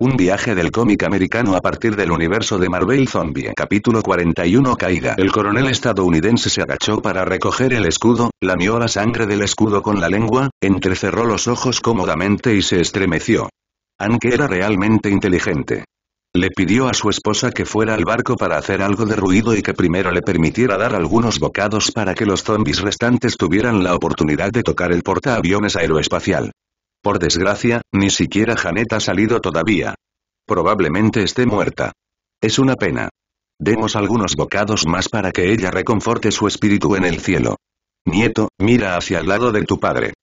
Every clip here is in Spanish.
Un viaje del cómic americano a partir del universo de Marvel Zombie. Capítulo 41 Caída. El coronel estadounidense se agachó para recoger el escudo, lamió la sangre del escudo con la lengua, entrecerró los ojos cómodamente y se estremeció. Aunque era realmente inteligente. Le pidió a su esposa que fuera al barco para hacer algo de ruido y que primero le permitiera dar algunos bocados para que los zombies restantes tuvieran la oportunidad de tocar el portaaviones aeroespacial. Por desgracia, ni siquiera Janet ha salido todavía. Probablemente esté muerta. Es una pena. Demos algunos bocados más para que ella reconforte su espíritu en el cielo. Nieto, mira hacia el lado de tu padre.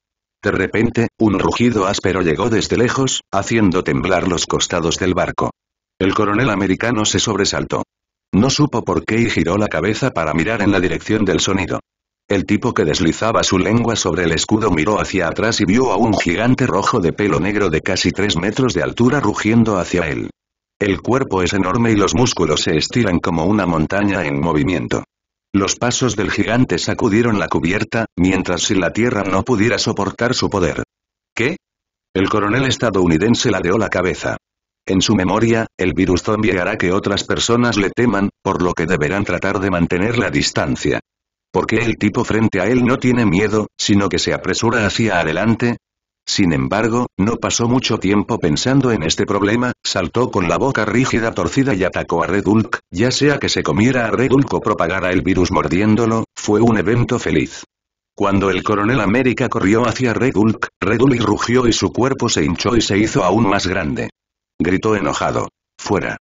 De repente, un rugido áspero llegó desde lejos, haciendo temblar los costados del barco. El coronel americano se sobresaltó. No supo por qué y giró la cabeza para mirar en la dirección del sonido. El tipo que deslizaba su lengua sobre el escudo miró hacia atrás y vio a un gigante rojo de pelo negro de casi tres metros de altura rugiendo hacia él. El cuerpo es enorme y los músculos se estiran como una montaña en movimiento. Los pasos del gigante sacudieron la cubierta, mientras si la tierra no pudiera soportar su poder. ¿Qué? El coronel estadounidense ladeó la cabeza. En su memoria, el virus zombie hará que otras personas le teman, por lo que deberán tratar de mantener la distancia qué el tipo frente a él no tiene miedo, sino que se apresura hacia adelante? Sin embargo, no pasó mucho tiempo pensando en este problema, saltó con la boca rígida torcida y atacó a Red ya sea que se comiera a Red o propagara el virus mordiéndolo, fue un evento feliz. Cuando el coronel América corrió hacia Red Hulk, Red rugió y su cuerpo se hinchó y se hizo aún más grande. Gritó enojado. Fuera.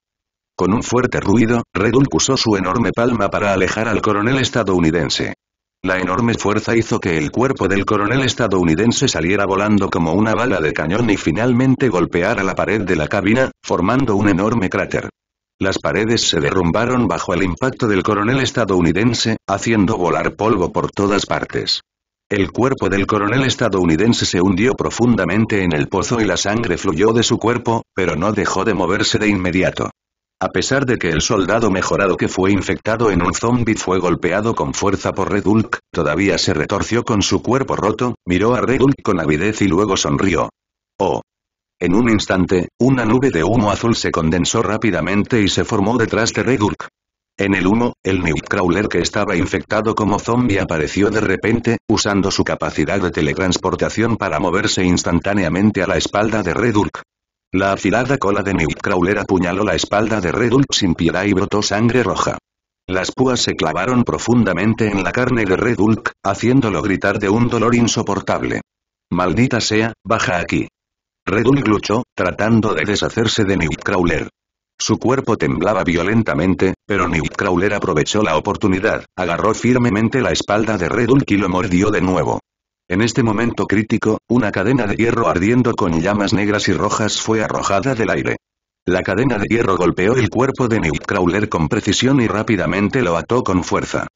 Con un fuerte ruido, Redulk usó su enorme palma para alejar al coronel estadounidense. La enorme fuerza hizo que el cuerpo del coronel estadounidense saliera volando como una bala de cañón y finalmente golpeara la pared de la cabina, formando un enorme cráter. Las paredes se derrumbaron bajo el impacto del coronel estadounidense, haciendo volar polvo por todas partes. El cuerpo del coronel estadounidense se hundió profundamente en el pozo y la sangre fluyó de su cuerpo, pero no dejó de moverse de inmediato. A pesar de que el soldado mejorado que fue infectado en un zombie fue golpeado con fuerza por Red Hulk, todavía se retorció con su cuerpo roto, miró a Red con avidez y luego sonrió. Oh. En un instante, una nube de humo azul se condensó rápidamente y se formó detrás de Red En el humo, el Crawler que estaba infectado como zombie apareció de repente, usando su capacidad de teletransportación para moverse instantáneamente a la espalda de Red la afilada cola de Nightcrawler apuñaló la espalda de Redulk sin piedad y brotó sangre roja. Las púas se clavaron profundamente en la carne de Redulk, haciéndolo gritar de un dolor insoportable. Maldita sea, baja aquí. Redulk luchó, tratando de deshacerse de Nightcrawler. Su cuerpo temblaba violentamente, pero Crawler aprovechó la oportunidad, agarró firmemente la espalda de Redulk y lo mordió de nuevo. En este momento crítico, una cadena de hierro ardiendo con llamas negras y rojas fue arrojada del aire. La cadena de hierro golpeó el cuerpo de crawler con precisión y rápidamente lo ató con fuerza.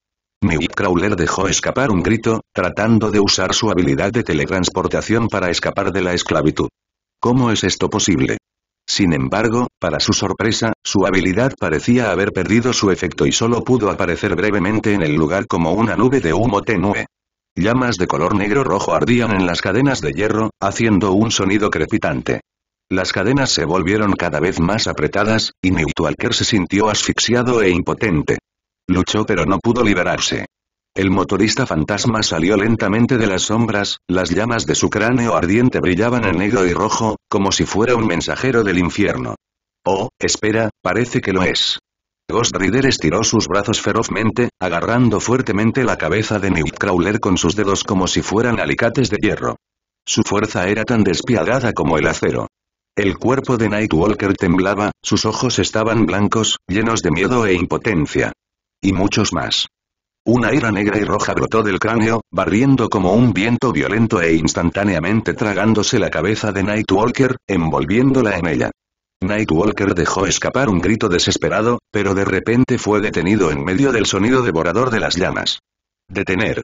crawler dejó escapar un grito, tratando de usar su habilidad de teletransportación para escapar de la esclavitud. ¿Cómo es esto posible? Sin embargo, para su sorpresa, su habilidad parecía haber perdido su efecto y solo pudo aparecer brevemente en el lugar como una nube de humo tenue. Llamas de color negro-rojo ardían en las cadenas de hierro, haciendo un sonido crepitante. Las cadenas se volvieron cada vez más apretadas, y Walker se sintió asfixiado e impotente. Luchó pero no pudo liberarse. El motorista fantasma salió lentamente de las sombras, las llamas de su cráneo ardiente brillaban en negro y rojo, como si fuera un mensajero del infierno. Oh, espera, parece que lo es. Ghost Rider estiró sus brazos ferozmente, agarrando fuertemente la cabeza de Nightcrawler con sus dedos como si fueran alicates de hierro. Su fuerza era tan despiadada como el acero. El cuerpo de Nightwalker temblaba, sus ojos estaban blancos, llenos de miedo e impotencia. Y muchos más. Una ira negra y roja brotó del cráneo, barriendo como un viento violento e instantáneamente tragándose la cabeza de Nightwalker, envolviéndola en ella. Nightwalker dejó escapar un grito desesperado, pero de repente fue detenido en medio del sonido devorador de las llamas. Detener.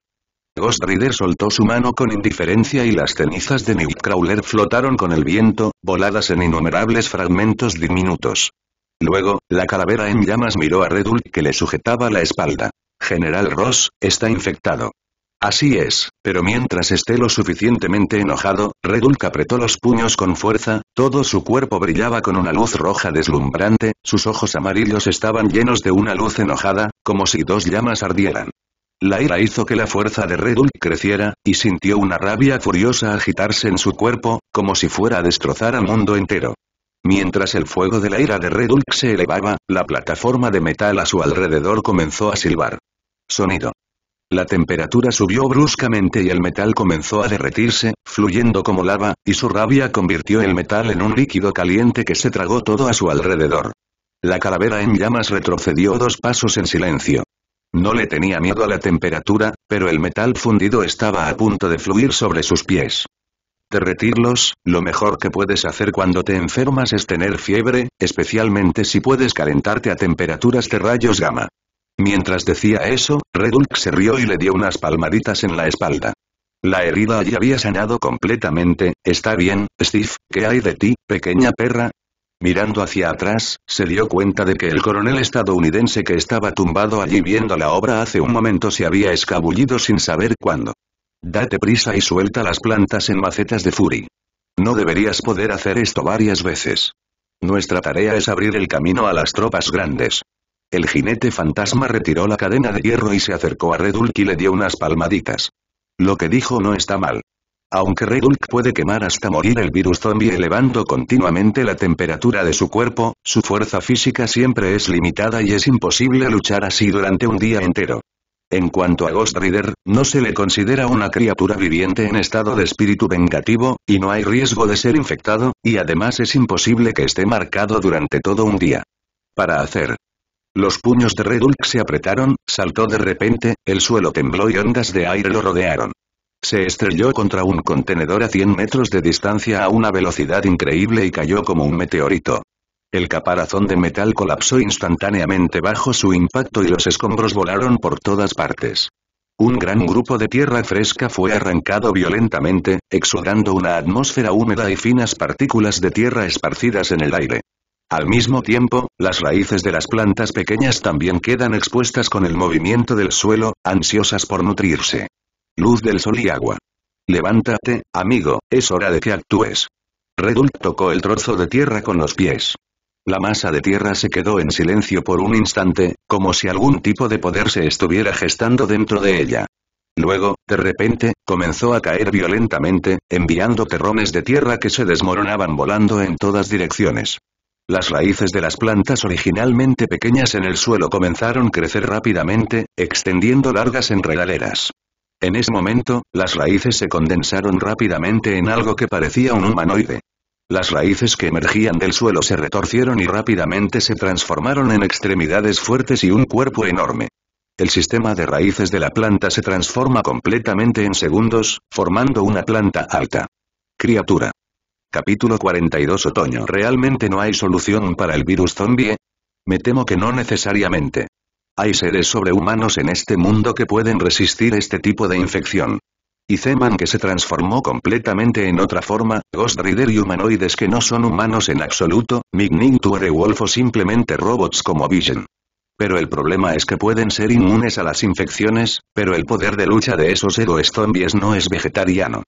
Ghost Rider soltó su mano con indiferencia y las cenizas de Nightcrawler flotaron con el viento, voladas en innumerables fragmentos diminutos. Luego, la calavera en llamas miró a Redul que le sujetaba la espalda. General Ross, está infectado. Así es, pero mientras esté lo suficientemente enojado, Redulk apretó los puños con fuerza, todo su cuerpo brillaba con una luz roja deslumbrante, sus ojos amarillos estaban llenos de una luz enojada, como si dos llamas ardieran. La ira hizo que la fuerza de Redulk creciera, y sintió una rabia furiosa agitarse en su cuerpo, como si fuera a destrozar al mundo entero. Mientras el fuego de la ira de Redulk se elevaba, la plataforma de metal a su alrededor comenzó a silbar. Sonido. La temperatura subió bruscamente y el metal comenzó a derretirse, fluyendo como lava, y su rabia convirtió el metal en un líquido caliente que se tragó todo a su alrededor. La calavera en llamas retrocedió dos pasos en silencio. No le tenía miedo a la temperatura, pero el metal fundido estaba a punto de fluir sobre sus pies. Derretirlos, lo mejor que puedes hacer cuando te enfermas es tener fiebre, especialmente si puedes calentarte a temperaturas de rayos gamma. Mientras decía eso, Redulk se rió y le dio unas palmaditas en la espalda. La herida allí había sanado completamente, está bien, Steve, ¿qué hay de ti, pequeña perra? Mirando hacia atrás, se dio cuenta de que el coronel estadounidense que estaba tumbado allí viendo la obra hace un momento se había escabullido sin saber cuándo. Date prisa y suelta las plantas en macetas de Fury. No deberías poder hacer esto varias veces. Nuestra tarea es abrir el camino a las tropas grandes. El jinete fantasma retiró la cadena de hierro y se acercó a Redulk y le dio unas palmaditas. Lo que dijo no está mal. Aunque Redulk puede quemar hasta morir el virus zombie elevando continuamente la temperatura de su cuerpo, su fuerza física siempre es limitada y es imposible luchar así durante un día entero. En cuanto a Ghost Rider, no se le considera una criatura viviente en estado de espíritu vengativo, y no hay riesgo de ser infectado, y además es imposible que esté marcado durante todo un día. Para hacer los puños de Redulk se apretaron, saltó de repente, el suelo tembló y ondas de aire lo rodearon. Se estrelló contra un contenedor a 100 metros de distancia a una velocidad increíble y cayó como un meteorito. El caparazón de metal colapsó instantáneamente bajo su impacto y los escombros volaron por todas partes. Un gran grupo de tierra fresca fue arrancado violentamente, exudando una atmósfera húmeda y finas partículas de tierra esparcidas en el aire. Al mismo tiempo, las raíces de las plantas pequeñas también quedan expuestas con el movimiento del suelo, ansiosas por nutrirse. Luz del sol y agua. Levántate, amigo, es hora de que actúes. Redult tocó el trozo de tierra con los pies. La masa de tierra se quedó en silencio por un instante, como si algún tipo de poder se estuviera gestando dentro de ella. Luego, de repente, comenzó a caer violentamente, enviando terrones de tierra que se desmoronaban volando en todas direcciones. Las raíces de las plantas originalmente pequeñas en el suelo comenzaron a crecer rápidamente, extendiendo largas enredaderas. En ese momento, las raíces se condensaron rápidamente en algo que parecía un humanoide. Las raíces que emergían del suelo se retorcieron y rápidamente se transformaron en extremidades fuertes y un cuerpo enorme. El sistema de raíces de la planta se transforma completamente en segundos, formando una planta alta. Criatura. Capítulo 42 Otoño ¿Realmente no hay solución para el virus zombie? Eh. Me temo que no necesariamente. Hay seres sobrehumanos en este mundo que pueden resistir este tipo de infección. Y Zeman que se transformó completamente en otra forma, Ghost Rider y humanoides que no son humanos en absoluto, Mignintu Wolf o simplemente robots como Vision. Pero el problema es que pueden ser inmunes a las infecciones, pero el poder de lucha de esos héroes zombies no es vegetariano.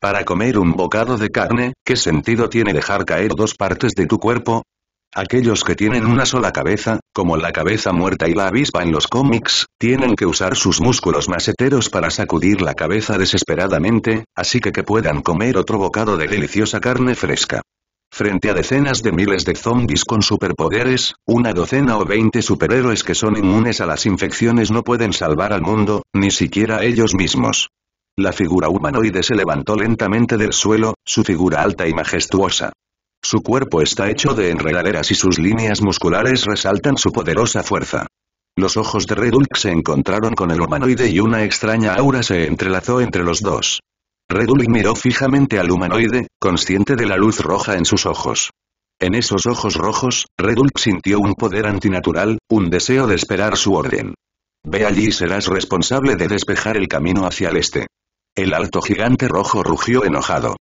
Para comer un bocado de carne, ¿qué sentido tiene dejar caer dos partes de tu cuerpo? Aquellos que tienen una sola cabeza, como la cabeza muerta y la avispa en los cómics, tienen que usar sus músculos maseteros para sacudir la cabeza desesperadamente, así que que puedan comer otro bocado de deliciosa carne fresca. Frente a decenas de miles de zombies con superpoderes, una docena o veinte superhéroes que son inmunes a las infecciones no pueden salvar al mundo, ni siquiera ellos mismos. La figura humanoide se levantó lentamente del suelo, su figura alta y majestuosa. Su cuerpo está hecho de enredaderas y sus líneas musculares resaltan su poderosa fuerza. Los ojos de Redulk se encontraron con el humanoide y una extraña aura se entrelazó entre los dos. Redulk miró fijamente al humanoide, consciente de la luz roja en sus ojos. En esos ojos rojos, Redulk sintió un poder antinatural, un deseo de esperar su orden. Ve allí y serás responsable de despejar el camino hacia el este. El alto gigante rojo rugió enojado.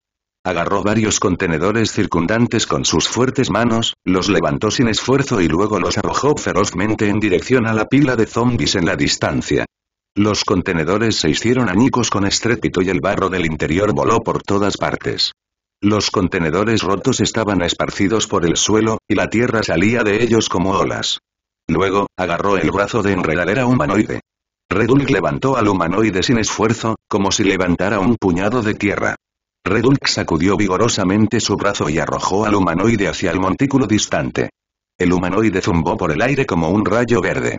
Agarró varios contenedores circundantes con sus fuertes manos, los levantó sin esfuerzo y luego los arrojó ferozmente en dirección a la pila de zombies en la distancia. Los contenedores se hicieron añicos con estrépito y el barro del interior voló por todas partes. Los contenedores rotos estaban esparcidos por el suelo, y la tierra salía de ellos como olas. Luego, agarró el brazo de enredadera humanoide. Redulk levantó al humanoide sin esfuerzo, como si levantara un puñado de tierra. Redulk sacudió vigorosamente su brazo y arrojó al humanoide hacia el montículo distante. El humanoide zumbó por el aire como un rayo verde.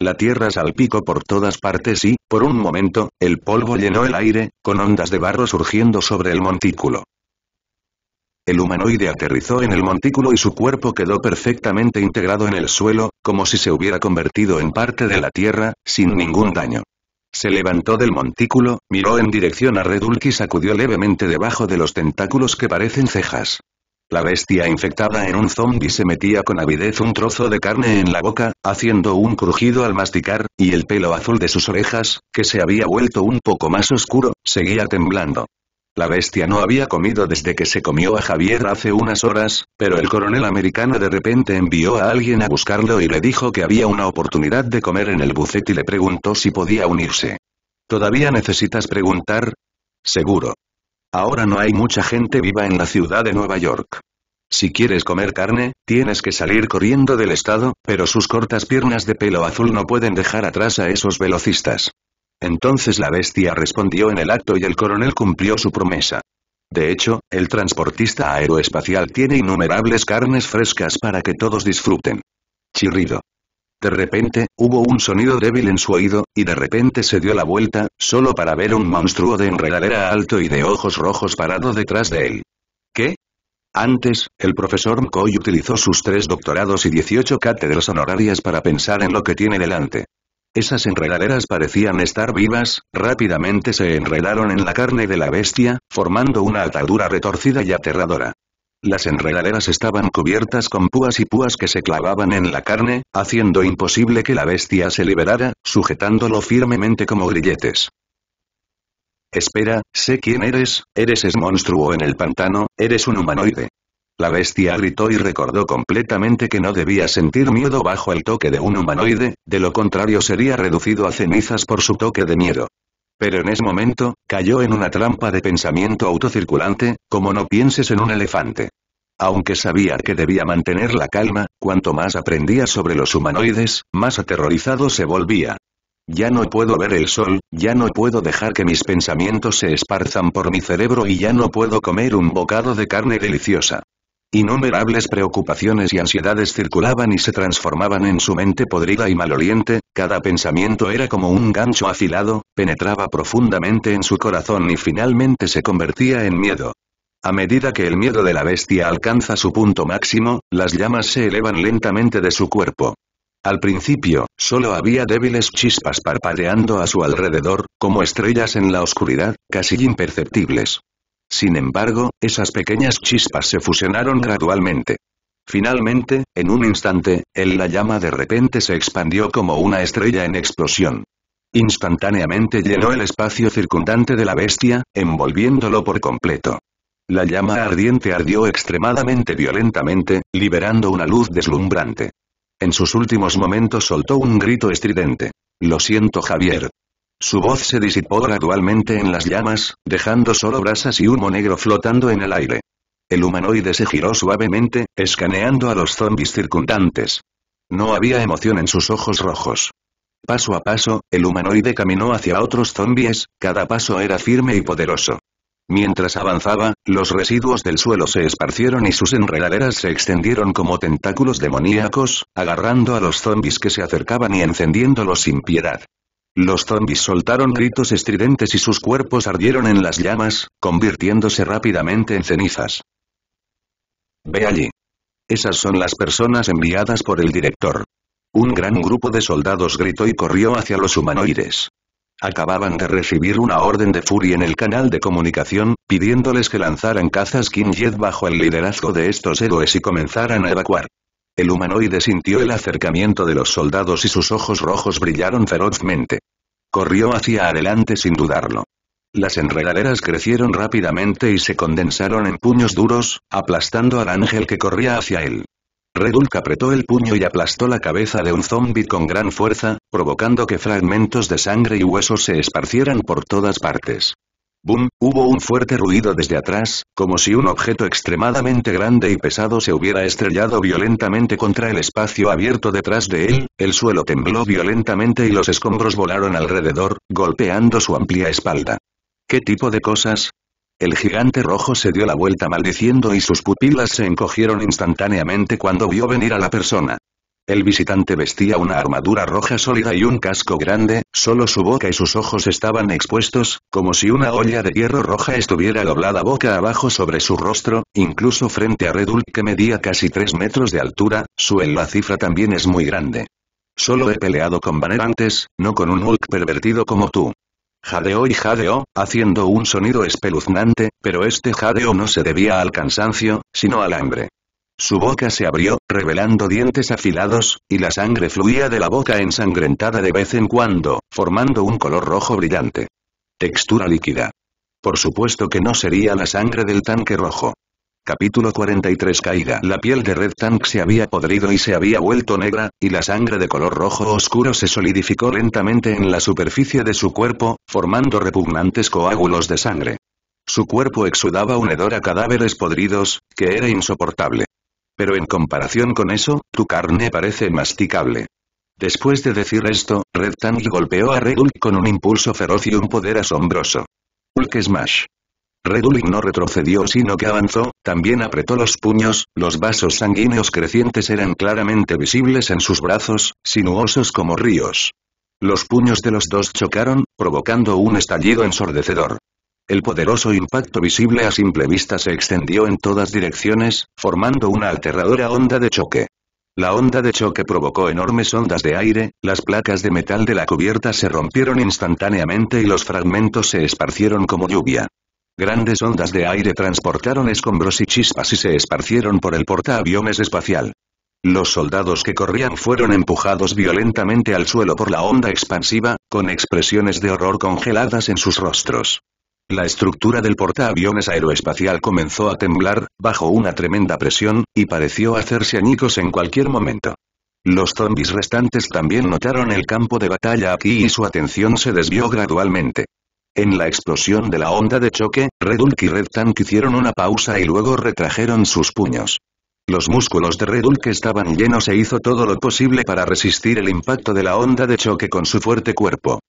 La tierra salpicó por todas partes y, por un momento, el polvo llenó el aire, con ondas de barro surgiendo sobre el montículo el humanoide aterrizó en el montículo y su cuerpo quedó perfectamente integrado en el suelo, como si se hubiera convertido en parte de la tierra, sin ningún daño. Se levantó del montículo, miró en dirección a Redulk y sacudió levemente debajo de los tentáculos que parecen cejas. La bestia infectada en un zombi se metía con avidez un trozo de carne en la boca, haciendo un crujido al masticar, y el pelo azul de sus orejas, que se había vuelto un poco más oscuro, seguía temblando. La bestia no había comido desde que se comió a Javier hace unas horas, pero el coronel americano de repente envió a alguien a buscarlo y le dijo que había una oportunidad de comer en el bucet y le preguntó si podía unirse. ¿Todavía necesitas preguntar? Seguro. Ahora no hay mucha gente viva en la ciudad de Nueva York. Si quieres comer carne, tienes que salir corriendo del estado, pero sus cortas piernas de pelo azul no pueden dejar atrás a esos velocistas. Entonces la bestia respondió en el acto y el coronel cumplió su promesa. De hecho, el transportista aeroespacial tiene innumerables carnes frescas para que todos disfruten. Chirrido. De repente, hubo un sonido débil en su oído, y de repente se dio la vuelta, solo para ver un monstruo de enredadera alto y de ojos rojos parado detrás de él. ¿Qué? Antes, el profesor McCoy utilizó sus tres doctorados y 18 cátedras honorarias para pensar en lo que tiene delante. Esas enredaderas parecían estar vivas, rápidamente se enredaron en la carne de la bestia, formando una atadura retorcida y aterradora. Las enredaderas estaban cubiertas con púas y púas que se clavaban en la carne, haciendo imposible que la bestia se liberara, sujetándolo firmemente como grilletes. Espera, sé quién eres, eres ese monstruo en el pantano, eres un humanoide. La bestia gritó y recordó completamente que no debía sentir miedo bajo el toque de un humanoide, de lo contrario sería reducido a cenizas por su toque de miedo. Pero en ese momento, cayó en una trampa de pensamiento autocirculante, como no pienses en un elefante. Aunque sabía que debía mantener la calma, cuanto más aprendía sobre los humanoides, más aterrorizado se volvía. Ya no puedo ver el sol, ya no puedo dejar que mis pensamientos se esparzan por mi cerebro y ya no puedo comer un bocado de carne deliciosa. Innumerables preocupaciones y ansiedades circulaban y se transformaban en su mente podrida y maloliente, cada pensamiento era como un gancho afilado, penetraba profundamente en su corazón y finalmente se convertía en miedo. A medida que el miedo de la bestia alcanza su punto máximo, las llamas se elevan lentamente de su cuerpo. Al principio, solo había débiles chispas parpadeando a su alrededor, como estrellas en la oscuridad, casi imperceptibles. Sin embargo, esas pequeñas chispas se fusionaron gradualmente. Finalmente, en un instante, la llama de repente se expandió como una estrella en explosión. Instantáneamente llenó el espacio circundante de la bestia, envolviéndolo por completo. La llama ardiente ardió extremadamente violentamente, liberando una luz deslumbrante. En sus últimos momentos soltó un grito estridente. Lo siento Javier. Su voz se disipó gradualmente en las llamas, dejando solo brasas y humo negro flotando en el aire. El humanoide se giró suavemente, escaneando a los zombis circundantes. No había emoción en sus ojos rojos. Paso a paso, el humanoide caminó hacia otros zombies, cada paso era firme y poderoso. Mientras avanzaba, los residuos del suelo se esparcieron y sus enredaderas se extendieron como tentáculos demoníacos, agarrando a los zombis que se acercaban y encendiéndolos sin piedad. Los zombis soltaron gritos estridentes y sus cuerpos ardieron en las llamas, convirtiéndose rápidamente en cenizas. Ve allí. Esas son las personas enviadas por el director. Un gran grupo de soldados gritó y corrió hacia los humanoides. Acababan de recibir una orden de Fury en el canal de comunicación, pidiéndoles que lanzaran cazas King Jet bajo el liderazgo de estos héroes y comenzaran a evacuar. El humanoide sintió el acercamiento de los soldados y sus ojos rojos brillaron ferozmente. Corrió hacia adelante sin dudarlo. Las enredaderas crecieron rápidamente y se condensaron en puños duros, aplastando al ángel que corría hacia él. Redulk apretó el puño y aplastó la cabeza de un zombi con gran fuerza, provocando que fragmentos de sangre y huesos se esparcieran por todas partes. ¡Bum! hubo un fuerte ruido desde atrás, como si un objeto extremadamente grande y pesado se hubiera estrellado violentamente contra el espacio abierto detrás de él, el suelo tembló violentamente y los escombros volaron alrededor, golpeando su amplia espalda. ¿Qué tipo de cosas? El gigante rojo se dio la vuelta maldiciendo y sus pupilas se encogieron instantáneamente cuando vio venir a la persona. El visitante vestía una armadura roja sólida y un casco grande, solo su boca y sus ojos estaban expuestos, como si una olla de hierro roja estuviera doblada boca abajo sobre su rostro, incluso frente a Redul que medía casi 3 metros de altura, su en la cifra también es muy grande. Solo he peleado con Banner antes, no con un Hulk pervertido como tú. Jadeó y jadeó, haciendo un sonido espeluznante, pero este jadeo no se debía al cansancio, sino al hambre. Su boca se abrió, revelando dientes afilados, y la sangre fluía de la boca ensangrentada de vez en cuando, formando un color rojo brillante. Textura líquida. Por supuesto que no sería la sangre del tanque rojo. Capítulo 43 Caída La piel de Red Tank se había podrido y se había vuelto negra, y la sangre de color rojo oscuro se solidificó lentamente en la superficie de su cuerpo, formando repugnantes coágulos de sangre. Su cuerpo exudaba un hedor a cadáveres podridos, que era insoportable pero en comparación con eso, tu carne parece masticable. Después de decir esto, Red Tank golpeó a Red con un impulso feroz y un poder asombroso. Hulk Smash. Red no retrocedió sino que avanzó, también apretó los puños, los vasos sanguíneos crecientes eran claramente visibles en sus brazos, sinuosos como ríos. Los puños de los dos chocaron, provocando un estallido ensordecedor. El poderoso impacto visible a simple vista se extendió en todas direcciones, formando una aterradora onda de choque. La onda de choque provocó enormes ondas de aire, las placas de metal de la cubierta se rompieron instantáneamente y los fragmentos se esparcieron como lluvia. Grandes ondas de aire transportaron escombros y chispas y se esparcieron por el portaaviones espacial. Los soldados que corrían fueron empujados violentamente al suelo por la onda expansiva, con expresiones de horror congeladas en sus rostros. La estructura del portaaviones aeroespacial comenzó a temblar, bajo una tremenda presión, y pareció hacerse añicos en cualquier momento. Los zombis restantes también notaron el campo de batalla aquí y su atención se desvió gradualmente. En la explosión de la onda de choque, Redulk y Red Tank hicieron una pausa y luego retrajeron sus puños. Los músculos de Redulk estaban llenos e hizo todo lo posible para resistir el impacto de la onda de choque con su fuerte cuerpo.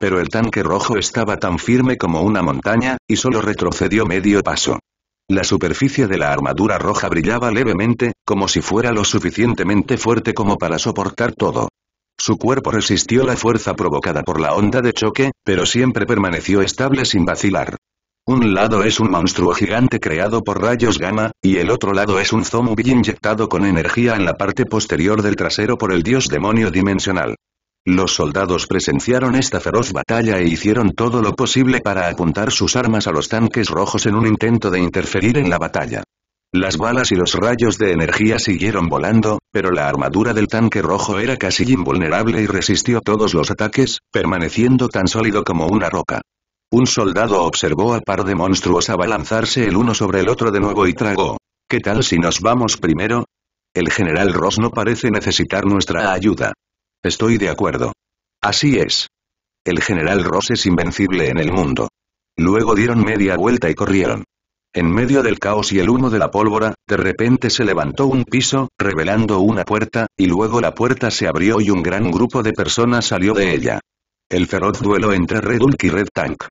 Pero el tanque rojo estaba tan firme como una montaña, y solo retrocedió medio paso. La superficie de la armadura roja brillaba levemente, como si fuera lo suficientemente fuerte como para soportar todo. Su cuerpo resistió la fuerza provocada por la onda de choque, pero siempre permaneció estable sin vacilar. Un lado es un monstruo gigante creado por rayos gamma, y el otro lado es un zombie inyectado con energía en la parte posterior del trasero por el dios demonio dimensional. Los soldados presenciaron esta feroz batalla e hicieron todo lo posible para apuntar sus armas a los tanques rojos en un intento de interferir en la batalla. Las balas y los rayos de energía siguieron volando, pero la armadura del tanque rojo era casi invulnerable y resistió todos los ataques, permaneciendo tan sólido como una roca. Un soldado observó a par de monstruos abalanzarse el uno sobre el otro de nuevo y tragó. ¿Qué tal si nos vamos primero? El general Ross no parece necesitar nuestra ayuda. Estoy de acuerdo. Así es. El general Ross es invencible en el mundo. Luego dieron media vuelta y corrieron. En medio del caos y el humo de la pólvora, de repente se levantó un piso, revelando una puerta, y luego la puerta se abrió y un gran grupo de personas salió de ella. El feroz duelo entre Red Hulk y Red Tank.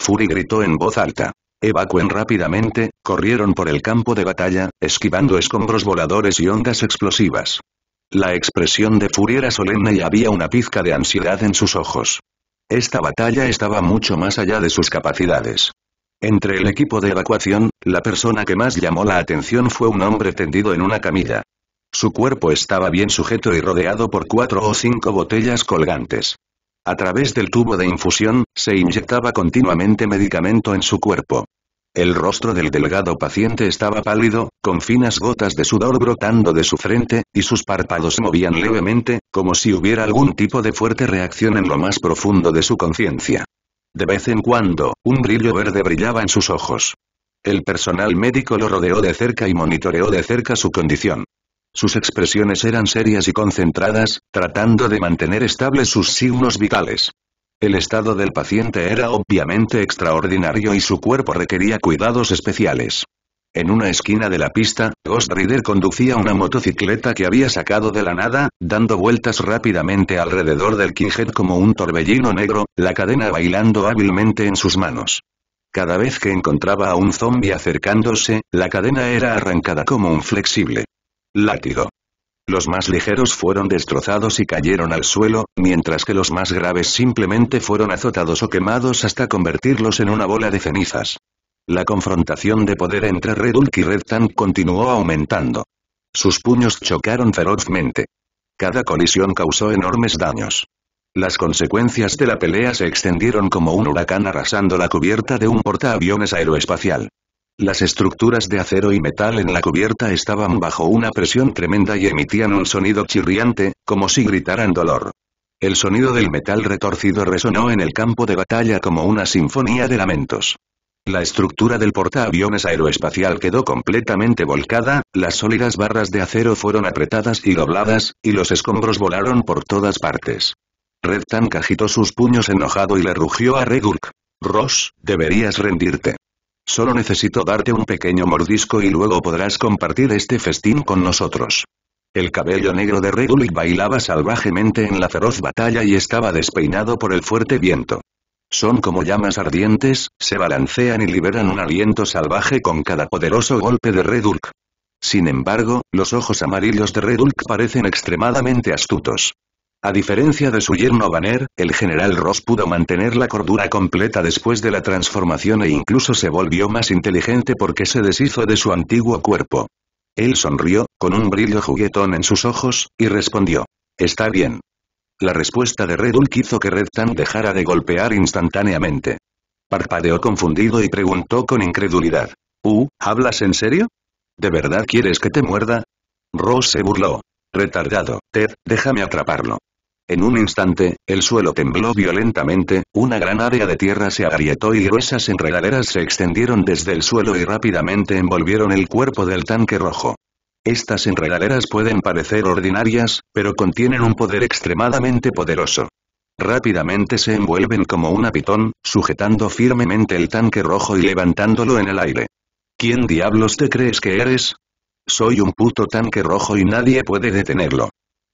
Fury gritó en voz alta. Evacuen rápidamente, corrieron por el campo de batalla, esquivando escombros voladores y ondas explosivas. La expresión de furia era solemne y había una pizca de ansiedad en sus ojos. Esta batalla estaba mucho más allá de sus capacidades. Entre el equipo de evacuación, la persona que más llamó la atención fue un hombre tendido en una camilla. Su cuerpo estaba bien sujeto y rodeado por cuatro o cinco botellas colgantes. A través del tubo de infusión, se inyectaba continuamente medicamento en su cuerpo. El rostro del delgado paciente estaba pálido, con finas gotas de sudor brotando de su frente, y sus párpados se movían levemente, como si hubiera algún tipo de fuerte reacción en lo más profundo de su conciencia. De vez en cuando, un brillo verde brillaba en sus ojos. El personal médico lo rodeó de cerca y monitoreó de cerca su condición. Sus expresiones eran serias y concentradas, tratando de mantener estables sus signos vitales. El estado del paciente era obviamente extraordinario y su cuerpo requería cuidados especiales. En una esquina de la pista, Ghost Rider conducía una motocicleta que había sacado de la nada, dando vueltas rápidamente alrededor del Kinghead como un torbellino negro, la cadena bailando hábilmente en sus manos. Cada vez que encontraba a un zombie acercándose, la cadena era arrancada como un flexible látigo. Los más ligeros fueron destrozados y cayeron al suelo, mientras que los más graves simplemente fueron azotados o quemados hasta convertirlos en una bola de cenizas. La confrontación de poder entre Red y Red Tank continuó aumentando. Sus puños chocaron ferozmente. Cada colisión causó enormes daños. Las consecuencias de la pelea se extendieron como un huracán arrasando la cubierta de un portaaviones aeroespacial. Las estructuras de acero y metal en la cubierta estaban bajo una presión tremenda y emitían un sonido chirriante, como si gritaran dolor. El sonido del metal retorcido resonó en el campo de batalla como una sinfonía de lamentos. La estructura del portaaviones aeroespacial quedó completamente volcada, las sólidas barras de acero fueron apretadas y dobladas, y los escombros volaron por todas partes. Red Tank agitó sus puños enojado y le rugió a Redurk. Ross, deberías rendirte. Solo necesito darte un pequeño mordisco y luego podrás compartir este festín con nosotros. El cabello negro de Redulk bailaba salvajemente en la feroz batalla y estaba despeinado por el fuerte viento. Son como llamas ardientes, se balancean y liberan un aliento salvaje con cada poderoso golpe de Redulk. Sin embargo, los ojos amarillos de Redulk parecen extremadamente astutos. A diferencia de su yerno Banner, el general Ross pudo mantener la cordura completa después de la transformación e incluso se volvió más inteligente porque se deshizo de su antiguo cuerpo. Él sonrió, con un brillo juguetón en sus ojos, y respondió. Está bien. La respuesta de Redul quiso hizo que Red Tan dejara de golpear instantáneamente. Parpadeó confundido y preguntó con incredulidad. ¿Uh, hablas en serio? ¿De verdad quieres que te muerda? Ross se burló. Retardado, Ted, déjame atraparlo. En un instante, el suelo tembló violentamente, una gran área de tierra se agrietó y gruesas enredaderas se extendieron desde el suelo y rápidamente envolvieron el cuerpo del tanque rojo. Estas enredaderas pueden parecer ordinarias, pero contienen un poder extremadamente poderoso. Rápidamente se envuelven como una pitón, sujetando firmemente el tanque rojo y levantándolo en el aire. ¿Quién diablos te crees que eres? Soy un puto tanque rojo y nadie puede detenerlo.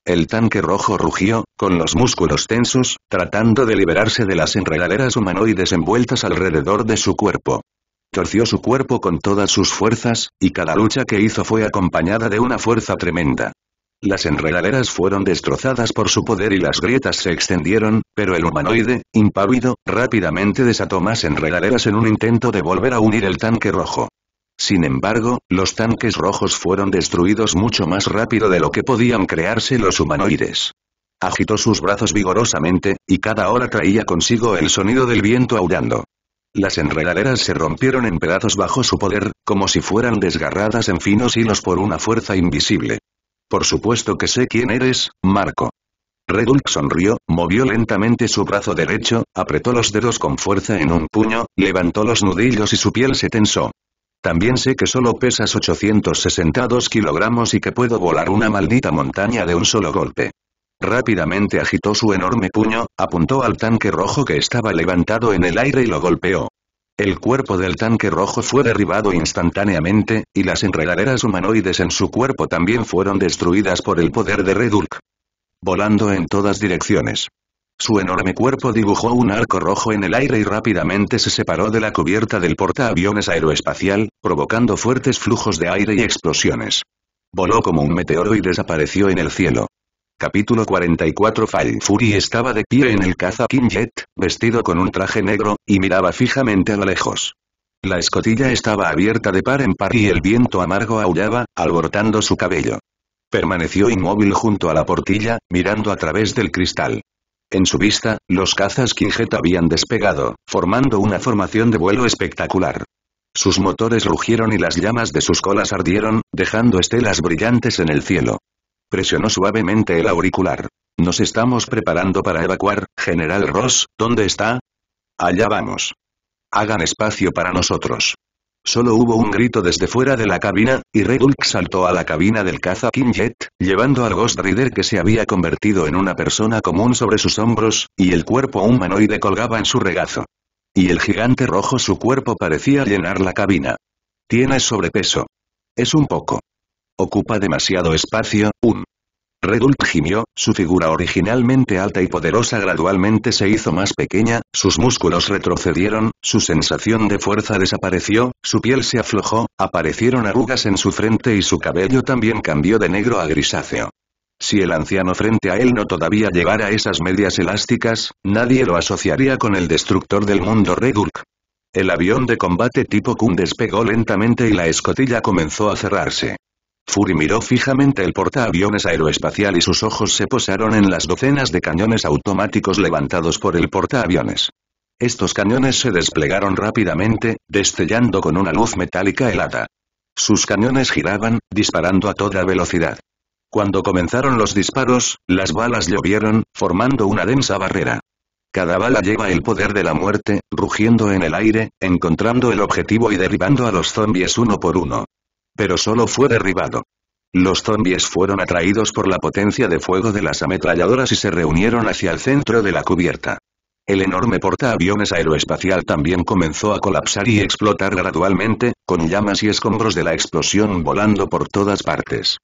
El tanque rojo rugió, con los músculos tensos, tratando de liberarse de las enredaderas humanoides envueltas alrededor de su cuerpo. Torció su cuerpo con todas sus fuerzas, y cada lucha que hizo fue acompañada de una fuerza tremenda. Las enredaderas fueron destrozadas por su poder y las grietas se extendieron, pero el humanoide, impávido, rápidamente desató más enredaderas en un intento de volver a unir el tanque rojo. Sin embargo, los tanques rojos fueron destruidos mucho más rápido de lo que podían crearse los humanoides. Agitó sus brazos vigorosamente, y cada hora traía consigo el sonido del viento aullando. Las enredaderas se rompieron en pedazos bajo su poder, como si fueran desgarradas en finos hilos por una fuerza invisible. Por supuesto que sé quién eres, Marco. Redulk sonrió, movió lentamente su brazo derecho, apretó los dedos con fuerza en un puño, levantó los nudillos y su piel se tensó. También sé que solo pesas 862 kilogramos y que puedo volar una maldita montaña de un solo golpe. Rápidamente agitó su enorme puño, apuntó al tanque rojo que estaba levantado en el aire y lo golpeó. El cuerpo del tanque rojo fue derribado instantáneamente, y las enredaderas humanoides en su cuerpo también fueron destruidas por el poder de Redulk. Volando en todas direcciones. Su enorme cuerpo dibujó un arco rojo en el aire y rápidamente se separó de la cubierta del portaaviones aeroespacial, provocando fuertes flujos de aire y explosiones. Voló como un meteoro y desapareció en el cielo. Capítulo 44 Fall Fury estaba de pie en el caza King Jet, vestido con un traje negro, y miraba fijamente a lo lejos. La escotilla estaba abierta de par en par y el viento amargo aullaba, alborotando su cabello. Permaneció inmóvil junto a la portilla, mirando a través del cristal. En su vista, los cazas Kinjet habían despegado, formando una formación de vuelo espectacular. Sus motores rugieron y las llamas de sus colas ardieron, dejando estelas brillantes en el cielo. Presionó suavemente el auricular. Nos estamos preparando para evacuar, General Ross, ¿dónde está? Allá vamos. Hagan espacio para nosotros. Solo hubo un grito desde fuera de la cabina, y Red saltó a la cabina del caza King Jet, llevando al Ghost Rider que se había convertido en una persona común sobre sus hombros, y el cuerpo humanoide colgaba en su regazo. Y el gigante rojo su cuerpo parecía llenar la cabina. Tienes sobrepeso. Es un poco. Ocupa demasiado espacio, un Redulk gimió, su figura originalmente alta y poderosa gradualmente se hizo más pequeña, sus músculos retrocedieron, su sensación de fuerza desapareció, su piel se aflojó, aparecieron arrugas en su frente y su cabello también cambió de negro a grisáceo. Si el anciano frente a él no todavía llevara esas medias elásticas, nadie lo asociaría con el destructor del mundo Redulk. El avión de combate tipo Kun despegó lentamente y la escotilla comenzó a cerrarse. Fury miró fijamente el portaaviones aeroespacial y sus ojos se posaron en las docenas de cañones automáticos levantados por el portaaviones. Estos cañones se desplegaron rápidamente, destellando con una luz metálica helada. Sus cañones giraban, disparando a toda velocidad. Cuando comenzaron los disparos, las balas llovieron, formando una densa barrera. Cada bala lleva el poder de la muerte, rugiendo en el aire, encontrando el objetivo y derribando a los zombies uno por uno. Pero solo fue derribado. Los zombies fueron atraídos por la potencia de fuego de las ametralladoras y se reunieron hacia el centro de la cubierta. El enorme portaaviones aeroespacial también comenzó a colapsar y explotar gradualmente, con llamas y escombros de la explosión volando por todas partes.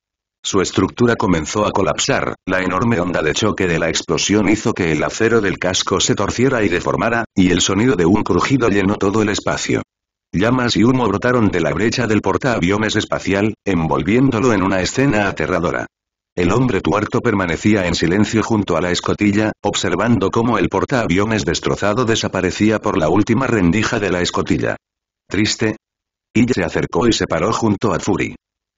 Su estructura comenzó a colapsar, la enorme onda de choque de la explosión hizo que el acero del casco se torciera y deformara, y el sonido de un crujido llenó todo el espacio. Llamas y humo brotaron de la brecha del portaaviones espacial, envolviéndolo en una escena aterradora. El hombre tuerto permanecía en silencio junto a la escotilla, observando cómo el portaaviones destrozado desaparecía por la última rendija de la escotilla. Triste. Y se acercó y se paró junto a Fury.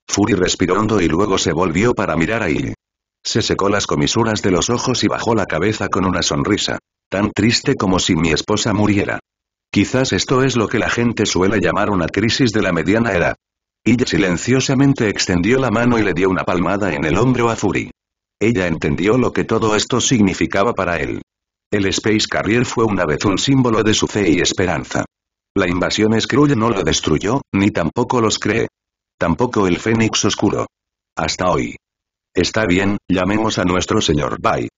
Fury respiró hondo y luego se volvió para mirar a Ill. Se secó las comisuras de los ojos y bajó la cabeza con una sonrisa. Tan triste como si mi esposa muriera. Quizás esto es lo que la gente suele llamar una crisis de la mediana era. Ella silenciosamente extendió la mano y le dio una palmada en el hombro a Fury. Ella entendió lo que todo esto significaba para él. El Space Carrier fue una vez un símbolo de su fe y esperanza. La invasión Skrull no lo destruyó, ni tampoco los cree. Tampoco el Fénix Oscuro. Hasta hoy. Está bien, llamemos a nuestro señor Bai.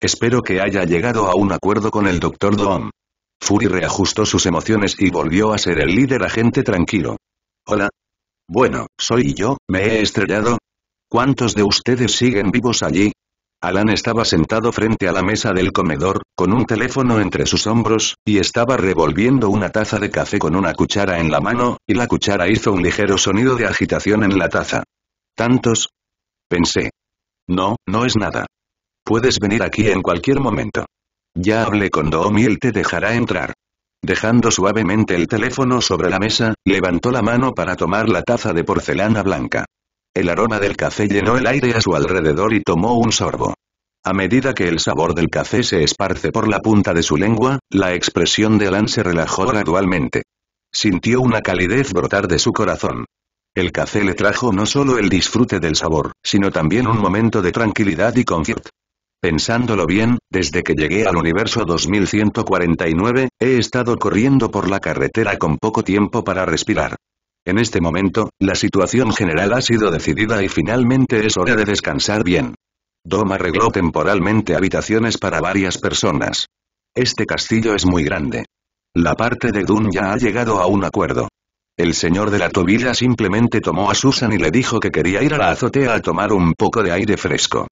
Espero que haya llegado a un acuerdo con el Dr. Dom. Fury reajustó sus emociones y volvió a ser el líder agente tranquilo. Hola. Bueno, soy yo, me he estrellado. ¿Cuántos de ustedes siguen vivos allí? Alan estaba sentado frente a la mesa del comedor, con un teléfono entre sus hombros, y estaba revolviendo una taza de café con una cuchara en la mano, y la cuchara hizo un ligero sonido de agitación en la taza. ¿Tantos? Pensé. No, no es nada. Puedes venir aquí en cualquier momento. Ya hablé con Dom y él te dejará entrar. Dejando suavemente el teléfono sobre la mesa, levantó la mano para tomar la taza de porcelana blanca. El aroma del café llenó el aire a su alrededor y tomó un sorbo. A medida que el sabor del café se esparce por la punta de su lengua, la expresión de Alan se relajó gradualmente. Sintió una calidez brotar de su corazón. El café le trajo no solo el disfrute del sabor, sino también un momento de tranquilidad y confort. Pensándolo bien, desde que llegué al universo 2149, he estado corriendo por la carretera con poco tiempo para respirar. En este momento, la situación general ha sido decidida y finalmente es hora de descansar bien. Dom arregló temporalmente habitaciones para varias personas. Este castillo es muy grande. La parte de Dun ya ha llegado a un acuerdo. El señor de la tobilla simplemente tomó a Susan y le dijo que quería ir a la azotea a tomar un poco de aire fresco.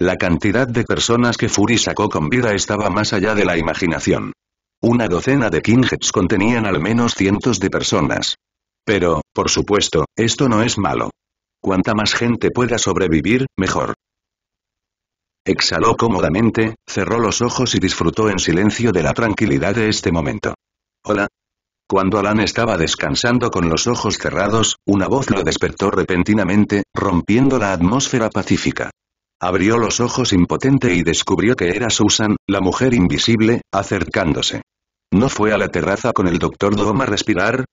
La cantidad de personas que Fury sacó con vida estaba más allá de la imaginación. Una docena de Kingheads contenían al menos cientos de personas. Pero, por supuesto, esto no es malo. Cuanta más gente pueda sobrevivir, mejor. Exhaló cómodamente, cerró los ojos y disfrutó en silencio de la tranquilidad de este momento. Hola. Cuando Alan estaba descansando con los ojos cerrados, una voz lo despertó repentinamente, rompiendo la atmósfera pacífica. Abrió los ojos impotente y descubrió que era Susan, la mujer invisible, acercándose. ¿No fue a la terraza con el doctor Doma a respirar?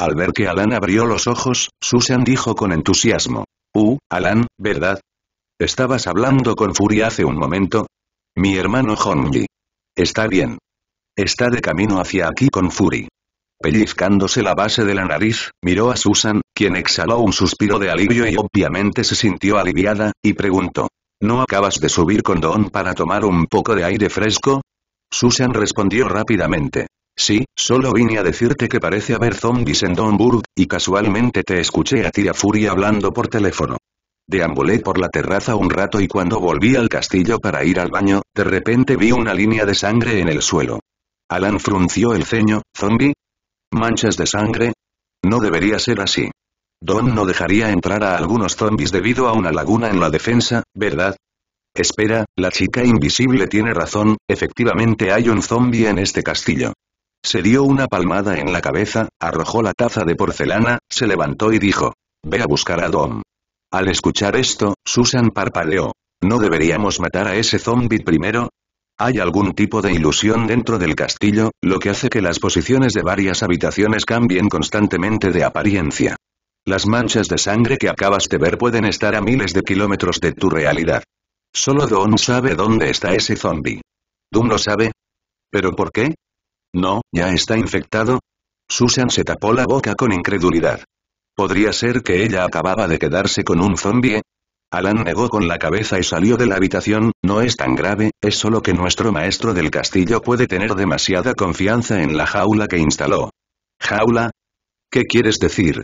Al ver que Alan abrió los ojos, Susan dijo con entusiasmo. Uh, Alan, ¿verdad? Estabas hablando con Fury hace un momento. Mi hermano Honji. Está bien. Está de camino hacia aquí con Fury. Pellizcándose la base de la nariz, miró a Susan, quien exhaló un suspiro de alivio y obviamente se sintió aliviada, y preguntó. ¿No acabas de subir con Don para tomar un poco de aire fresco? Susan respondió rápidamente. Sí, solo vine a decirte que parece haber zombies en Donburg, y casualmente te escuché a tira Fury hablando por teléfono. Deambulé por la terraza un rato y cuando volví al castillo para ir al baño, de repente vi una línea de sangre en el suelo. Alan frunció el ceño, ¿zombie? ¿Manchas de sangre? No debería ser así. Don no dejaría entrar a algunos zombies debido a una laguna en la defensa, ¿verdad? Espera, la chica invisible tiene razón, efectivamente hay un zombie en este castillo. Se dio una palmada en la cabeza, arrojó la taza de porcelana, se levantó y dijo. Ve a buscar a Don. Al escuchar esto, Susan parpadeó. ¿No deberíamos matar a ese zombie primero? Hay algún tipo de ilusión dentro del castillo, lo que hace que las posiciones de varias habitaciones cambien constantemente de apariencia. Las manchas de sangre que acabas de ver pueden estar a miles de kilómetros de tu realidad. Solo Don sabe dónde está ese zombie. Don lo sabe. ¿Pero por qué? No, ya está infectado. Susan se tapó la boca con incredulidad. ¿Podría ser que ella acababa de quedarse con un zombie? Alan negó con la cabeza y salió de la habitación, no es tan grave, es solo que nuestro maestro del castillo puede tener demasiada confianza en la jaula que instaló. ¿Jaula? ¿Qué quieres decir?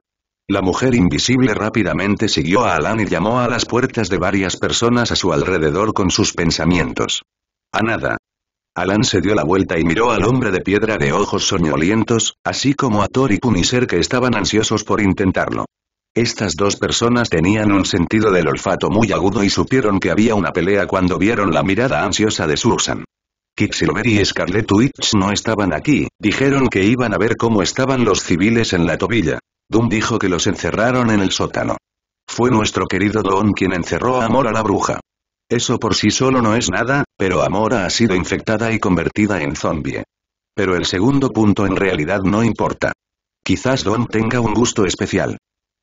La mujer invisible rápidamente siguió a Alan y llamó a las puertas de varias personas a su alrededor con sus pensamientos. A nada. Alan se dio la vuelta y miró al hombre de piedra de ojos soñolientos, así como a Thor y Punisher que estaban ansiosos por intentarlo. Estas dos personas tenían un sentido del olfato muy agudo y supieron que había una pelea cuando vieron la mirada ansiosa de Susan. Quicksilver y Scarlet Witch no estaban aquí, dijeron que iban a ver cómo estaban los civiles en la tobilla. Doom dijo que los encerraron en el sótano. Fue nuestro querido Don quien encerró a Amora la bruja. Eso por sí solo no es nada, pero Amora ha sido infectada y convertida en zombie. Pero el segundo punto en realidad no importa. Quizás Don tenga un gusto especial.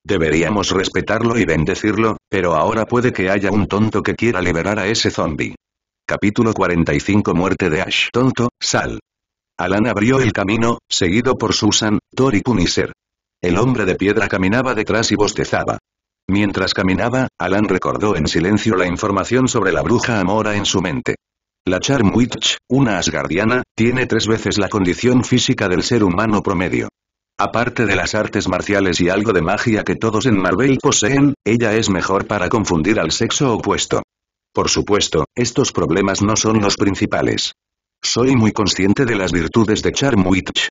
Deberíamos respetarlo y bendecirlo, pero ahora puede que haya un tonto que quiera liberar a ese zombie. Capítulo 45 Muerte de Ash Tonto, sal. Alan abrió el camino, seguido por Susan, Tori Punisher, el hombre de piedra caminaba detrás y bostezaba. Mientras caminaba, Alan recordó en silencio la información sobre la bruja Amora en su mente. La Charm Witch, una asgardiana, tiene tres veces la condición física del ser humano promedio. Aparte de las artes marciales y algo de magia que todos en Marvel poseen, ella es mejor para confundir al sexo opuesto. Por supuesto, estos problemas no son los principales. Soy muy consciente de las virtudes de Charm Witch,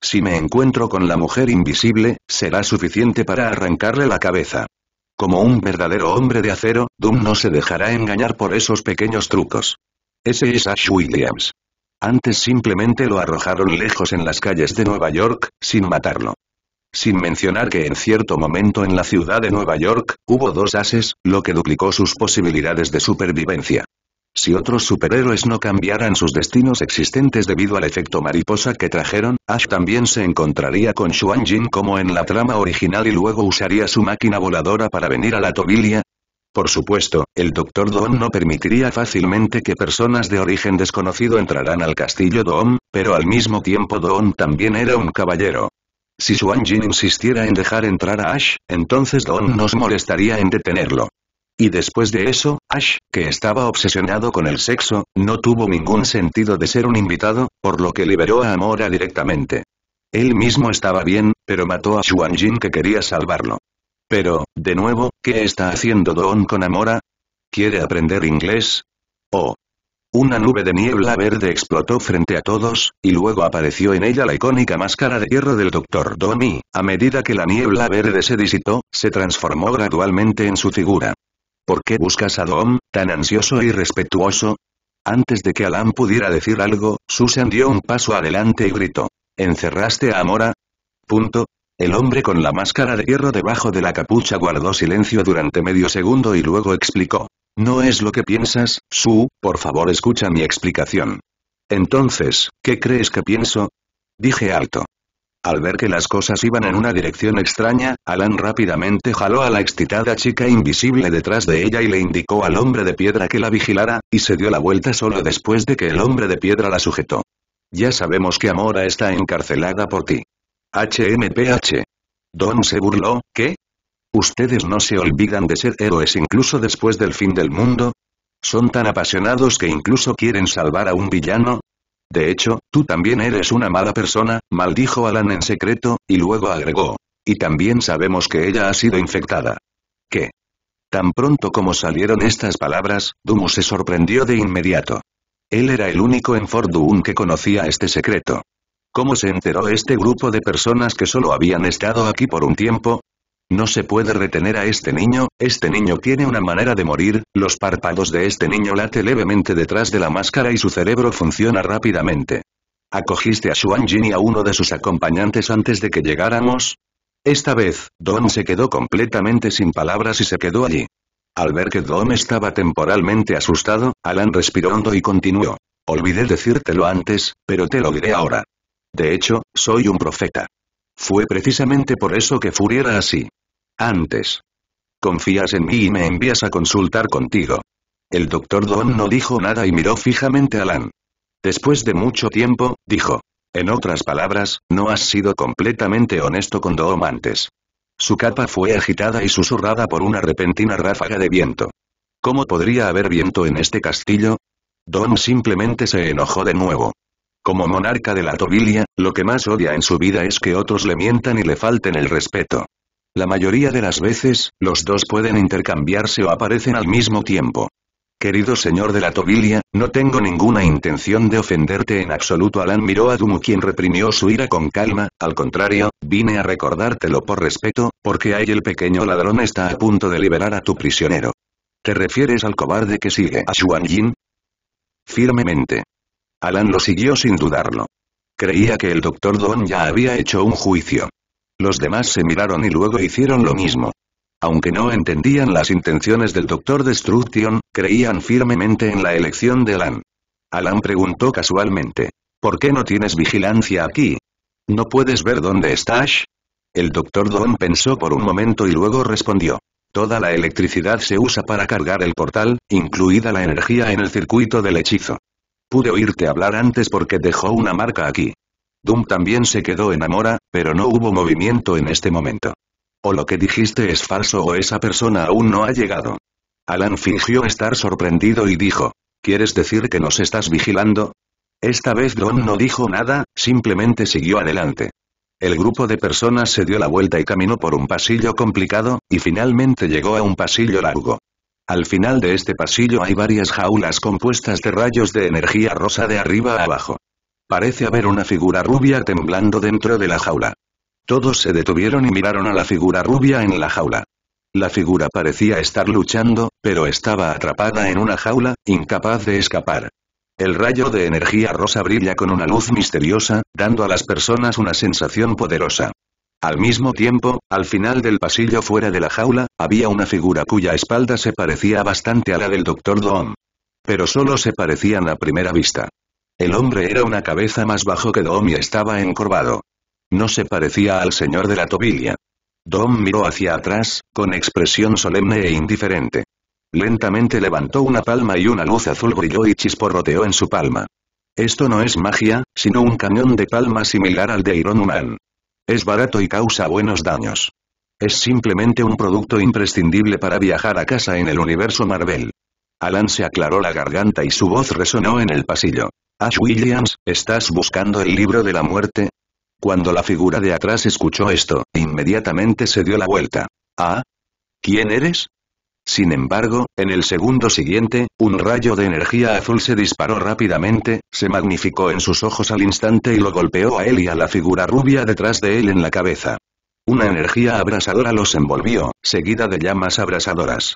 si me encuentro con la mujer invisible, será suficiente para arrancarle la cabeza. Como un verdadero hombre de acero, Doom no se dejará engañar por esos pequeños trucos. Ese es Ash Williams. Antes simplemente lo arrojaron lejos en las calles de Nueva York, sin matarlo. Sin mencionar que en cierto momento en la ciudad de Nueva York, hubo dos ases, lo que duplicó sus posibilidades de supervivencia. Si otros superhéroes no cambiaran sus destinos existentes debido al efecto mariposa que trajeron, Ash también se encontraría con Xuan como en la trama original y luego usaría su máquina voladora para venir a la Tobilia, por supuesto, el Dr. Don no permitiría fácilmente que personas de origen desconocido entraran al castillo don pero al mismo tiempo Don también era un caballero. Si Xuan Jin insistiera en dejar entrar a Ash, entonces Don nos molestaría en detenerlo. Y después de eso, Ash, que estaba obsesionado con el sexo, no tuvo ningún sentido de ser un invitado, por lo que liberó a Amora directamente. Él mismo estaba bien, pero mató a Xuanjin que quería salvarlo. Pero, de nuevo, ¿qué está haciendo Don con Amora? ¿Quiere aprender inglés? Oh. Una nube de niebla verde explotó frente a todos, y luego apareció en ella la icónica máscara de hierro del Dr. y, A medida que la niebla verde se disipó, se transformó gradualmente en su figura. ¿Por qué buscas a Dom, tan ansioso y respetuoso? Antes de que Alan pudiera decir algo, Susan dio un paso adelante y gritó. ¿Encerraste a Amora? Punto. El hombre con la máscara de hierro debajo de la capucha guardó silencio durante medio segundo y luego explicó. No es lo que piensas, Su, por favor escucha mi explicación. Entonces, ¿qué crees que pienso? Dije alto. Al ver que las cosas iban en una dirección extraña, Alan rápidamente jaló a la excitada chica invisible detrás de ella y le indicó al hombre de piedra que la vigilara, y se dio la vuelta solo después de que el hombre de piedra la sujetó. Ya sabemos que Amora está encarcelada por ti. HMPH. Don se burló, ¿qué? ¿Ustedes no se olvidan de ser héroes incluso después del fin del mundo? ¿Son tan apasionados que incluso quieren salvar a un villano? De hecho, tú también eres una mala persona, maldijo Alan en secreto, y luego agregó. Y también sabemos que ella ha sido infectada. ¿Qué? Tan pronto como salieron estas palabras, Dumu se sorprendió de inmediato. Él era el único en Fordun que conocía este secreto. ¿Cómo se enteró este grupo de personas que solo habían estado aquí por un tiempo? No se puede retener a este niño, este niño tiene una manera de morir, los párpados de este niño late levemente detrás de la máscara y su cerebro funciona rápidamente. ¿Acogiste a Xuan Jin y a uno de sus acompañantes antes de que llegáramos? Esta vez, Don se quedó completamente sin palabras y se quedó allí. Al ver que Don estaba temporalmente asustado, Alan respiró hondo y continuó. Olvidé decírtelo antes, pero te lo diré ahora. De hecho, soy un profeta. Fue precisamente por eso que furiera así. Antes. Confías en mí y me envías a consultar contigo. El doctor Don no dijo nada y miró fijamente a Lan. Después de mucho tiempo, dijo. En otras palabras, no has sido completamente honesto con Don antes. Su capa fue agitada y susurrada por una repentina ráfaga de viento. ¿Cómo podría haber viento en este castillo? Don simplemente se enojó de nuevo. Como monarca de la Tobilia, lo que más odia en su vida es que otros le mientan y le falten el respeto. La mayoría de las veces, los dos pueden intercambiarse o aparecen al mismo tiempo. Querido señor de la Tobilia, no tengo ninguna intención de ofenderte en absoluto. Alan miró a Dumu quien reprimió su ira con calma, al contrario, vine a recordártelo por respeto, porque ahí el pequeño ladrón está a punto de liberar a tu prisionero. ¿Te refieres al cobarde que sigue a Xuan Yin? Firmemente. Alan lo siguió sin dudarlo. Creía que el doctor Don ya había hecho un juicio. Los demás se miraron y luego hicieron lo mismo. Aunque no entendían las intenciones del Doctor Destruction, creían firmemente en la elección de Alan. Alan preguntó casualmente. ¿Por qué no tienes vigilancia aquí? ¿No puedes ver dónde estás? El Doctor Don pensó por un momento y luego respondió. Toda la electricidad se usa para cargar el portal, incluida la energía en el circuito del hechizo. Pude oírte hablar antes porque dejó una marca aquí. Doom también se quedó enamora pero no hubo movimiento en este momento. O lo que dijiste es falso o esa persona aún no ha llegado. Alan fingió estar sorprendido y dijo, ¿quieres decir que nos estás vigilando? Esta vez don no dijo nada, simplemente siguió adelante. El grupo de personas se dio la vuelta y caminó por un pasillo complicado, y finalmente llegó a un pasillo largo. Al final de este pasillo hay varias jaulas compuestas de rayos de energía rosa de arriba a abajo. Parece haber una figura rubia temblando dentro de la jaula. Todos se detuvieron y miraron a la figura rubia en la jaula. La figura parecía estar luchando, pero estaba atrapada en una jaula, incapaz de escapar. El rayo de energía rosa brilla con una luz misteriosa, dando a las personas una sensación poderosa. Al mismo tiempo, al final del pasillo fuera de la jaula, había una figura cuya espalda se parecía bastante a la del Dr. Doom. Pero solo se parecían a primera vista. El hombre era una cabeza más bajo que Dom y estaba encorvado. No se parecía al señor de la tobilla. Dom miró hacia atrás, con expresión solemne e indiferente. Lentamente levantó una palma y una luz azul brilló y chisporroteó en su palma. Esto no es magia, sino un cañón de palma similar al de Iron Man. Es barato y causa buenos daños. Es simplemente un producto imprescindible para viajar a casa en el universo Marvel. Alan se aclaró la garganta y su voz resonó en el pasillo. Ash Williams, ¿estás buscando el libro de la muerte? Cuando la figura de atrás escuchó esto, inmediatamente se dio la vuelta. ¿Ah? ¿Quién eres? Sin embargo, en el segundo siguiente, un rayo de energía azul se disparó rápidamente, se magnificó en sus ojos al instante y lo golpeó a él y a la figura rubia detrás de él en la cabeza. Una energía abrasadora los envolvió, seguida de llamas abrasadoras.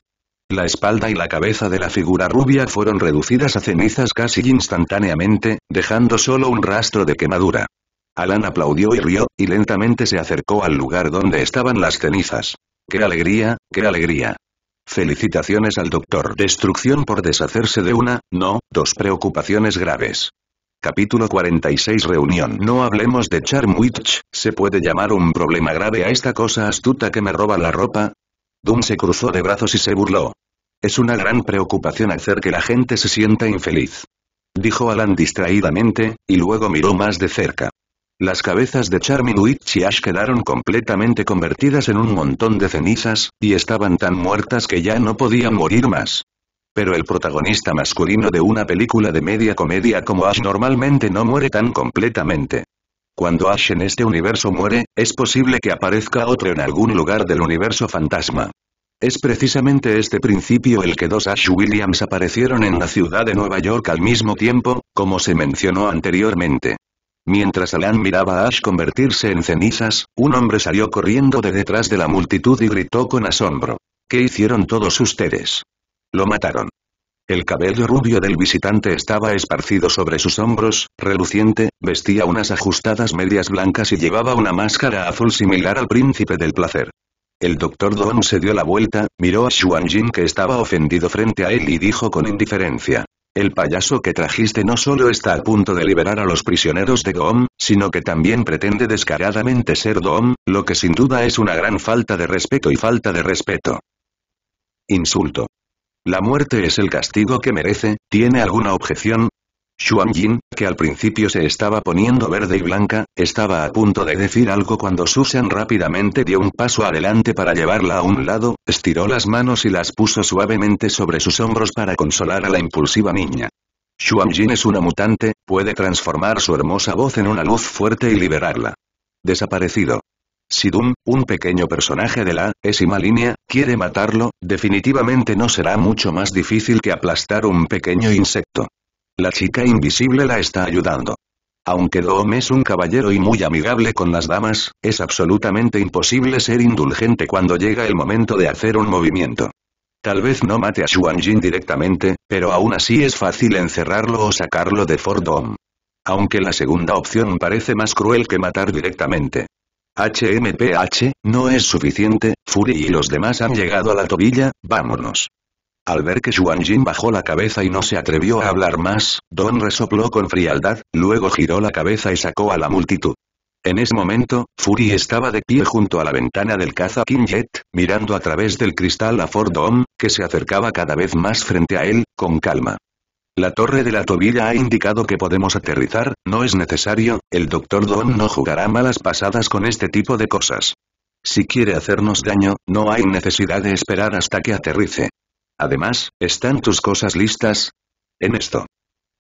La espalda y la cabeza de la figura rubia fueron reducidas a cenizas casi instantáneamente, dejando solo un rastro de quemadura. Alan aplaudió y rió, y lentamente se acercó al lugar donde estaban las cenizas. ¡Qué alegría, qué alegría! Felicitaciones al doctor Destrucción por deshacerse de una, no, dos preocupaciones graves. Capítulo 46 Reunión No hablemos de Charmwitch, ¿se puede llamar un problema grave a esta cosa astuta que me roba la ropa? Doom se cruzó de brazos y se burló. Es una gran preocupación hacer que la gente se sienta infeliz. Dijo Alan distraídamente, y luego miró más de cerca. Las cabezas de Charmin Witch y Ash quedaron completamente convertidas en un montón de cenizas, y estaban tan muertas que ya no podían morir más. Pero el protagonista masculino de una película de media comedia como Ash normalmente no muere tan completamente. Cuando Ash en este universo muere, es posible que aparezca otro en algún lugar del universo fantasma. Es precisamente este principio el que dos Ash Williams aparecieron en la ciudad de Nueva York al mismo tiempo, como se mencionó anteriormente. Mientras Alan miraba a Ash convertirse en cenizas, un hombre salió corriendo de detrás de la multitud y gritó con asombro. ¿Qué hicieron todos ustedes? Lo mataron. El cabello rubio del visitante estaba esparcido sobre sus hombros, reluciente, vestía unas ajustadas medias blancas y llevaba una máscara azul similar al príncipe del placer. El doctor Doom se dio la vuelta, miró a Xuanjin que estaba ofendido frente a él y dijo con indiferencia. El payaso que trajiste no solo está a punto de liberar a los prisioneros de Doom, sino que también pretende descaradamente ser Doom, lo que sin duda es una gran falta de respeto y falta de respeto. Insulto. La muerte es el castigo que merece, ¿tiene alguna objeción? Xuan que al principio se estaba poniendo verde y blanca, estaba a punto de decir algo cuando Susan rápidamente dio un paso adelante para llevarla a un lado, estiró las manos y las puso suavemente sobre sus hombros para consolar a la impulsiva niña. Xuan es una mutante, puede transformar su hermosa voz en una luz fuerte y liberarla. Desaparecido. Doom, un pequeño personaje de la esima línea, quiere matarlo, definitivamente no será mucho más difícil que aplastar un pequeño insecto. La chica invisible la está ayudando. Aunque Doom es un caballero y muy amigable con las damas, es absolutamente imposible ser indulgente cuando llega el momento de hacer un movimiento. Tal vez no mate a Xuan directamente, pero aún así es fácil encerrarlo o sacarlo de Fort Doom. Aunque la segunda opción parece más cruel que matar directamente. HMPH, no es suficiente, Fury y los demás han llegado a la tobilla, vámonos. Al ver que Xuan Jin bajó la cabeza y no se atrevió a hablar más, Don resopló con frialdad, luego giró la cabeza y sacó a la multitud. En ese momento, Fury estaba de pie junto a la ventana del caza King Jet, mirando a través del cristal a Ford que se acercaba cada vez más frente a él, con calma. La torre de la tobilla ha indicado que podemos aterrizar, no es necesario, el Dr. Don no jugará malas pasadas con este tipo de cosas. Si quiere hacernos daño, no hay necesidad de esperar hasta que aterrice. Además, ¿están tus cosas listas? En esto.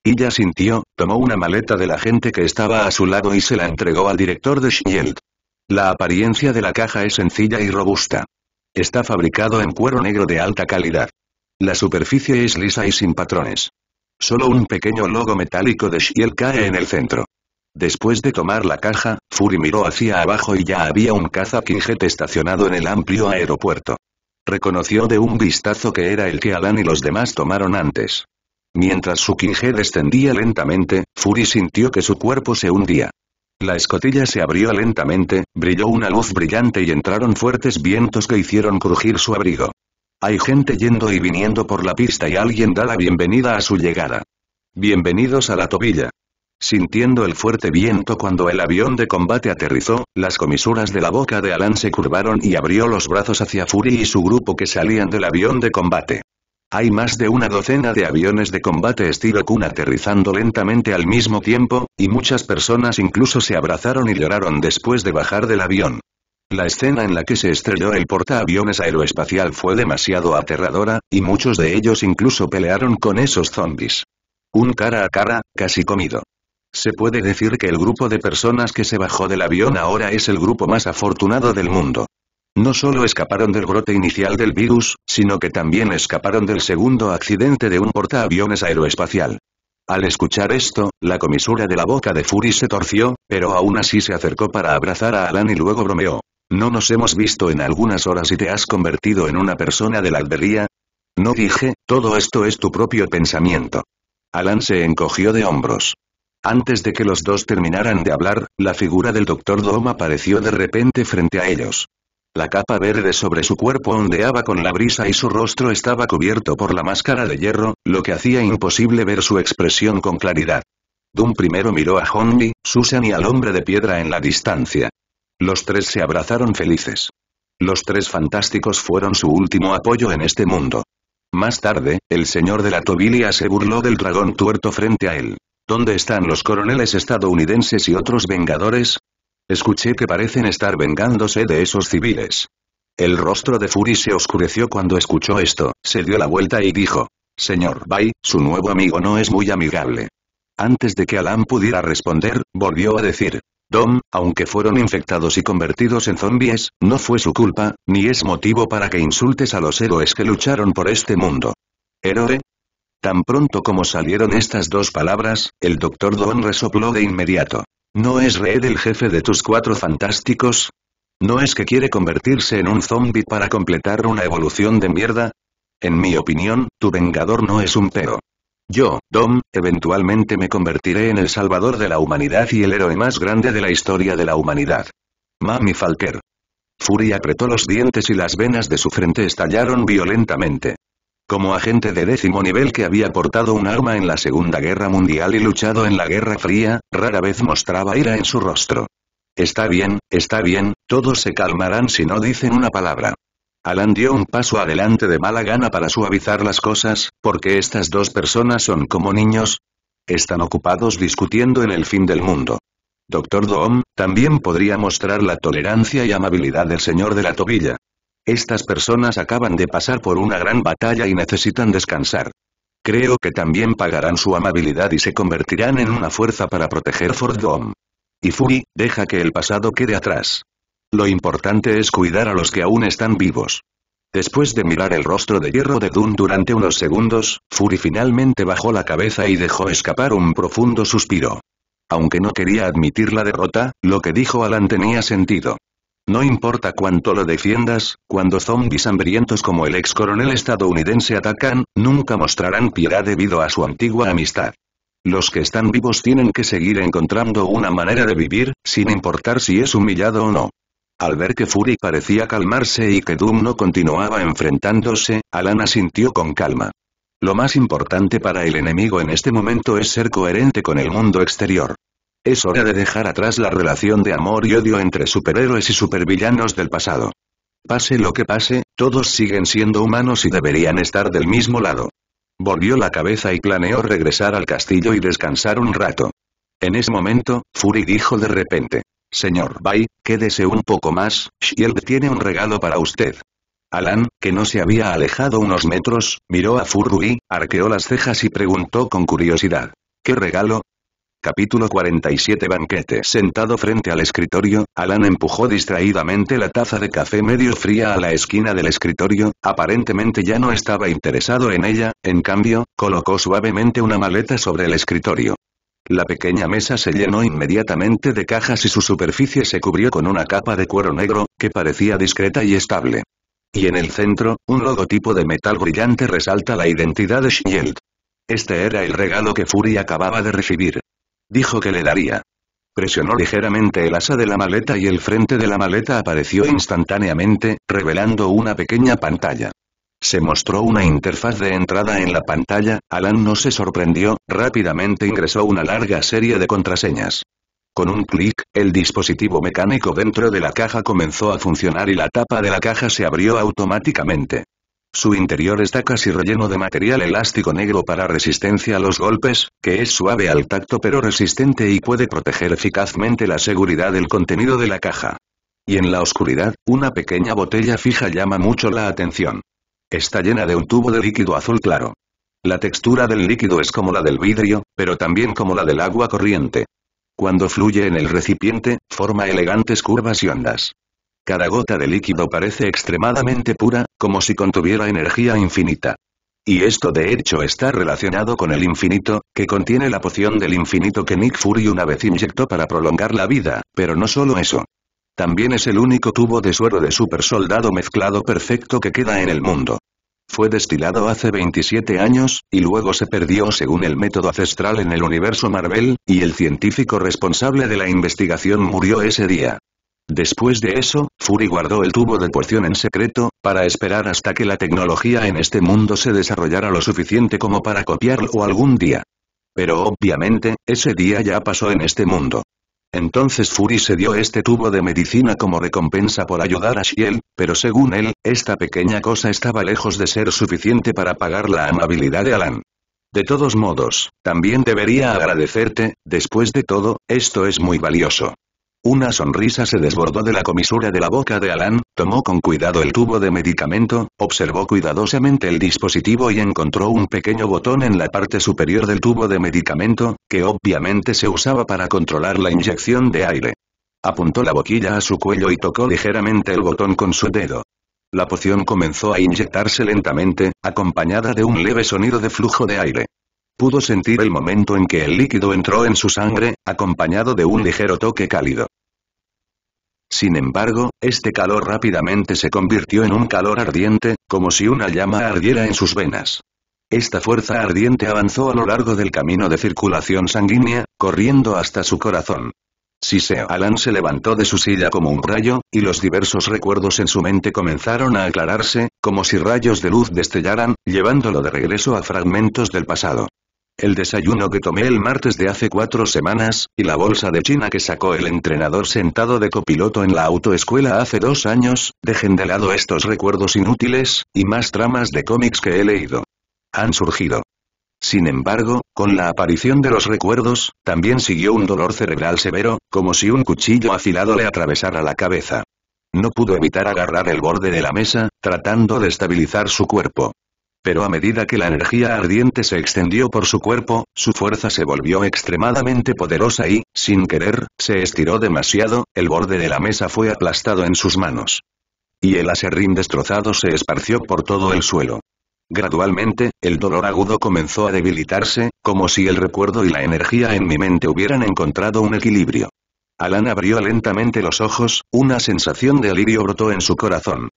ya sintió, tomó una maleta de la gente que estaba a su lado y se la entregó al director de Shield. La apariencia de la caja es sencilla y robusta. Está fabricado en cuero negro de alta calidad. La superficie es lisa y sin patrones. Solo un pequeño logo metálico de Shield cae en el centro. Después de tomar la caja, Fury miró hacia abajo y ya había un caza estacionado en el amplio aeropuerto. Reconoció de un vistazo que era el que Alan y los demás tomaron antes. Mientras su quinje descendía lentamente, Fury sintió que su cuerpo se hundía. La escotilla se abrió lentamente, brilló una luz brillante y entraron fuertes vientos que hicieron crujir su abrigo. Hay gente yendo y viniendo por la pista y alguien da la bienvenida a su llegada. Bienvenidos a la tobilla. Sintiendo el fuerte viento cuando el avión de combate aterrizó, las comisuras de la boca de Alan se curvaron y abrió los brazos hacia Fury y su grupo que salían del avión de combate. Hay más de una docena de aviones de combate estilo Kun aterrizando lentamente al mismo tiempo, y muchas personas incluso se abrazaron y lloraron después de bajar del avión. La escena en la que se estrelló el portaaviones aeroespacial fue demasiado aterradora, y muchos de ellos incluso pelearon con esos zombies. Un cara a cara, casi comido. Se puede decir que el grupo de personas que se bajó del avión ahora es el grupo más afortunado del mundo. No solo escaparon del brote inicial del virus, sino que también escaparon del segundo accidente de un portaaviones aeroespacial. Al escuchar esto, la comisura de la boca de Fury se torció, pero aún así se acercó para abrazar a Alan y luego bromeó. ¿No nos hemos visto en algunas horas y te has convertido en una persona de la aldería? No dije, todo esto es tu propio pensamiento. Alan se encogió de hombros. Antes de que los dos terminaran de hablar, la figura del Doctor Dom apareció de repente frente a ellos. La capa verde sobre su cuerpo ondeaba con la brisa y su rostro estaba cubierto por la máscara de hierro, lo que hacía imposible ver su expresión con claridad. Doom primero miró a Hondi, Susan y al hombre de piedra en la distancia. Los tres se abrazaron felices. Los tres fantásticos fueron su último apoyo en este mundo. Más tarde, el señor de la Tobilia se burló del dragón tuerto frente a él. ¿Dónde están los coroneles estadounidenses y otros vengadores? Escuché que parecen estar vengándose de esos civiles. El rostro de Fury se oscureció cuando escuchó esto, se dio la vuelta y dijo. Señor Bai, su nuevo amigo no es muy amigable. Antes de que Alan pudiera responder, volvió a decir. Dom, aunque fueron infectados y convertidos en zombies, no fue su culpa, ni es motivo para que insultes a los héroes que lucharon por este mundo. Héroe, Tan pronto como salieron estas dos palabras, el doctor Don resopló de inmediato. ¿No es Reed el jefe de tus cuatro fantásticos? ¿No es que quiere convertirse en un zombie para completar una evolución de mierda? En mi opinión, tu vengador no es un pero. Yo, Dom, eventualmente me convertiré en el salvador de la humanidad y el héroe más grande de la historia de la humanidad. Mami Falker. Fury apretó los dientes y las venas de su frente estallaron violentamente. Como agente de décimo nivel que había portado un arma en la Segunda Guerra Mundial y luchado en la Guerra Fría, rara vez mostraba ira en su rostro. Está bien, está bien, todos se calmarán si no dicen una palabra. Alan dio un paso adelante de mala gana para suavizar las cosas, porque estas dos personas son como niños. Están ocupados discutiendo en el fin del mundo. Doctor Dohm, también podría mostrar la tolerancia y amabilidad del señor de la tobilla. Estas personas acaban de pasar por una gran batalla y necesitan descansar. Creo que también pagarán su amabilidad y se convertirán en una fuerza para proteger Fort Dome. Y Fury, deja que el pasado quede atrás. Lo importante es cuidar a los que aún están vivos. Después de mirar el rostro de hierro de Dun durante unos segundos, Fury finalmente bajó la cabeza y dejó escapar un profundo suspiro. Aunque no quería admitir la derrota, lo que dijo Alan tenía sentido. No importa cuánto lo defiendas, cuando zombis hambrientos como el ex coronel estadounidense atacan, nunca mostrarán piedad debido a su antigua amistad. Los que están vivos tienen que seguir encontrando una manera de vivir, sin importar si es humillado o no. Al ver que Fury parecía calmarse y que Doom no continuaba enfrentándose, Alana sintió con calma. Lo más importante para el enemigo en este momento es ser coherente con el mundo exterior. Es hora de dejar atrás la relación de amor y odio entre superhéroes y supervillanos del pasado. Pase lo que pase, todos siguen siendo humanos y deberían estar del mismo lado. Volvió la cabeza y planeó regresar al castillo y descansar un rato. En ese momento, Fury dijo de repente. Señor Bai, quédese un poco más, Shield tiene un regalo para usted. Alan, que no se había alejado unos metros, miró a Fury, arqueó las cejas y preguntó con curiosidad. ¿Qué regalo? Capítulo 47 Banquete Sentado frente al escritorio, Alan empujó distraídamente la taza de café medio fría a la esquina del escritorio, aparentemente ya no estaba interesado en ella, en cambio, colocó suavemente una maleta sobre el escritorio. La pequeña mesa se llenó inmediatamente de cajas y su superficie se cubrió con una capa de cuero negro, que parecía discreta y estable. Y en el centro, un logotipo de metal brillante resalta la identidad de Shield. Este era el regalo que Fury acababa de recibir. Dijo que le daría. Presionó ligeramente el asa de la maleta y el frente de la maleta apareció instantáneamente, revelando una pequeña pantalla. Se mostró una interfaz de entrada en la pantalla, Alan no se sorprendió, rápidamente ingresó una larga serie de contraseñas. Con un clic, el dispositivo mecánico dentro de la caja comenzó a funcionar y la tapa de la caja se abrió automáticamente. Su interior está casi relleno de material elástico negro para resistencia a los golpes, que es suave al tacto pero resistente y puede proteger eficazmente la seguridad del contenido de la caja. Y en la oscuridad, una pequeña botella fija llama mucho la atención. Está llena de un tubo de líquido azul claro. La textura del líquido es como la del vidrio, pero también como la del agua corriente. Cuando fluye en el recipiente, forma elegantes curvas y ondas. Cada gota de líquido parece extremadamente pura, como si contuviera energía infinita. Y esto de hecho está relacionado con el infinito, que contiene la poción del infinito que Nick Fury una vez inyectó para prolongar la vida, pero no solo eso. También es el único tubo de suero de super soldado mezclado perfecto que queda en el mundo. Fue destilado hace 27 años, y luego se perdió según el método ancestral en el universo Marvel, y el científico responsable de la investigación murió ese día. Después de eso, Fury guardó el tubo de poción en secreto, para esperar hasta que la tecnología en este mundo se desarrollara lo suficiente como para copiarlo algún día. Pero obviamente, ese día ya pasó en este mundo. Entonces Fury se dio este tubo de medicina como recompensa por ayudar a Shiel, pero según él, esta pequeña cosa estaba lejos de ser suficiente para pagar la amabilidad de Alan. De todos modos, también debería agradecerte, después de todo, esto es muy valioso. Una sonrisa se desbordó de la comisura de la boca de Alan, tomó con cuidado el tubo de medicamento, observó cuidadosamente el dispositivo y encontró un pequeño botón en la parte superior del tubo de medicamento, que obviamente se usaba para controlar la inyección de aire. Apuntó la boquilla a su cuello y tocó ligeramente el botón con su dedo. La poción comenzó a inyectarse lentamente, acompañada de un leve sonido de flujo de aire. Pudo sentir el momento en que el líquido entró en su sangre, acompañado de un ligero toque cálido. Sin embargo, este calor rápidamente se convirtió en un calor ardiente, como si una llama ardiera en sus venas. Esta fuerza ardiente avanzó a lo largo del camino de circulación sanguínea, corriendo hasta su corazón. Siseo Alan se levantó de su silla como un rayo, y los diversos recuerdos en su mente comenzaron a aclararse, como si rayos de luz destellaran, llevándolo de regreso a fragmentos del pasado el desayuno que tomé el martes de hace cuatro semanas, y la bolsa de China que sacó el entrenador sentado de copiloto en la autoescuela hace dos años, dejen de lado estos recuerdos inútiles, y más tramas de cómics que he leído. Han surgido. Sin embargo, con la aparición de los recuerdos, también siguió un dolor cerebral severo, como si un cuchillo afilado le atravesara la cabeza. No pudo evitar agarrar el borde de la mesa, tratando de estabilizar su cuerpo pero a medida que la energía ardiente se extendió por su cuerpo, su fuerza se volvió extremadamente poderosa y, sin querer, se estiró demasiado, el borde de la mesa fue aplastado en sus manos. Y el aserrín destrozado se esparció por todo el suelo. Gradualmente, el dolor agudo comenzó a debilitarse, como si el recuerdo y la energía en mi mente hubieran encontrado un equilibrio. Alan abrió lentamente los ojos, una sensación de alivio brotó en su corazón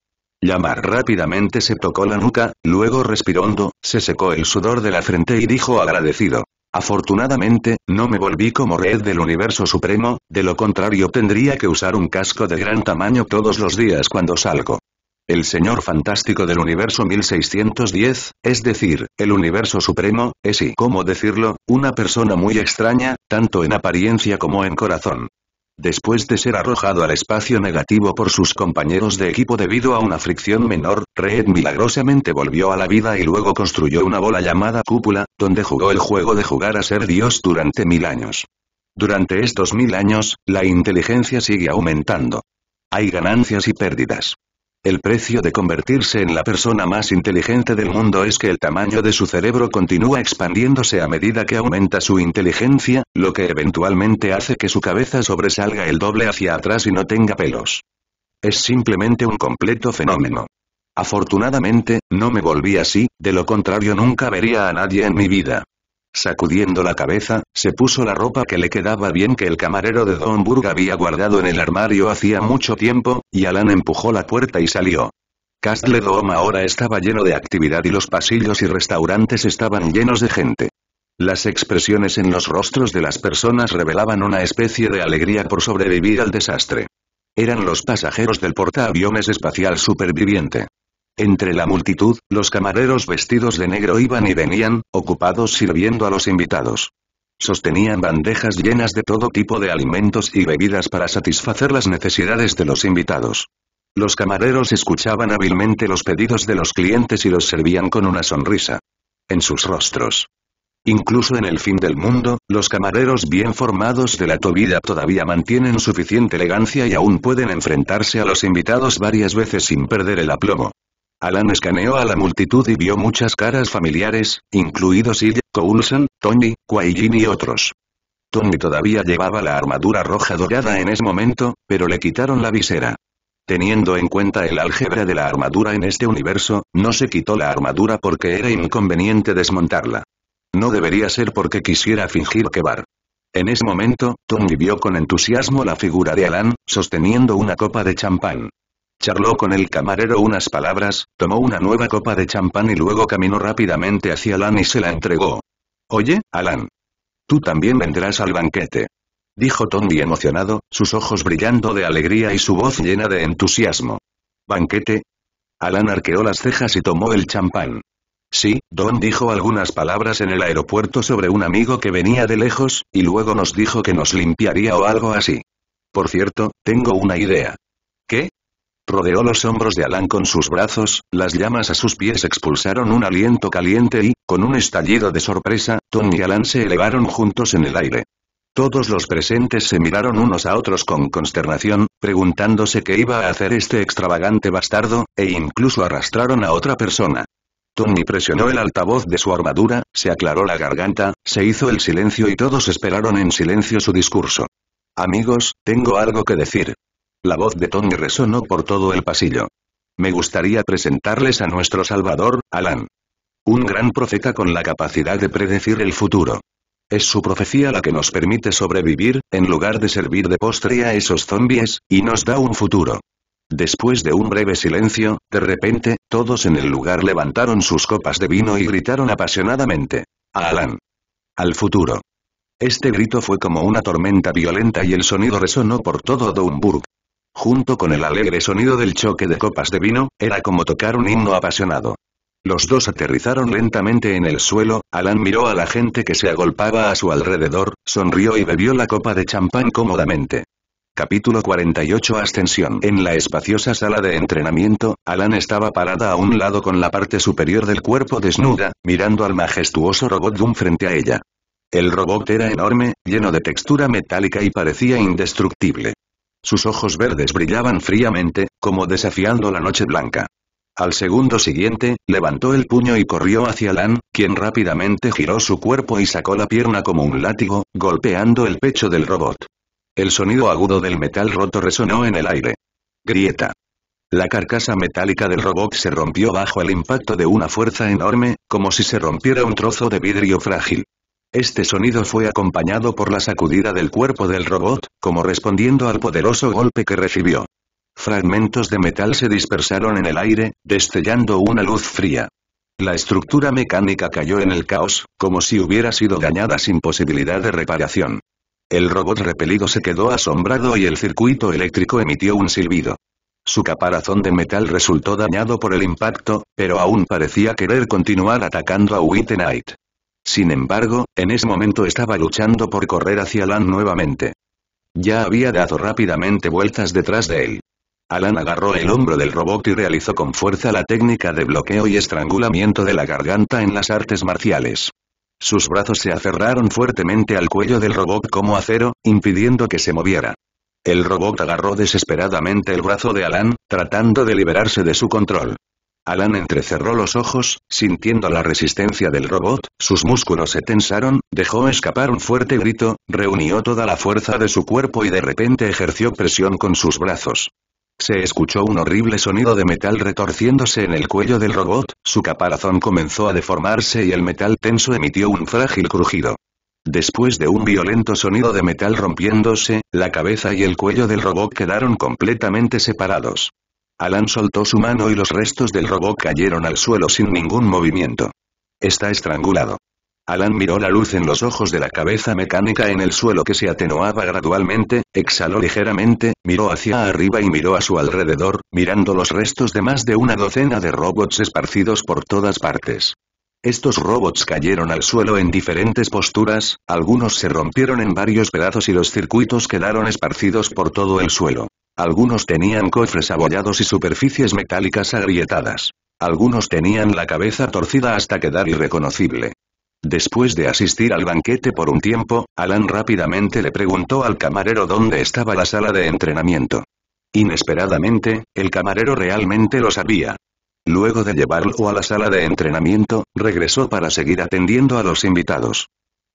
llamar rápidamente se tocó la nuca, luego respirando se secó el sudor de la frente y dijo agradecido. Afortunadamente, no me volví como red del universo supremo, de lo contrario tendría que usar un casco de gran tamaño todos los días cuando salgo. El señor fantástico del universo 1610, es decir, el universo supremo, es y cómo decirlo, una persona muy extraña, tanto en apariencia como en corazón. Después de ser arrojado al espacio negativo por sus compañeros de equipo debido a una fricción menor, Red milagrosamente volvió a la vida y luego construyó una bola llamada cúpula, donde jugó el juego de jugar a ser Dios durante mil años. Durante estos mil años, la inteligencia sigue aumentando. Hay ganancias y pérdidas. El precio de convertirse en la persona más inteligente del mundo es que el tamaño de su cerebro continúa expandiéndose a medida que aumenta su inteligencia, lo que eventualmente hace que su cabeza sobresalga el doble hacia atrás y no tenga pelos. Es simplemente un completo fenómeno. Afortunadamente, no me volví así, de lo contrario nunca vería a nadie en mi vida. Sacudiendo la cabeza, se puso la ropa que le quedaba bien que el camarero de Don había guardado en el armario hacía mucho tiempo, y Alan empujó la puerta y salió. Castle Dome ahora estaba lleno de actividad y los pasillos y restaurantes estaban llenos de gente. Las expresiones en los rostros de las personas revelaban una especie de alegría por sobrevivir al desastre. Eran los pasajeros del portaaviones espacial superviviente. Entre la multitud, los camareros vestidos de negro iban y venían, ocupados sirviendo a los invitados. Sostenían bandejas llenas de todo tipo de alimentos y bebidas para satisfacer las necesidades de los invitados. Los camareros escuchaban hábilmente los pedidos de los clientes y los servían con una sonrisa. En sus rostros. Incluso en el fin del mundo, los camareros bien formados de la Tobida todavía mantienen suficiente elegancia y aún pueden enfrentarse a los invitados varias veces sin perder el aplomo. Alan escaneó a la multitud y vio muchas caras familiares, incluidos Illa, Coulson, Tony, kwai-jin y otros. Tony todavía llevaba la armadura roja dorada en ese momento, pero le quitaron la visera. Teniendo en cuenta el álgebra de la armadura en este universo, no se quitó la armadura porque era inconveniente desmontarla. No debería ser porque quisiera fingir que Bar. En ese momento, Tony vio con entusiasmo la figura de Alan, sosteniendo una copa de champán charló con el camarero unas palabras, tomó una nueva copa de champán y luego caminó rápidamente hacia Alan y se la entregó. Oye, Alan. Tú también vendrás al banquete. Dijo Tony emocionado, sus ojos brillando de alegría y su voz llena de entusiasmo. ¿Banquete? Alan arqueó las cejas y tomó el champán. Sí, Don dijo algunas palabras en el aeropuerto sobre un amigo que venía de lejos, y luego nos dijo que nos limpiaría o algo así. Por cierto, tengo una idea. ¿Qué? Rodeó los hombros de Alan con sus brazos, las llamas a sus pies expulsaron un aliento caliente y, con un estallido de sorpresa, Tony y Alan se elevaron juntos en el aire. Todos los presentes se miraron unos a otros con consternación, preguntándose qué iba a hacer este extravagante bastardo, e incluso arrastraron a otra persona. Tony presionó el altavoz de su armadura, se aclaró la garganta, se hizo el silencio y todos esperaron en silencio su discurso. Amigos, tengo algo que decir. La voz de Tony resonó por todo el pasillo. Me gustaría presentarles a nuestro Salvador, Alan. Un gran profeta con la capacidad de predecir el futuro. Es su profecía la que nos permite sobrevivir, en lugar de servir de postre a esos zombies, y nos da un futuro. Después de un breve silencio, de repente, todos en el lugar levantaron sus copas de vino y gritaron apasionadamente. A Alan. Al futuro. Este grito fue como una tormenta violenta y el sonido resonó por todo Dunburg junto con el alegre sonido del choque de copas de vino, era como tocar un himno apasionado. Los dos aterrizaron lentamente en el suelo, Alan miró a la gente que se agolpaba a su alrededor, sonrió y bebió la copa de champán cómodamente. Capítulo 48 Ascensión En la espaciosa sala de entrenamiento, Alan estaba parada a un lado con la parte superior del cuerpo desnuda, mirando al majestuoso robot Doom frente a ella. El robot era enorme, lleno de textura metálica y parecía indestructible. Sus ojos verdes brillaban fríamente, como desafiando la noche blanca. Al segundo siguiente, levantó el puño y corrió hacia Lan, quien rápidamente giró su cuerpo y sacó la pierna como un látigo, golpeando el pecho del robot. El sonido agudo del metal roto resonó en el aire. Grieta. La carcasa metálica del robot se rompió bajo el impacto de una fuerza enorme, como si se rompiera un trozo de vidrio frágil. Este sonido fue acompañado por la sacudida del cuerpo del robot, como respondiendo al poderoso golpe que recibió. Fragmentos de metal se dispersaron en el aire, destellando una luz fría. La estructura mecánica cayó en el caos, como si hubiera sido dañada sin posibilidad de reparación. El robot repelido se quedó asombrado y el circuito eléctrico emitió un silbido. Su caparazón de metal resultó dañado por el impacto, pero aún parecía querer continuar atacando a White Knight. Sin embargo, en ese momento estaba luchando por correr hacia Alan nuevamente. Ya había dado rápidamente vueltas detrás de él. Alan agarró el hombro del robot y realizó con fuerza la técnica de bloqueo y estrangulamiento de la garganta en las artes marciales. Sus brazos se aferraron fuertemente al cuello del robot como acero, impidiendo que se moviera. El robot agarró desesperadamente el brazo de Alan, tratando de liberarse de su control. Alan entrecerró los ojos, sintiendo la resistencia del robot, sus músculos se tensaron, dejó escapar un fuerte grito, reunió toda la fuerza de su cuerpo y de repente ejerció presión con sus brazos. Se escuchó un horrible sonido de metal retorciéndose en el cuello del robot, su caparazón comenzó a deformarse y el metal tenso emitió un frágil crujido. Después de un violento sonido de metal rompiéndose, la cabeza y el cuello del robot quedaron completamente separados. Alan soltó su mano y los restos del robot cayeron al suelo sin ningún movimiento. Está estrangulado. Alan miró la luz en los ojos de la cabeza mecánica en el suelo que se atenuaba gradualmente, exhaló ligeramente, miró hacia arriba y miró a su alrededor, mirando los restos de más de una docena de robots esparcidos por todas partes. Estos robots cayeron al suelo en diferentes posturas, algunos se rompieron en varios pedazos y los circuitos quedaron esparcidos por todo el suelo. Algunos tenían cofres abollados y superficies metálicas agrietadas. Algunos tenían la cabeza torcida hasta quedar irreconocible. Después de asistir al banquete por un tiempo, Alan rápidamente le preguntó al camarero dónde estaba la sala de entrenamiento. Inesperadamente, el camarero realmente lo sabía. Luego de llevarlo a la sala de entrenamiento, regresó para seguir atendiendo a los invitados.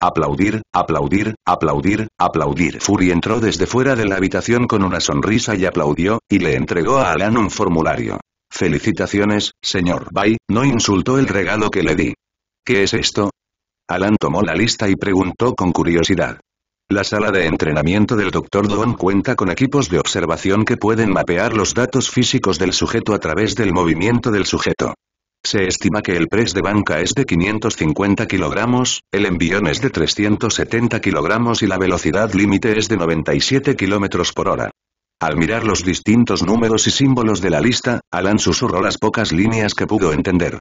Aplaudir, aplaudir, aplaudir, aplaudir. Fury entró desde fuera de la habitación con una sonrisa y aplaudió, y le entregó a Alan un formulario. Felicitaciones, señor Bai, no insultó el regalo que le di. ¿Qué es esto? Alan tomó la lista y preguntó con curiosidad. La sala de entrenamiento del Dr. Don cuenta con equipos de observación que pueden mapear los datos físicos del sujeto a través del movimiento del sujeto. Se estima que el press de banca es de 550 kilogramos, el envión es de 370 kilogramos y la velocidad límite es de 97 kilómetros por hora. Al mirar los distintos números y símbolos de la lista, Alan susurró las pocas líneas que pudo entender.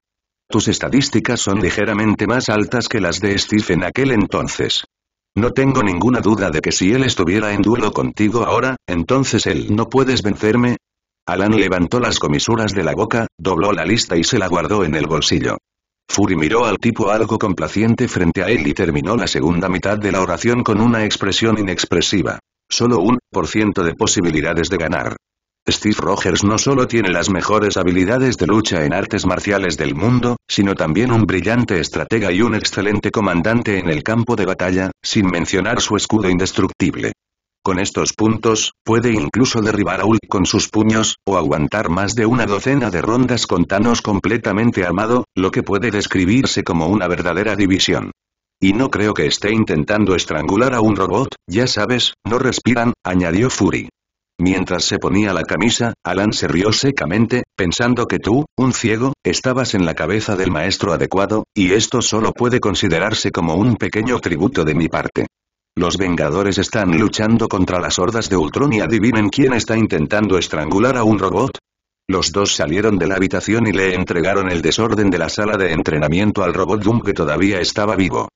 Tus estadísticas son ligeramente más altas que las de Steve en aquel entonces. No tengo ninguna duda de que si él estuviera en duelo contigo ahora, entonces él no puedes vencerme, Alan levantó las comisuras de la boca, dobló la lista y se la guardó en el bolsillo. Fury miró al tipo algo complaciente frente a él y terminó la segunda mitad de la oración con una expresión inexpresiva. Solo un por ciento de posibilidades de ganar. Steve Rogers no solo tiene las mejores habilidades de lucha en artes marciales del mundo, sino también un brillante estratega y un excelente comandante en el campo de batalla, sin mencionar su escudo indestructible. Con estos puntos, puede incluso derribar a Hulk con sus puños, o aguantar más de una docena de rondas con Thanos completamente armado, lo que puede describirse como una verdadera división. Y no creo que esté intentando estrangular a un robot, ya sabes, no respiran, añadió Fury. Mientras se ponía la camisa, Alan se rió secamente, pensando que tú, un ciego, estabas en la cabeza del maestro adecuado, y esto solo puede considerarse como un pequeño tributo de mi parte. Los Vengadores están luchando contra las hordas de Ultron y adivinen quién está intentando estrangular a un robot. Los dos salieron de la habitación y le entregaron el desorden de la sala de entrenamiento al robot Doom que todavía estaba vivo.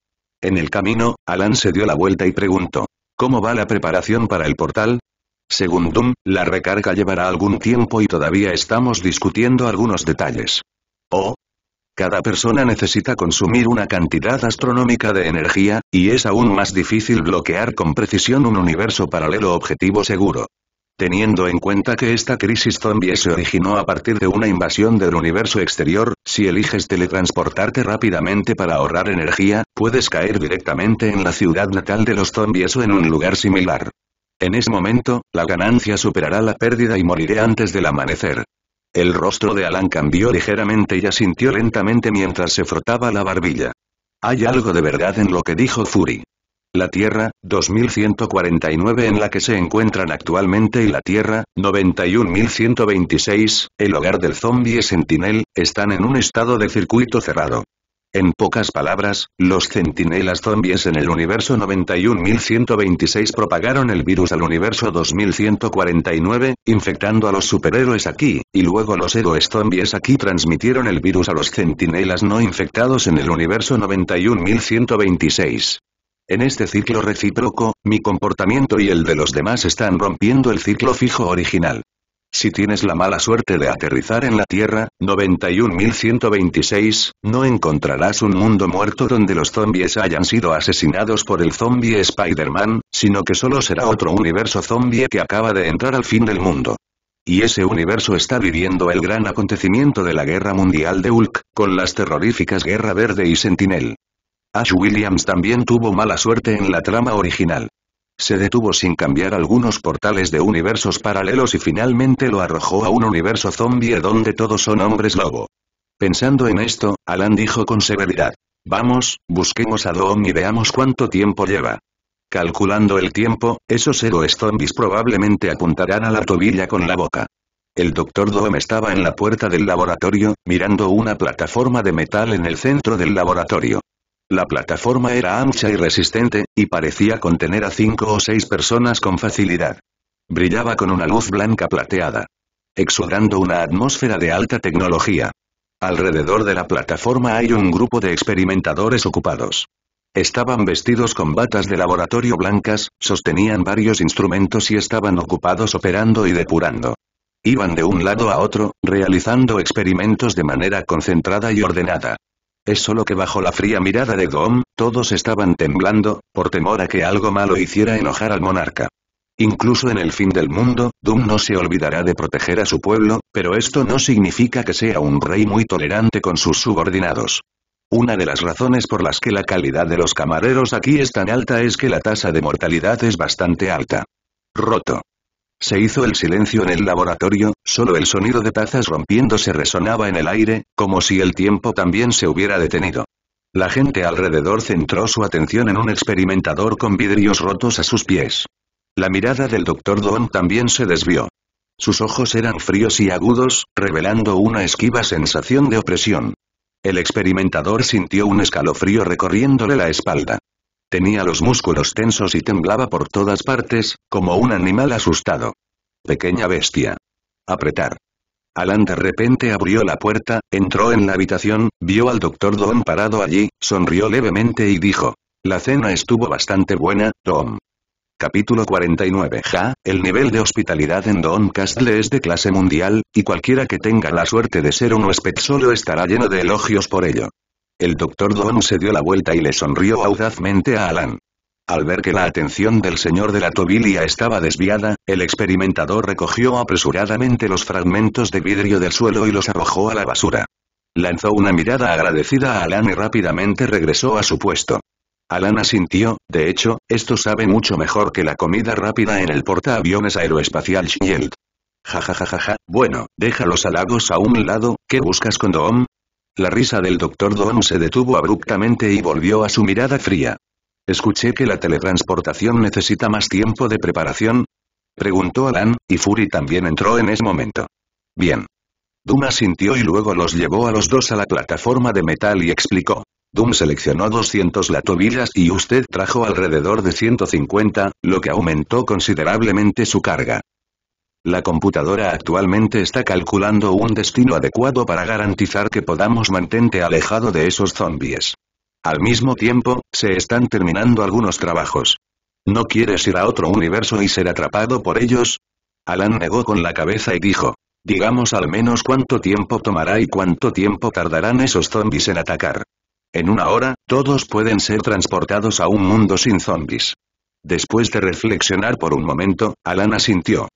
En el camino, Alan se dio la vuelta y preguntó, ¿cómo va la preparación para el portal? Según Doom, la recarga llevará algún tiempo y todavía estamos discutiendo algunos detalles. Oh, cada persona necesita consumir una cantidad astronómica de energía, y es aún más difícil bloquear con precisión un universo paralelo objetivo seguro. Teniendo en cuenta que esta crisis zombie se originó a partir de una invasión del universo exterior, si eliges teletransportarte rápidamente para ahorrar energía, puedes caer directamente en la ciudad natal de los zombies o en un lugar similar. En ese momento, la ganancia superará la pérdida y moriré antes del amanecer. El rostro de Alan cambió ligeramente y asintió lentamente mientras se frotaba la barbilla. Hay algo de verdad en lo que dijo Fury. La Tierra, 2149 en la que se encuentran actualmente y la Tierra, 91126, el hogar del zombie Sentinel, están en un estado de circuito cerrado. En pocas palabras, los centinelas zombies en el universo 91126 propagaron el virus al universo 2149, infectando a los superhéroes aquí, y luego los héroes zombies aquí transmitieron el virus a los centinelas no infectados en el universo 91126. En este ciclo recíproco, mi comportamiento y el de los demás están rompiendo el ciclo fijo original. Si tienes la mala suerte de aterrizar en la Tierra, 91.126, no encontrarás un mundo muerto donde los zombies hayan sido asesinados por el zombie Spider-Man, sino que solo será otro universo zombie que acaba de entrar al fin del mundo. Y ese universo está viviendo el gran acontecimiento de la Guerra Mundial de Hulk, con las terroríficas Guerra Verde y Sentinel. Ash Williams también tuvo mala suerte en la trama original. Se detuvo sin cambiar algunos portales de universos paralelos y finalmente lo arrojó a un universo zombie donde todos son hombres lobo. Pensando en esto, Alan dijo con severidad. Vamos, busquemos a Doom y veamos cuánto tiempo lleva. Calculando el tiempo, esos héroes zombies probablemente apuntarán a la tobilla con la boca. El doctor Doom estaba en la puerta del laboratorio, mirando una plataforma de metal en el centro del laboratorio. La plataforma era ancha y resistente, y parecía contener a cinco o seis personas con facilidad. Brillaba con una luz blanca plateada. Exudando una atmósfera de alta tecnología. Alrededor de la plataforma hay un grupo de experimentadores ocupados. Estaban vestidos con batas de laboratorio blancas, sostenían varios instrumentos y estaban ocupados operando y depurando. Iban de un lado a otro, realizando experimentos de manera concentrada y ordenada. Es solo que bajo la fría mirada de Doom, todos estaban temblando, por temor a que algo malo hiciera enojar al monarca. Incluso en el fin del mundo, Doom no se olvidará de proteger a su pueblo, pero esto no significa que sea un rey muy tolerante con sus subordinados. Una de las razones por las que la calidad de los camareros aquí es tan alta es que la tasa de mortalidad es bastante alta. Roto. Se hizo el silencio en el laboratorio, solo el sonido de tazas rompiéndose resonaba en el aire, como si el tiempo también se hubiera detenido. La gente alrededor centró su atención en un experimentador con vidrios rotos a sus pies. La mirada del doctor Don también se desvió. Sus ojos eran fríos y agudos, revelando una esquiva sensación de opresión. El experimentador sintió un escalofrío recorriéndole la espalda. Tenía los músculos tensos y temblaba por todas partes, como un animal asustado. Pequeña bestia. Apretar. Alan de repente abrió la puerta, entró en la habitación, vio al doctor Don parado allí, sonrió levemente y dijo. La cena estuvo bastante buena, Tom. Capítulo 49 Ja, el nivel de hospitalidad en Don Castle es de clase mundial, y cualquiera que tenga la suerte de ser un huésped solo estará lleno de elogios por ello. El doctor Doom se dio la vuelta y le sonrió audazmente a Alan. Al ver que la atención del señor de la tobilia estaba desviada, el experimentador recogió apresuradamente los fragmentos de vidrio del suelo y los arrojó a la basura. Lanzó una mirada agradecida a Alan y rápidamente regresó a su puesto. Alan asintió, de hecho, esto sabe mucho mejor que la comida rápida en el portaaviones aeroespacial Shield. Ja ja ja ja ja, bueno, deja los halagos a un lado, ¿qué buscas con Doom? La risa del doctor Doom se detuvo abruptamente y volvió a su mirada fría. «Escuché que la teletransportación necesita más tiempo de preparación», preguntó Alan, y Fury también entró en ese momento. «Bien». Doom asintió y luego los llevó a los dos a la plataforma de metal y explicó. Doom seleccionó 200 latovillas y usted trajo alrededor de 150, lo que aumentó considerablemente su carga. La computadora actualmente está calculando un destino adecuado para garantizar que podamos mantente alejado de esos zombies. Al mismo tiempo, se están terminando algunos trabajos. ¿No quieres ir a otro universo y ser atrapado por ellos? Alan negó con la cabeza y dijo. Digamos al menos cuánto tiempo tomará y cuánto tiempo tardarán esos zombies en atacar. En una hora, todos pueden ser transportados a un mundo sin zombies. Después de reflexionar por un momento, Alan asintió.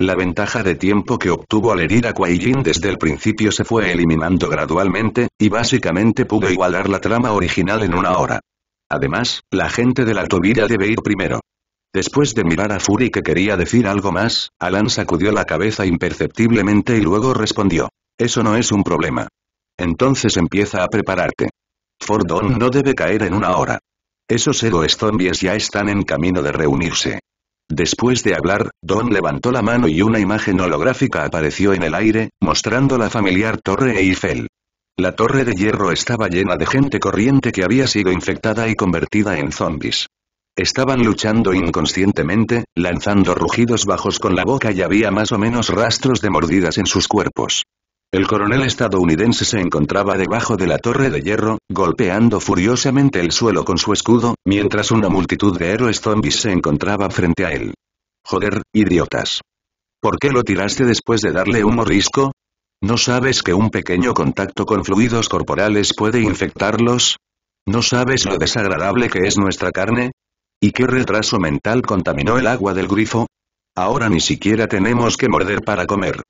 La ventaja de tiempo que obtuvo al herir a Kuai desde el principio se fue eliminando gradualmente, y básicamente pudo igualar la trama original en una hora. Además, la gente de la tobilla debe ir primero. Después de mirar a Fury que quería decir algo más, Alan sacudió la cabeza imperceptiblemente y luego respondió. Eso no es un problema. Entonces empieza a prepararte. Fordon no debe caer en una hora. Esos héroes zombies ya están en camino de reunirse. Después de hablar, Don levantó la mano y una imagen holográfica apareció en el aire, mostrando la familiar Torre Eiffel. La torre de hierro estaba llena de gente corriente que había sido infectada y convertida en zombies. Estaban luchando inconscientemente, lanzando rugidos bajos con la boca y había más o menos rastros de mordidas en sus cuerpos. El coronel estadounidense se encontraba debajo de la torre de hierro, golpeando furiosamente el suelo con su escudo, mientras una multitud de héroes zombies se encontraba frente a él. Joder, idiotas. ¿Por qué lo tiraste después de darle un morrisco? ¿No sabes que un pequeño contacto con fluidos corporales puede infectarlos? ¿No sabes lo desagradable que es nuestra carne? ¿Y qué retraso mental contaminó el agua del grifo? Ahora ni siquiera tenemos que morder para comer.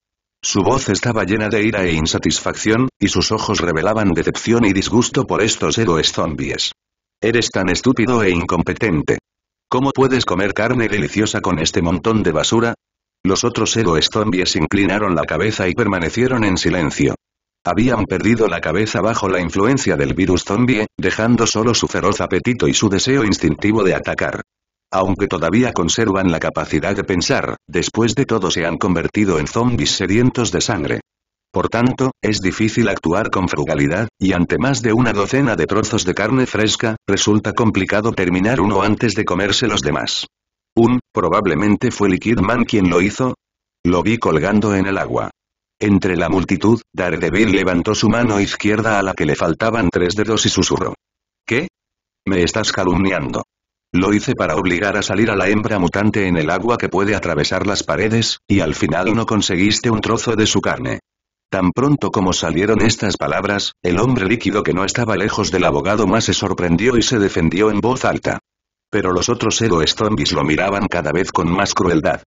Su voz estaba llena de ira e insatisfacción, y sus ojos revelaban decepción y disgusto por estos héroes zombies. Eres tan estúpido e incompetente. ¿Cómo puedes comer carne deliciosa con este montón de basura? Los otros héroes zombies inclinaron la cabeza y permanecieron en silencio. Habían perdido la cabeza bajo la influencia del virus zombie, dejando solo su feroz apetito y su deseo instintivo de atacar aunque todavía conservan la capacidad de pensar, después de todo se han convertido en zombis sedientos de sangre. Por tanto, es difícil actuar con frugalidad, y ante más de una docena de trozos de carne fresca, resulta complicado terminar uno antes de comerse los demás. Un, probablemente fue Liquid Man quien lo hizo. Lo vi colgando en el agua. Entre la multitud, Daredevil levantó su mano izquierda a la que le faltaban tres dedos y susurró. ¿Qué? Me estás calumniando. Lo hice para obligar a salir a la hembra mutante en el agua que puede atravesar las paredes, y al final no conseguiste un trozo de su carne. Tan pronto como salieron estas palabras, el hombre líquido que no estaba lejos del abogado más se sorprendió y se defendió en voz alta. Pero los otros héroes zombies lo miraban cada vez con más crueldad.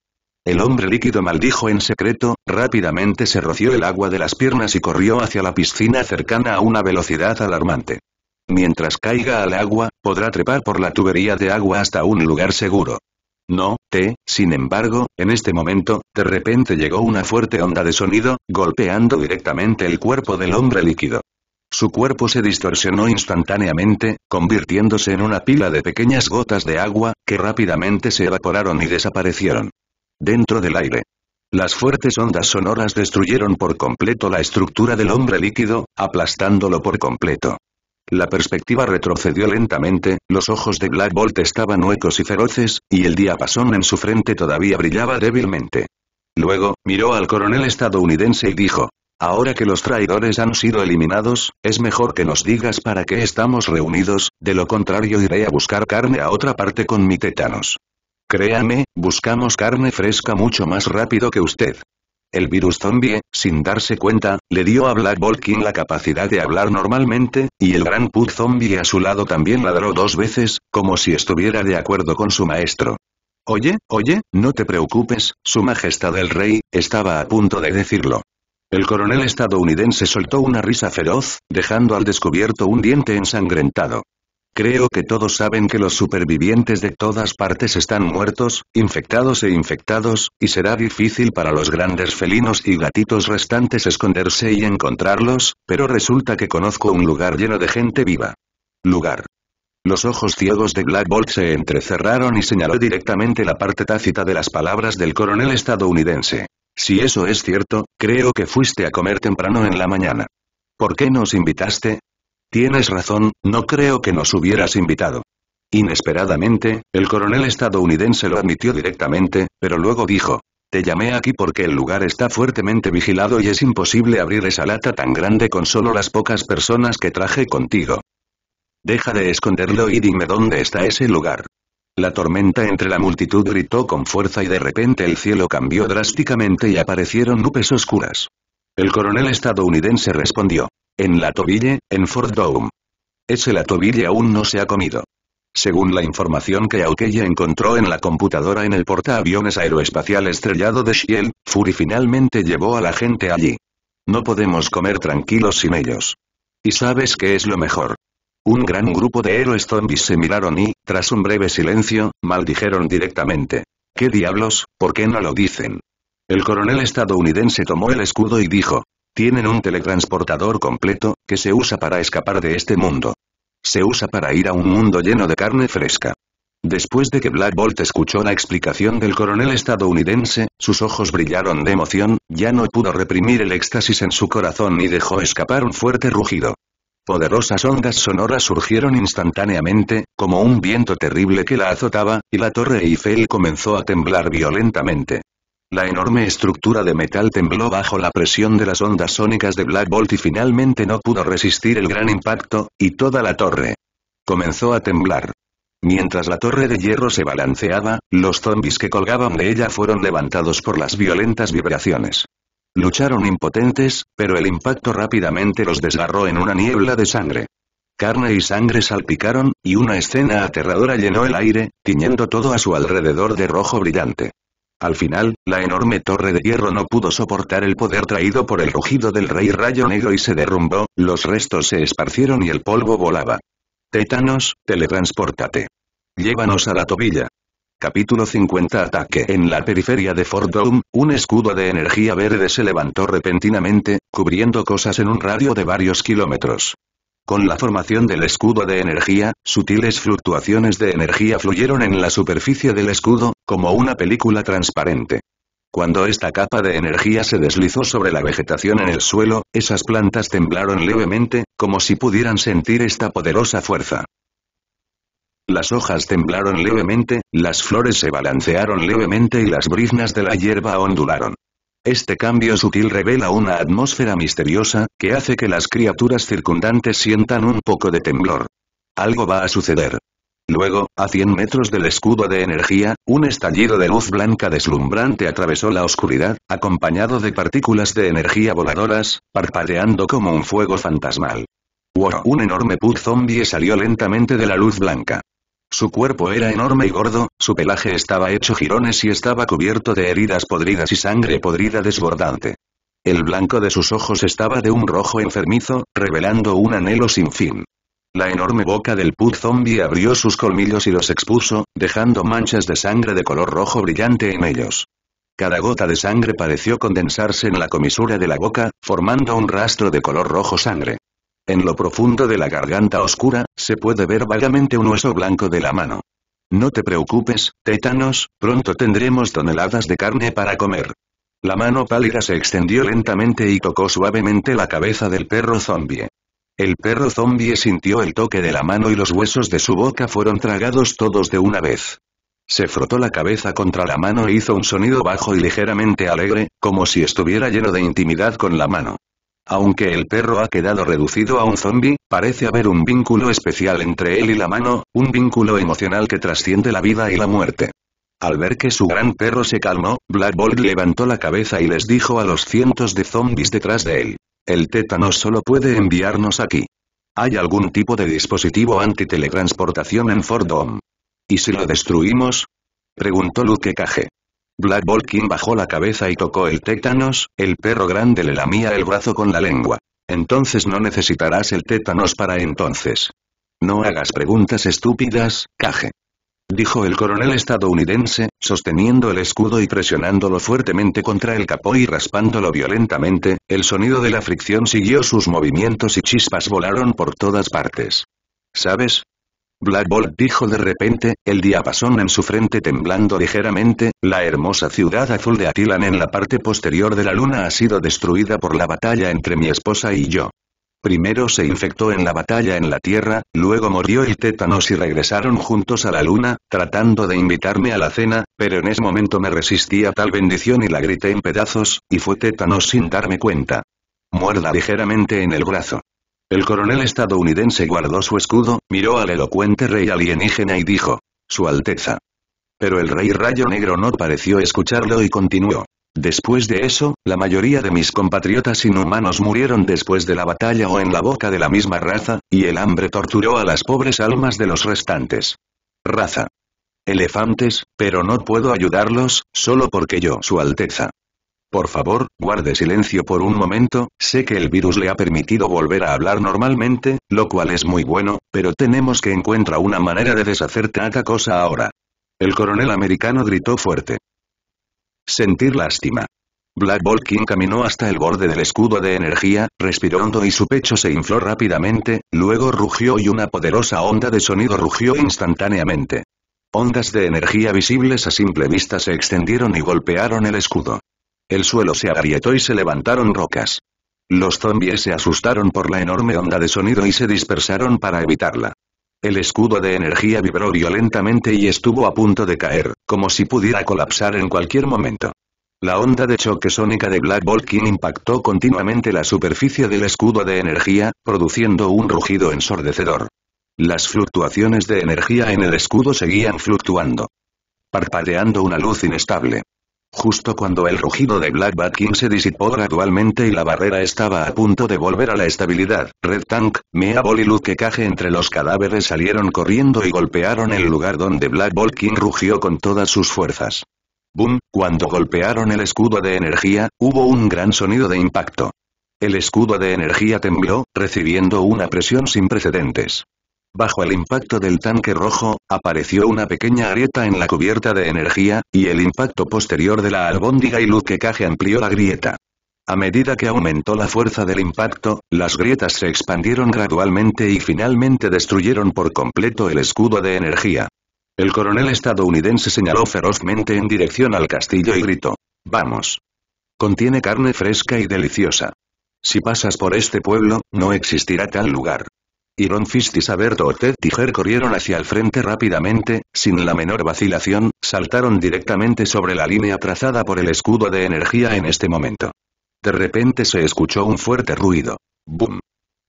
El hombre líquido maldijo en secreto, rápidamente se roció el agua de las piernas y corrió hacia la piscina cercana a una velocidad alarmante. Mientras caiga al agua, podrá trepar por la tubería de agua hasta un lugar seguro. No, T, sin embargo, en este momento, de repente llegó una fuerte onda de sonido, golpeando directamente el cuerpo del hombre líquido. Su cuerpo se distorsionó instantáneamente, convirtiéndose en una pila de pequeñas gotas de agua, que rápidamente se evaporaron y desaparecieron. Dentro del aire. Las fuertes ondas sonoras destruyeron por completo la estructura del hombre líquido, aplastándolo por completo. La perspectiva retrocedió lentamente, los ojos de Black Bolt estaban huecos y feroces, y el diapasón en su frente todavía brillaba débilmente. Luego, miró al coronel estadounidense y dijo, Ahora que los traidores han sido eliminados, es mejor que nos digas para qué estamos reunidos, de lo contrario iré a buscar carne a otra parte con mi tétanos. Créame, buscamos carne fresca mucho más rápido que usted. El virus zombie, sin darse cuenta, le dio a Black Volkin la capacidad de hablar normalmente, y el gran put zombie a su lado también ladró dos veces, como si estuviera de acuerdo con su maestro. Oye, oye, no te preocupes, su majestad el rey, estaba a punto de decirlo. El coronel estadounidense soltó una risa feroz, dejando al descubierto un diente ensangrentado. Creo que todos saben que los supervivientes de todas partes están muertos, infectados e infectados, y será difícil para los grandes felinos y gatitos restantes esconderse y encontrarlos, pero resulta que conozco un lugar lleno de gente viva. Lugar. Los ojos ciegos de Black Bolt se entrecerraron y señaló directamente la parte tácita de las palabras del coronel estadounidense. Si eso es cierto, creo que fuiste a comer temprano en la mañana. ¿Por qué nos invitaste? Tienes razón, no creo que nos hubieras invitado. Inesperadamente, el coronel estadounidense lo admitió directamente, pero luego dijo, te llamé aquí porque el lugar está fuertemente vigilado y es imposible abrir esa lata tan grande con solo las pocas personas que traje contigo. Deja de esconderlo y dime dónde está ese lugar. La tormenta entre la multitud gritó con fuerza y de repente el cielo cambió drásticamente y aparecieron nubes oscuras. El coronel estadounidense respondió. En la Tobille, en Fort Dome. Ese la Tobille aún no se ha comido. Según la información que Aukella encontró en la computadora en el portaaviones aeroespacial estrellado de Shiel, Fury finalmente llevó a la gente allí. No podemos comer tranquilos sin ellos. ¿Y sabes qué es lo mejor? Un gran grupo de héroes zombies se miraron y, tras un breve silencio, maldijeron directamente. ¿Qué diablos, por qué no lo dicen? El coronel estadounidense tomó el escudo y dijo, tienen un teletransportador completo, que se usa para escapar de este mundo. Se usa para ir a un mundo lleno de carne fresca. Después de que Black Bolt escuchó la explicación del coronel estadounidense, sus ojos brillaron de emoción, ya no pudo reprimir el éxtasis en su corazón y dejó escapar un fuerte rugido. Poderosas ondas sonoras surgieron instantáneamente, como un viento terrible que la azotaba, y la torre Eiffel comenzó a temblar violentamente. La enorme estructura de metal tembló bajo la presión de las ondas sónicas de Black Bolt y finalmente no pudo resistir el gran impacto, y toda la torre comenzó a temblar. Mientras la torre de hierro se balanceaba, los zombis que colgaban de ella fueron levantados por las violentas vibraciones. Lucharon impotentes, pero el impacto rápidamente los desgarró en una niebla de sangre. Carne y sangre salpicaron, y una escena aterradora llenó el aire, tiñendo todo a su alrededor de rojo brillante. Al final, la enorme torre de hierro no pudo soportar el poder traído por el rugido del rey rayo negro y se derrumbó, los restos se esparcieron y el polvo volaba. Tétanos, teletransportate Llévanos a la tobilla. Capítulo 50 Ataque En la periferia de Fort Dome, un escudo de energía verde se levantó repentinamente, cubriendo cosas en un radio de varios kilómetros. Con la formación del escudo de energía, sutiles fluctuaciones de energía fluyeron en la superficie del escudo, como una película transparente. Cuando esta capa de energía se deslizó sobre la vegetación en el suelo, esas plantas temblaron levemente, como si pudieran sentir esta poderosa fuerza. Las hojas temblaron levemente, las flores se balancearon levemente y las briznas de la hierba ondularon. Este cambio sutil revela una atmósfera misteriosa, que hace que las criaturas circundantes sientan un poco de temblor. Algo va a suceder. Luego, a 100 metros del escudo de energía, un estallido de luz blanca deslumbrante atravesó la oscuridad, acompañado de partículas de energía voladoras, parpadeando como un fuego fantasmal. un enorme pug zombie salió lentamente de la luz blanca. Su cuerpo era enorme y gordo, su pelaje estaba hecho jirones y estaba cubierto de heridas podridas y sangre podrida desbordante. El blanco de sus ojos estaba de un rojo enfermizo, revelando un anhelo sin fin. La enorme boca del put zombie abrió sus colmillos y los expuso, dejando manchas de sangre de color rojo brillante en ellos. Cada gota de sangre pareció condensarse en la comisura de la boca, formando un rastro de color rojo sangre. En lo profundo de la garganta oscura, se puede ver vagamente un hueso blanco de la mano. No te preocupes, tétanos, pronto tendremos toneladas de carne para comer. La mano pálida se extendió lentamente y tocó suavemente la cabeza del perro zombie. El perro zombie sintió el toque de la mano y los huesos de su boca fueron tragados todos de una vez. Se frotó la cabeza contra la mano e hizo un sonido bajo y ligeramente alegre, como si estuviera lleno de intimidad con la mano. Aunque el perro ha quedado reducido a un zombie, parece haber un vínculo especial entre él y la mano, un vínculo emocional que trasciende la vida y la muerte. Al ver que su gran perro se calmó, Black Bolt levantó la cabeza y les dijo a los cientos de zombies detrás de él. El tétanos solo puede enviarnos aquí. Hay algún tipo de dispositivo antiteletransportación en Fordom? ¿Y si lo destruimos? Preguntó Luke Cage. Black King bajó la cabeza y tocó el tétanos, el perro grande le lamía el brazo con la lengua. Entonces no necesitarás el tétanos para entonces. No hagas preguntas estúpidas, Cage dijo el coronel estadounidense, sosteniendo el escudo y presionándolo fuertemente contra el capó y raspándolo violentamente, el sonido de la fricción siguió sus movimientos y chispas volaron por todas partes. ¿Sabes? Black Bolt dijo de repente, el diapasón en su frente temblando ligeramente, la hermosa ciudad azul de Atilan en la parte posterior de la luna ha sido destruida por la batalla entre mi esposa y yo. Primero se infectó en la batalla en la Tierra, luego murió el tétanos y regresaron juntos a la Luna, tratando de invitarme a la cena, pero en ese momento me resistí a tal bendición y la grité en pedazos, y fue tétanos sin darme cuenta. Muerda ligeramente en el brazo. El coronel estadounidense guardó su escudo, miró al elocuente rey alienígena y dijo, Su Alteza. Pero el rey Rayo Negro no pareció escucharlo y continuó. Después de eso, la mayoría de mis compatriotas inhumanos murieron después de la batalla o en la boca de la misma raza, y el hambre torturó a las pobres almas de los restantes. Raza. Elefantes, pero no puedo ayudarlos, solo porque yo, Su Alteza. Por favor, guarde silencio por un momento, sé que el virus le ha permitido volver a hablar normalmente, lo cual es muy bueno, pero tenemos que encontrar una manera de deshacer tanta cosa ahora. El coronel americano gritó fuerte. Sentir lástima. Black Bolt caminó hasta el borde del escudo de energía, respiró hondo y su pecho se infló rápidamente, luego rugió y una poderosa onda de sonido rugió instantáneamente. Ondas de energía visibles a simple vista se extendieron y golpearon el escudo. El suelo se agrietó y se levantaron rocas. Los zombies se asustaron por la enorme onda de sonido y se dispersaron para evitarla. El escudo de energía vibró violentamente y estuvo a punto de caer, como si pudiera colapsar en cualquier momento. La onda de choque sónica de Black Bolt impactó continuamente la superficie del escudo de energía, produciendo un rugido ensordecedor. Las fluctuaciones de energía en el escudo seguían fluctuando. Parpadeando una luz inestable, Justo cuando el rugido de Black Bat King se disipó gradualmente y la barrera estaba a punto de volver a la estabilidad, Red Tank, Mea Ball y que caje entre los cadáveres salieron corriendo y golpearon el lugar donde Black Ball King rugió con todas sus fuerzas. Boom, cuando golpearon el escudo de energía, hubo un gran sonido de impacto. El escudo de energía tembló, recibiendo una presión sin precedentes. Bajo el impacto del tanque rojo, apareció una pequeña grieta en la cubierta de energía, y el impacto posterior de la albóndiga y luz que caje amplió la grieta. A medida que aumentó la fuerza del impacto, las grietas se expandieron gradualmente y finalmente destruyeron por completo el escudo de energía. El coronel estadounidense señaló ferozmente en dirección al castillo y gritó. Vamos. Contiene carne fresca y deliciosa. Si pasas por este pueblo, no existirá tal lugar. Iron Fist y Saberto Tiger corrieron hacia el frente rápidamente, sin la menor vacilación, saltaron directamente sobre la línea trazada por el escudo de energía en este momento. De repente se escuchó un fuerte ruido. ¡Bum!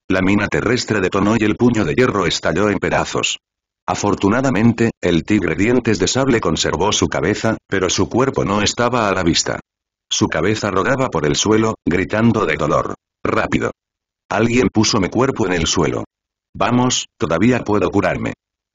La mina terrestre detonó y el puño de hierro estalló en pedazos. Afortunadamente, el tigre dientes de sable conservó su cabeza, pero su cuerpo no estaba a la vista. Su cabeza rodaba por el suelo, gritando de dolor. ¡Rápido! Alguien puso mi cuerpo en el suelo. Vamos, todavía puedo curarme.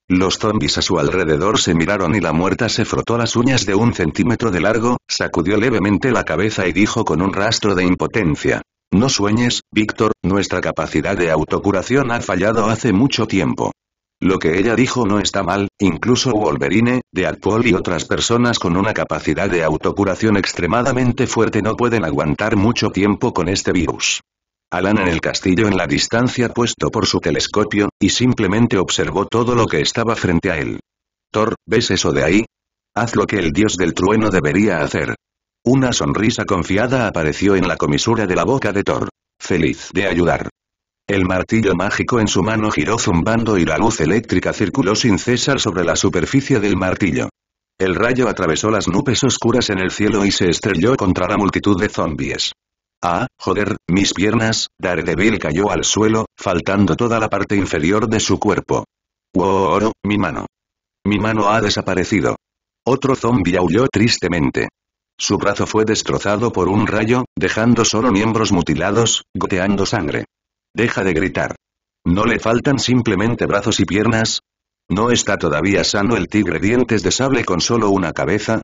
Los zombis a su alrededor se miraron y la muerta se frotó las uñas de un centímetro de largo, sacudió levemente la cabeza y dijo con un rastro de impotencia. No sueñes, Víctor, nuestra capacidad de autocuración ha fallado hace mucho tiempo. Lo que ella dijo no está mal, incluso Wolverine, Deadpool y otras personas con una capacidad de autocuración extremadamente fuerte no pueden aguantar mucho tiempo con este virus. Alan en el castillo en la distancia puesto por su telescopio, y simplemente observó todo lo que estaba frente a él. Thor, ¿ves eso de ahí? Haz lo que el dios del trueno debería hacer. Una sonrisa confiada apareció en la comisura de la boca de Thor. Feliz de ayudar. El martillo mágico en su mano giró zumbando y la luz eléctrica circuló sin cesar sobre la superficie del martillo. El rayo atravesó las nubes oscuras en el cielo y se estrelló contra la multitud de zombies. Ah, joder, mis piernas, Daredevil cayó al suelo, faltando toda la parte inferior de su cuerpo. oro mi mano. Mi mano ha desaparecido. Otro zombie aulló tristemente. Su brazo fue destrozado por un rayo, dejando solo miembros mutilados, goteando sangre. Deja de gritar. ¿No le faltan simplemente brazos y piernas? ¿No está todavía sano el tigre dientes de sable con solo una cabeza?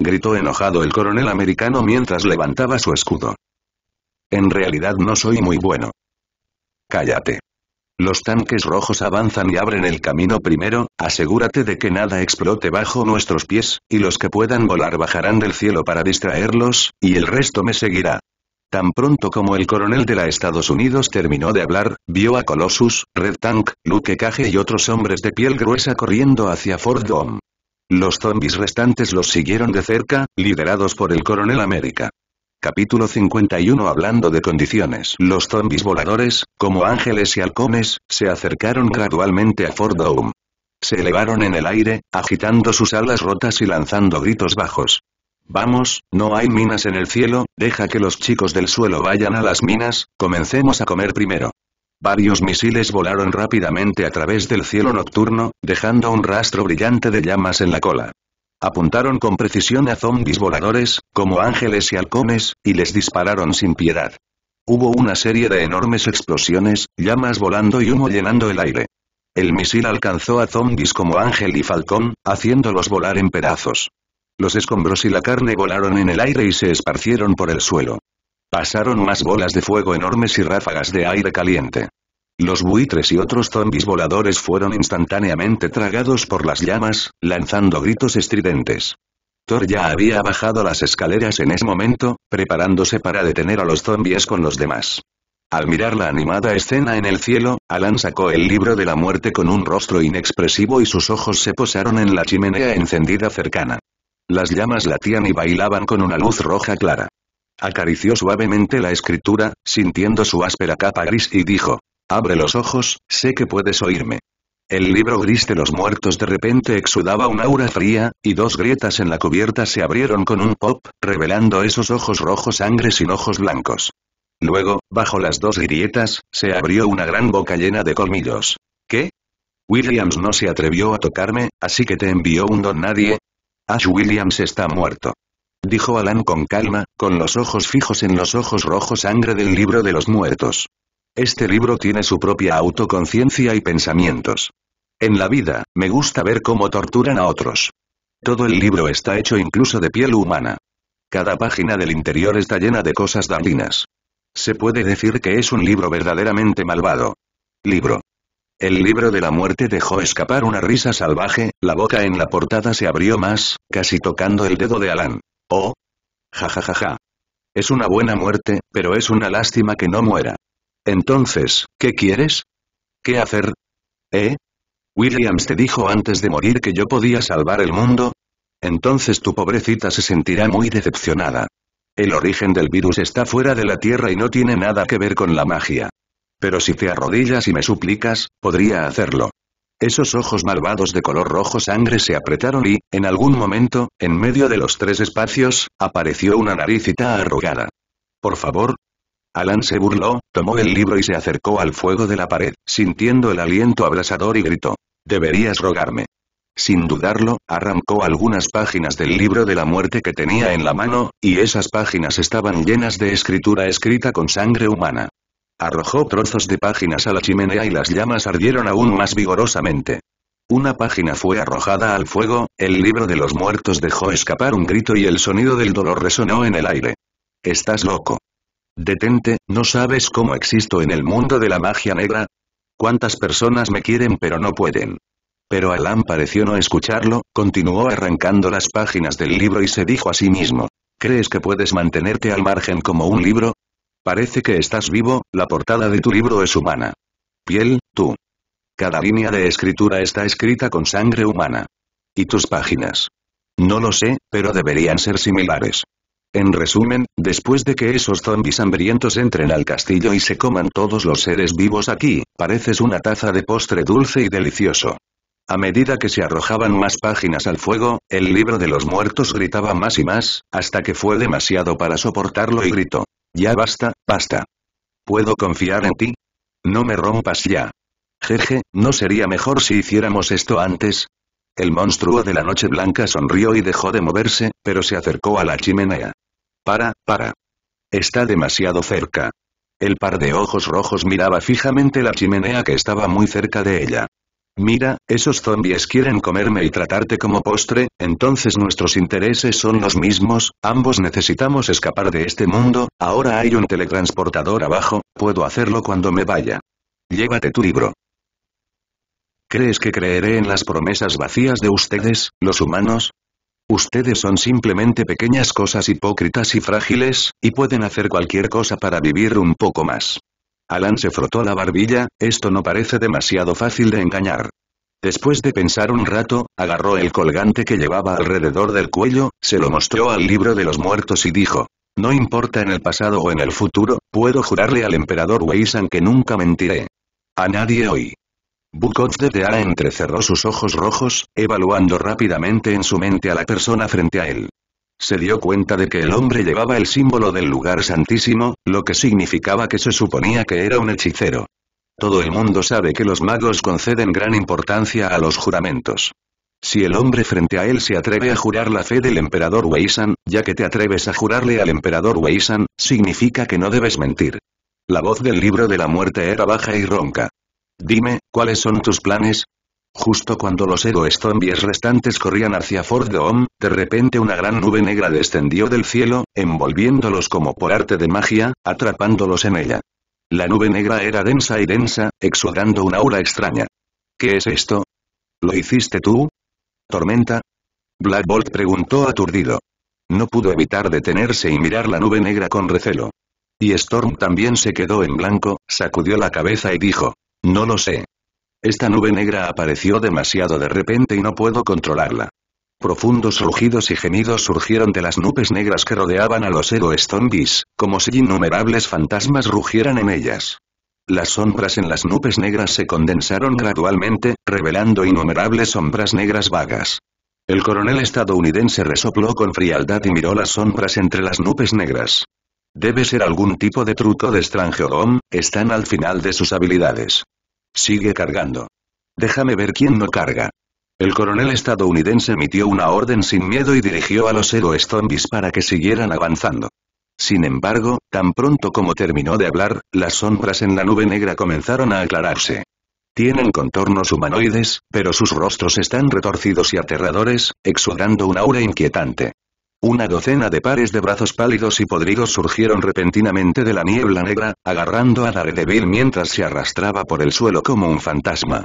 Gritó enojado el coronel americano mientras levantaba su escudo. En realidad no soy muy bueno. Cállate. Los tanques rojos avanzan y abren el camino primero, asegúrate de que nada explote bajo nuestros pies, y los que puedan volar bajarán del cielo para distraerlos, y el resto me seguirá. Tan pronto como el coronel de la Estados Unidos terminó de hablar, vio a Colossus, Red Tank, Luke Cage y otros hombres de piel gruesa corriendo hacia Fort Dome. Los zombies restantes los siguieron de cerca, liderados por el coronel América. Capítulo 51 Hablando de condiciones Los zombis voladores, como ángeles y halcones, se acercaron gradualmente a Fort Se elevaron en el aire, agitando sus alas rotas y lanzando gritos bajos. Vamos, no hay minas en el cielo, deja que los chicos del suelo vayan a las minas, comencemos a comer primero. Varios misiles volaron rápidamente a través del cielo nocturno, dejando un rastro brillante de llamas en la cola. Apuntaron con precisión a zombis voladores, como ángeles y halcones, y les dispararon sin piedad. Hubo una serie de enormes explosiones, llamas volando y humo llenando el aire. El misil alcanzó a zombis como ángel y falcón, haciéndolos volar en pedazos. Los escombros y la carne volaron en el aire y se esparcieron por el suelo. Pasaron más bolas de fuego enormes y ráfagas de aire caliente. Los buitres y otros zombis voladores fueron instantáneamente tragados por las llamas, lanzando gritos estridentes. Thor ya había bajado las escaleras en ese momento, preparándose para detener a los zombies con los demás. Al mirar la animada escena en el cielo, Alan sacó el libro de la muerte con un rostro inexpresivo y sus ojos se posaron en la chimenea encendida cercana. Las llamas latían y bailaban con una luz roja clara. Acarició suavemente la escritura, sintiendo su áspera capa gris y dijo, Abre los ojos, sé que puedes oírme. El libro gris de los muertos de repente exudaba un aura fría, y dos grietas en la cubierta se abrieron con un pop, revelando esos ojos rojos sangre sin ojos blancos. Luego, bajo las dos grietas, se abrió una gran boca llena de colmillos. ¿Qué? Williams no se atrevió a tocarme, así que te envió un don nadie. Ash Williams está muerto. Dijo Alan con calma, con los ojos fijos en los ojos rojos sangre del libro de los muertos. Este libro tiene su propia autoconciencia y pensamientos. En la vida, me gusta ver cómo torturan a otros. Todo el libro está hecho incluso de piel humana. Cada página del interior está llena de cosas dañinas. Se puede decir que es un libro verdaderamente malvado. Libro. El libro de la muerte dejó escapar una risa salvaje, la boca en la portada se abrió más, casi tocando el dedo de Alan. Oh. Ja ja ja ja. Es una buena muerte, pero es una lástima que no muera. Entonces, ¿qué quieres? ¿Qué hacer? ¿Eh? Williams te dijo antes de morir que yo podía salvar el mundo. Entonces tu pobrecita se sentirá muy decepcionada. El origen del virus está fuera de la Tierra y no tiene nada que ver con la magia. Pero si te arrodillas y me suplicas, podría hacerlo. Esos ojos malvados de color rojo sangre se apretaron y, en algún momento, en medio de los tres espacios, apareció una naricita arrugada. Por favor, Alan se burló, tomó el libro y se acercó al fuego de la pared, sintiendo el aliento abrasador y gritó. Deberías rogarme. Sin dudarlo, arrancó algunas páginas del libro de la muerte que tenía en la mano, y esas páginas estaban llenas de escritura escrita con sangre humana. Arrojó trozos de páginas a la chimenea y las llamas ardieron aún más vigorosamente. Una página fue arrojada al fuego, el libro de los muertos dejó escapar un grito y el sonido del dolor resonó en el aire. Estás loco. Detente, ¿no sabes cómo existo en el mundo de la magia negra? ¿Cuántas personas me quieren pero no pueden? Pero Alan pareció no escucharlo, continuó arrancando las páginas del libro y se dijo a sí mismo. ¿Crees que puedes mantenerte al margen como un libro? Parece que estás vivo, la portada de tu libro es humana. Piel, tú. Cada línea de escritura está escrita con sangre humana. ¿Y tus páginas? No lo sé, pero deberían ser similares. En resumen, después de que esos zombis hambrientos entren al castillo y se coman todos los seres vivos aquí, pareces una taza de postre dulce y delicioso. A medida que se arrojaban más páginas al fuego, el libro de los muertos gritaba más y más, hasta que fue demasiado para soportarlo y gritó. Ya basta, basta. ¿Puedo confiar en ti? No me rompas ya. Jeje, ¿no sería mejor si hiciéramos esto antes? El monstruo de la noche blanca sonrió y dejó de moverse, pero se acercó a la chimenea. Para, para. Está demasiado cerca. El par de ojos rojos miraba fijamente la chimenea que estaba muy cerca de ella. Mira, esos zombies quieren comerme y tratarte como postre, entonces nuestros intereses son los mismos, ambos necesitamos escapar de este mundo, ahora hay un teletransportador abajo, puedo hacerlo cuando me vaya. Llévate tu libro. ¿Crees que creeré en las promesas vacías de ustedes, los humanos? Ustedes son simplemente pequeñas cosas hipócritas y frágiles, y pueden hacer cualquier cosa para vivir un poco más. Alan se frotó la barbilla, esto no parece demasiado fácil de engañar. Después de pensar un rato, agarró el colgante que llevaba alrededor del cuello, se lo mostró al libro de los muertos y dijo, no importa en el pasado o en el futuro, puedo jurarle al emperador Weisan que nunca mentiré. A nadie hoy. Bukov de Teara entrecerró sus ojos rojos, evaluando rápidamente en su mente a la persona frente a él. Se dio cuenta de que el hombre llevaba el símbolo del lugar santísimo, lo que significaba que se suponía que era un hechicero. Todo el mundo sabe que los magos conceden gran importancia a los juramentos. Si el hombre frente a él se atreve a jurar la fe del emperador Weisan, ya que te atreves a jurarle al emperador Weisan, significa que no debes mentir. La voz del libro de la muerte era baja y ronca. Dime, ¿cuáles son tus planes? Justo cuando los héroes zombies restantes corrían hacia Fort Home, de repente una gran nube negra descendió del cielo, envolviéndolos como por arte de magia, atrapándolos en ella. La nube negra era densa y densa, exudando una aura extraña. ¿Qué es esto? ¿Lo hiciste tú? ¿Tormenta? Black Bolt preguntó aturdido. No pudo evitar detenerse y mirar la nube negra con recelo. Y Storm también se quedó en blanco, sacudió la cabeza y dijo, no lo sé. Esta nube negra apareció demasiado de repente y no puedo controlarla. Profundos rugidos y gemidos surgieron de las nubes negras que rodeaban a los héroes zombies, como si innumerables fantasmas rugieran en ellas. Las sombras en las nubes negras se condensaron gradualmente, revelando innumerables sombras negras vagas. El coronel estadounidense resopló con frialdad y miró las sombras entre las nubes negras. Debe ser algún tipo de truco de extranjero están al final de sus habilidades. Sigue cargando. Déjame ver quién no carga. El coronel estadounidense emitió una orden sin miedo y dirigió a los héroes zombies para que siguieran avanzando. Sin embargo, tan pronto como terminó de hablar, las sombras en la nube negra comenzaron a aclararse. Tienen contornos humanoides, pero sus rostros están retorcidos y aterradores, exudando un aura inquietante. Una docena de pares de brazos pálidos y podridos surgieron repentinamente de la niebla negra, agarrando a Daredevil mientras se arrastraba por el suelo como un fantasma.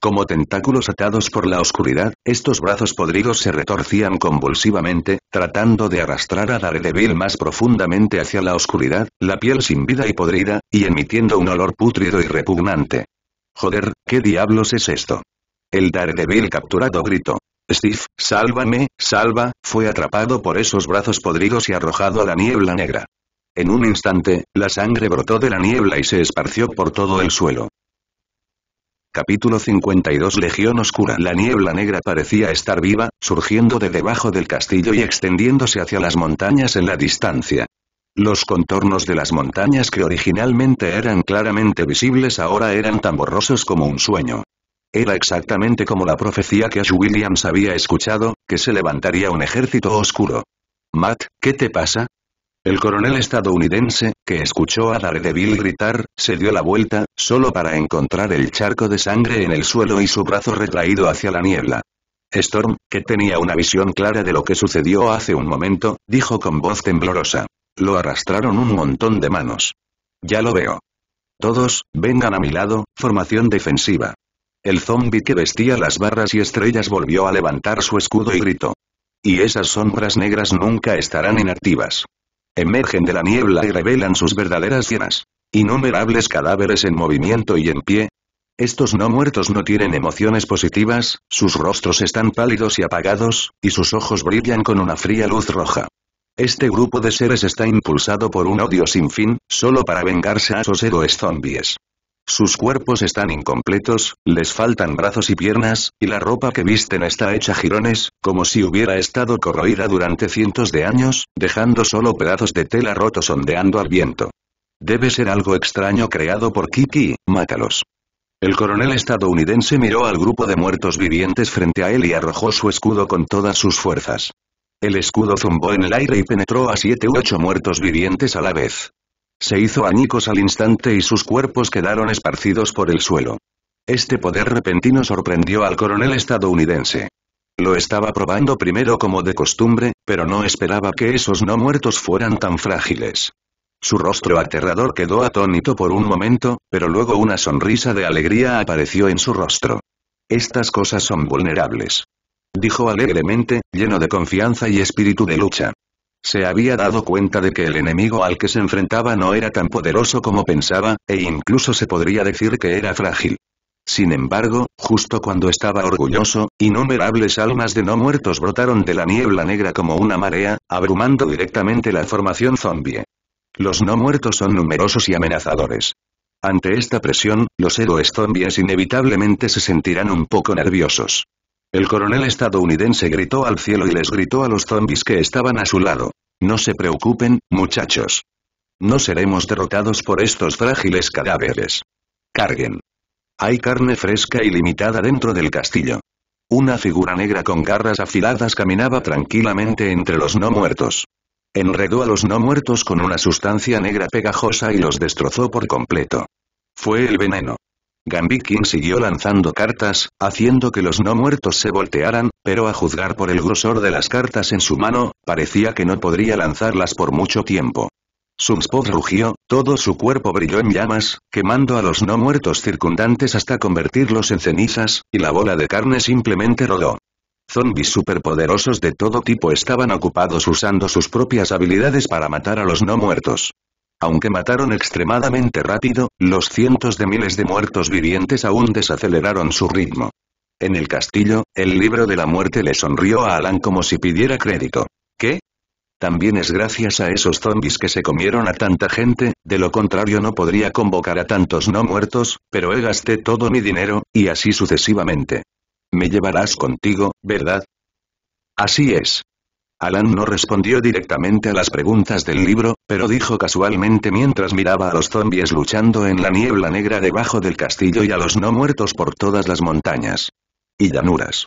Como tentáculos atados por la oscuridad, estos brazos podridos se retorcían convulsivamente, tratando de arrastrar a Daredevil más profundamente hacia la oscuridad, la piel sin vida y podrida, y emitiendo un olor pútrido y repugnante. Joder, ¿qué diablos es esto? El Daredevil capturado gritó. Steve, sálvame, salva, fue atrapado por esos brazos podridos y arrojado a la niebla negra. En un instante, la sangre brotó de la niebla y se esparció por todo el suelo. Capítulo 52 Legión Oscura La niebla negra parecía estar viva, surgiendo de debajo del castillo y extendiéndose hacia las montañas en la distancia. Los contornos de las montañas que originalmente eran claramente visibles ahora eran tan borrosos como un sueño. Era exactamente como la profecía que Ash Williams había escuchado, que se levantaría un ejército oscuro. Matt, ¿qué te pasa? El coronel estadounidense, que escuchó a Daredevil gritar, se dio la vuelta, solo para encontrar el charco de sangre en el suelo y su brazo retraído hacia la niebla. Storm, que tenía una visión clara de lo que sucedió hace un momento, dijo con voz temblorosa. Lo arrastraron un montón de manos. Ya lo veo. Todos, vengan a mi lado, formación defensiva. El zombi que vestía las barras y estrellas volvió a levantar su escudo y gritó. Y esas sombras negras nunca estarán inactivas. Emergen de la niebla y revelan sus verdaderas cienas. Innumerables cadáveres en movimiento y en pie. Estos no muertos no tienen emociones positivas, sus rostros están pálidos y apagados, y sus ojos brillan con una fría luz roja. Este grupo de seres está impulsado por un odio sin fin, solo para vengarse a sus héroes zombies. Sus cuerpos están incompletos, les faltan brazos y piernas, y la ropa que visten está hecha jirones, como si hubiera estado corroída durante cientos de años, dejando solo pedazos de tela rotos ondeando al viento. Debe ser algo extraño creado por Kiki, mátalos. El coronel estadounidense miró al grupo de muertos vivientes frente a él y arrojó su escudo con todas sus fuerzas. El escudo zumbó en el aire y penetró a siete u ocho muertos vivientes a la vez. Se hizo añicos al instante y sus cuerpos quedaron esparcidos por el suelo. Este poder repentino sorprendió al coronel estadounidense. Lo estaba probando primero como de costumbre, pero no esperaba que esos no muertos fueran tan frágiles. Su rostro aterrador quedó atónito por un momento, pero luego una sonrisa de alegría apareció en su rostro. Estas cosas son vulnerables. Dijo alegremente, lleno de confianza y espíritu de lucha. Se había dado cuenta de que el enemigo al que se enfrentaba no era tan poderoso como pensaba, e incluso se podría decir que era frágil. Sin embargo, justo cuando estaba orgulloso, innumerables almas de no muertos brotaron de la niebla negra como una marea, abrumando directamente la formación zombie. Los no muertos son numerosos y amenazadores. Ante esta presión, los héroes zombies inevitablemente se sentirán un poco nerviosos. El coronel estadounidense gritó al cielo y les gritó a los zombis que estaban a su lado. No se preocupen, muchachos. No seremos derrotados por estos frágiles cadáveres. Carguen. Hay carne fresca y limitada dentro del castillo. Una figura negra con garras afiladas caminaba tranquilamente entre los no muertos. Enredó a los no muertos con una sustancia negra pegajosa y los destrozó por completo. Fue el veneno. King siguió lanzando cartas, haciendo que los no muertos se voltearan, pero a juzgar por el grosor de las cartas en su mano, parecía que no podría lanzarlas por mucho tiempo. Sunspot rugió, todo su cuerpo brilló en llamas, quemando a los no muertos circundantes hasta convertirlos en cenizas, y la bola de carne simplemente rodó. Zombies superpoderosos de todo tipo estaban ocupados usando sus propias habilidades para matar a los no muertos. Aunque mataron extremadamente rápido, los cientos de miles de muertos vivientes aún desaceleraron su ritmo. En el castillo, el libro de la muerte le sonrió a Alan como si pidiera crédito. ¿Qué? También es gracias a esos zombies que se comieron a tanta gente, de lo contrario no podría convocar a tantos no muertos, pero he gasté todo mi dinero, y así sucesivamente. Me llevarás contigo, ¿verdad? Así es. Alan no respondió directamente a las preguntas del libro, pero dijo casualmente mientras miraba a los zombies luchando en la niebla negra debajo del castillo y a los no muertos por todas las montañas. Y llanuras.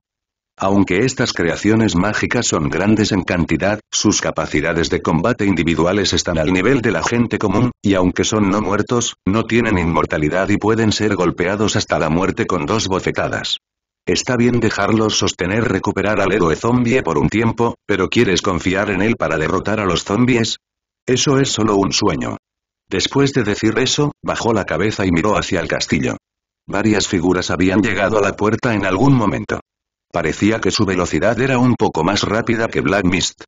Aunque estas creaciones mágicas son grandes en cantidad, sus capacidades de combate individuales están al nivel de la gente común, y aunque son no muertos, no tienen inmortalidad y pueden ser golpeados hasta la muerte con dos bofetadas. Está bien dejarlos sostener recuperar al héroe zombie por un tiempo, pero ¿quieres confiar en él para derrotar a los zombies? Eso es solo un sueño. Después de decir eso, bajó la cabeza y miró hacia el castillo. Varias figuras habían llegado a la puerta en algún momento. Parecía que su velocidad era un poco más rápida que Black Mist.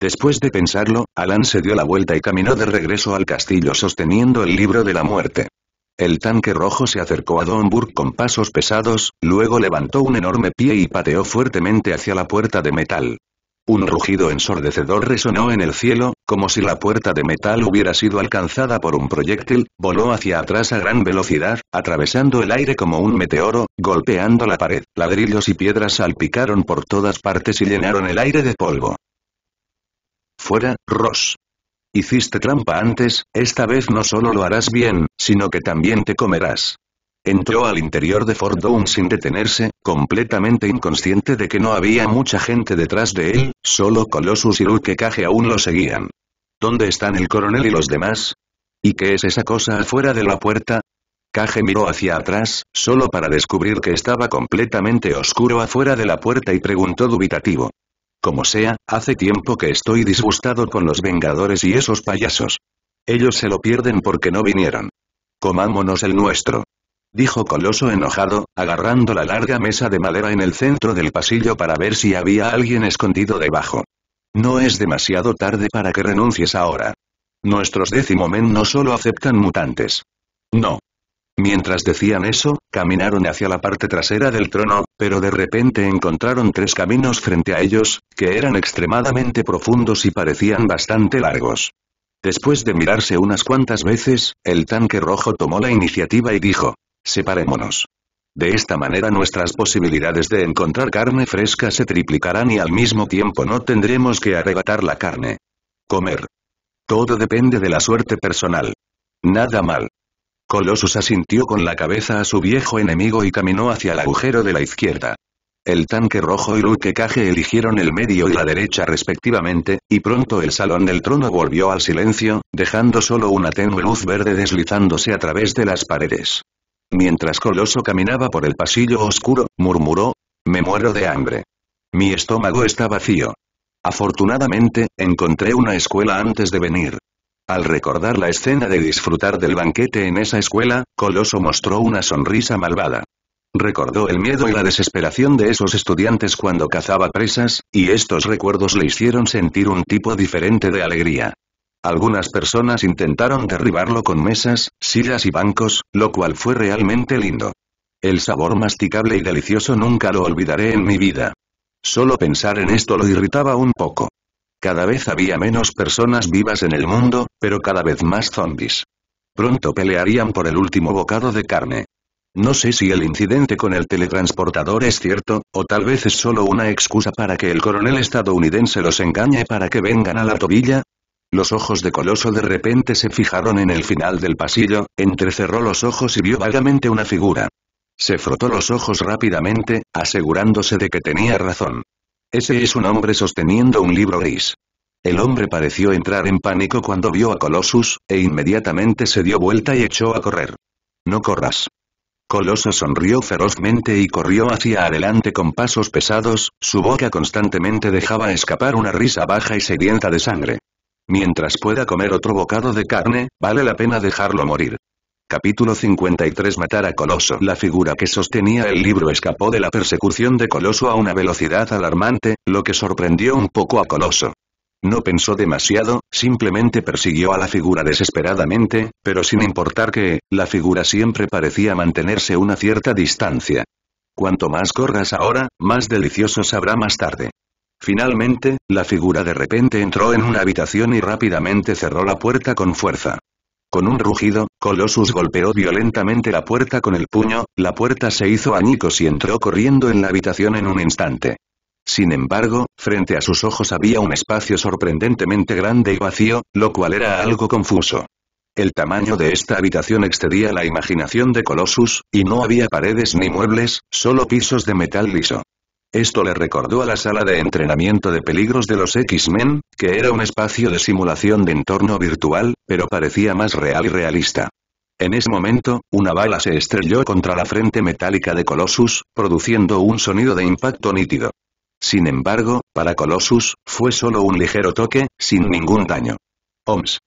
Después de pensarlo, Alan se dio la vuelta y caminó de regreso al castillo sosteniendo el libro de la muerte. El tanque rojo se acercó a Don con pasos pesados, luego levantó un enorme pie y pateó fuertemente hacia la puerta de metal. Un rugido ensordecedor resonó en el cielo, como si la puerta de metal hubiera sido alcanzada por un proyectil, voló hacia atrás a gran velocidad, atravesando el aire como un meteoro, golpeando la pared, ladrillos y piedras salpicaron por todas partes y llenaron el aire de polvo. Fuera, Ross. Hiciste trampa antes, esta vez no solo lo harás bien, sino que también te comerás. Entró al interior de Fort Down sin detenerse, completamente inconsciente de que no había mucha gente detrás de él, solo Colossus y Luke Cage aún lo seguían. ¿Dónde están el coronel y los demás? ¿Y qué es esa cosa afuera de la puerta? Cage miró hacia atrás, solo para descubrir que estaba completamente oscuro afuera de la puerta y preguntó dubitativo. Como sea, hace tiempo que estoy disgustado con los Vengadores y esos payasos. Ellos se lo pierden porque no vinieron. Comámonos el nuestro. Dijo Coloso enojado, agarrando la larga mesa de madera en el centro del pasillo para ver si había alguien escondido debajo. No es demasiado tarde para que renuncies ahora. Nuestros décimo men no solo aceptan mutantes. No. Mientras decían eso, caminaron hacia la parte trasera del trono, pero de repente encontraron tres caminos frente a ellos, que eran extremadamente profundos y parecían bastante largos. Después de mirarse unas cuantas veces, el tanque rojo tomó la iniciativa y dijo, separémonos. De esta manera nuestras posibilidades de encontrar carne fresca se triplicarán y al mismo tiempo no tendremos que arrebatar la carne. Comer. Todo depende de la suerte personal. Nada mal. Colossus asintió con la cabeza a su viejo enemigo y caminó hacia el agujero de la izquierda. El tanque rojo y caje eligieron el medio y la derecha respectivamente, y pronto el salón del trono volvió al silencio, dejando solo una tenue luz verde deslizándose a través de las paredes. Mientras Coloso caminaba por el pasillo oscuro, murmuró, «Me muero de hambre. Mi estómago está vacío. Afortunadamente, encontré una escuela antes de venir. Al recordar la escena de disfrutar del banquete en esa escuela, Coloso mostró una sonrisa malvada. Recordó el miedo y la desesperación de esos estudiantes cuando cazaba presas, y estos recuerdos le hicieron sentir un tipo diferente de alegría. Algunas personas intentaron derribarlo con mesas, sillas y bancos, lo cual fue realmente lindo. El sabor masticable y delicioso nunca lo olvidaré en mi vida. Solo pensar en esto lo irritaba un poco. Cada vez había menos personas vivas en el mundo, pero cada vez más zombies. Pronto pelearían por el último bocado de carne. No sé si el incidente con el teletransportador es cierto, o tal vez es solo una excusa para que el coronel estadounidense los engañe para que vengan a la tobilla. Los ojos de Coloso de repente se fijaron en el final del pasillo, entrecerró los ojos y vio vagamente una figura. Se frotó los ojos rápidamente, asegurándose de que tenía razón. Ese es un hombre sosteniendo un libro gris. El hombre pareció entrar en pánico cuando vio a Colossus, e inmediatamente se dio vuelta y echó a correr. No corras. Colossus sonrió ferozmente y corrió hacia adelante con pasos pesados, su boca constantemente dejaba escapar una risa baja y sedienta de sangre. Mientras pueda comer otro bocado de carne, vale la pena dejarlo morir. Capítulo 53 Matar a Coloso La figura que sostenía el libro escapó de la persecución de Coloso a una velocidad alarmante, lo que sorprendió un poco a Coloso. No pensó demasiado, simplemente persiguió a la figura desesperadamente, pero sin importar que, la figura siempre parecía mantenerse una cierta distancia. Cuanto más corras ahora, más delicioso sabrá más tarde. Finalmente, la figura de repente entró en una habitación y rápidamente cerró la puerta con fuerza. Con un rugido, Colossus golpeó violentamente la puerta con el puño, la puerta se hizo añicos y entró corriendo en la habitación en un instante. Sin embargo, frente a sus ojos había un espacio sorprendentemente grande y vacío, lo cual era algo confuso. El tamaño de esta habitación excedía la imaginación de Colossus, y no había paredes ni muebles, solo pisos de metal liso. Esto le recordó a la sala de entrenamiento de peligros de los X-Men, que era un espacio de simulación de entorno virtual, pero parecía más real y realista. En ese momento, una bala se estrelló contra la frente metálica de Colossus, produciendo un sonido de impacto nítido. Sin embargo, para Colossus, fue solo un ligero toque, sin ningún daño. Oms.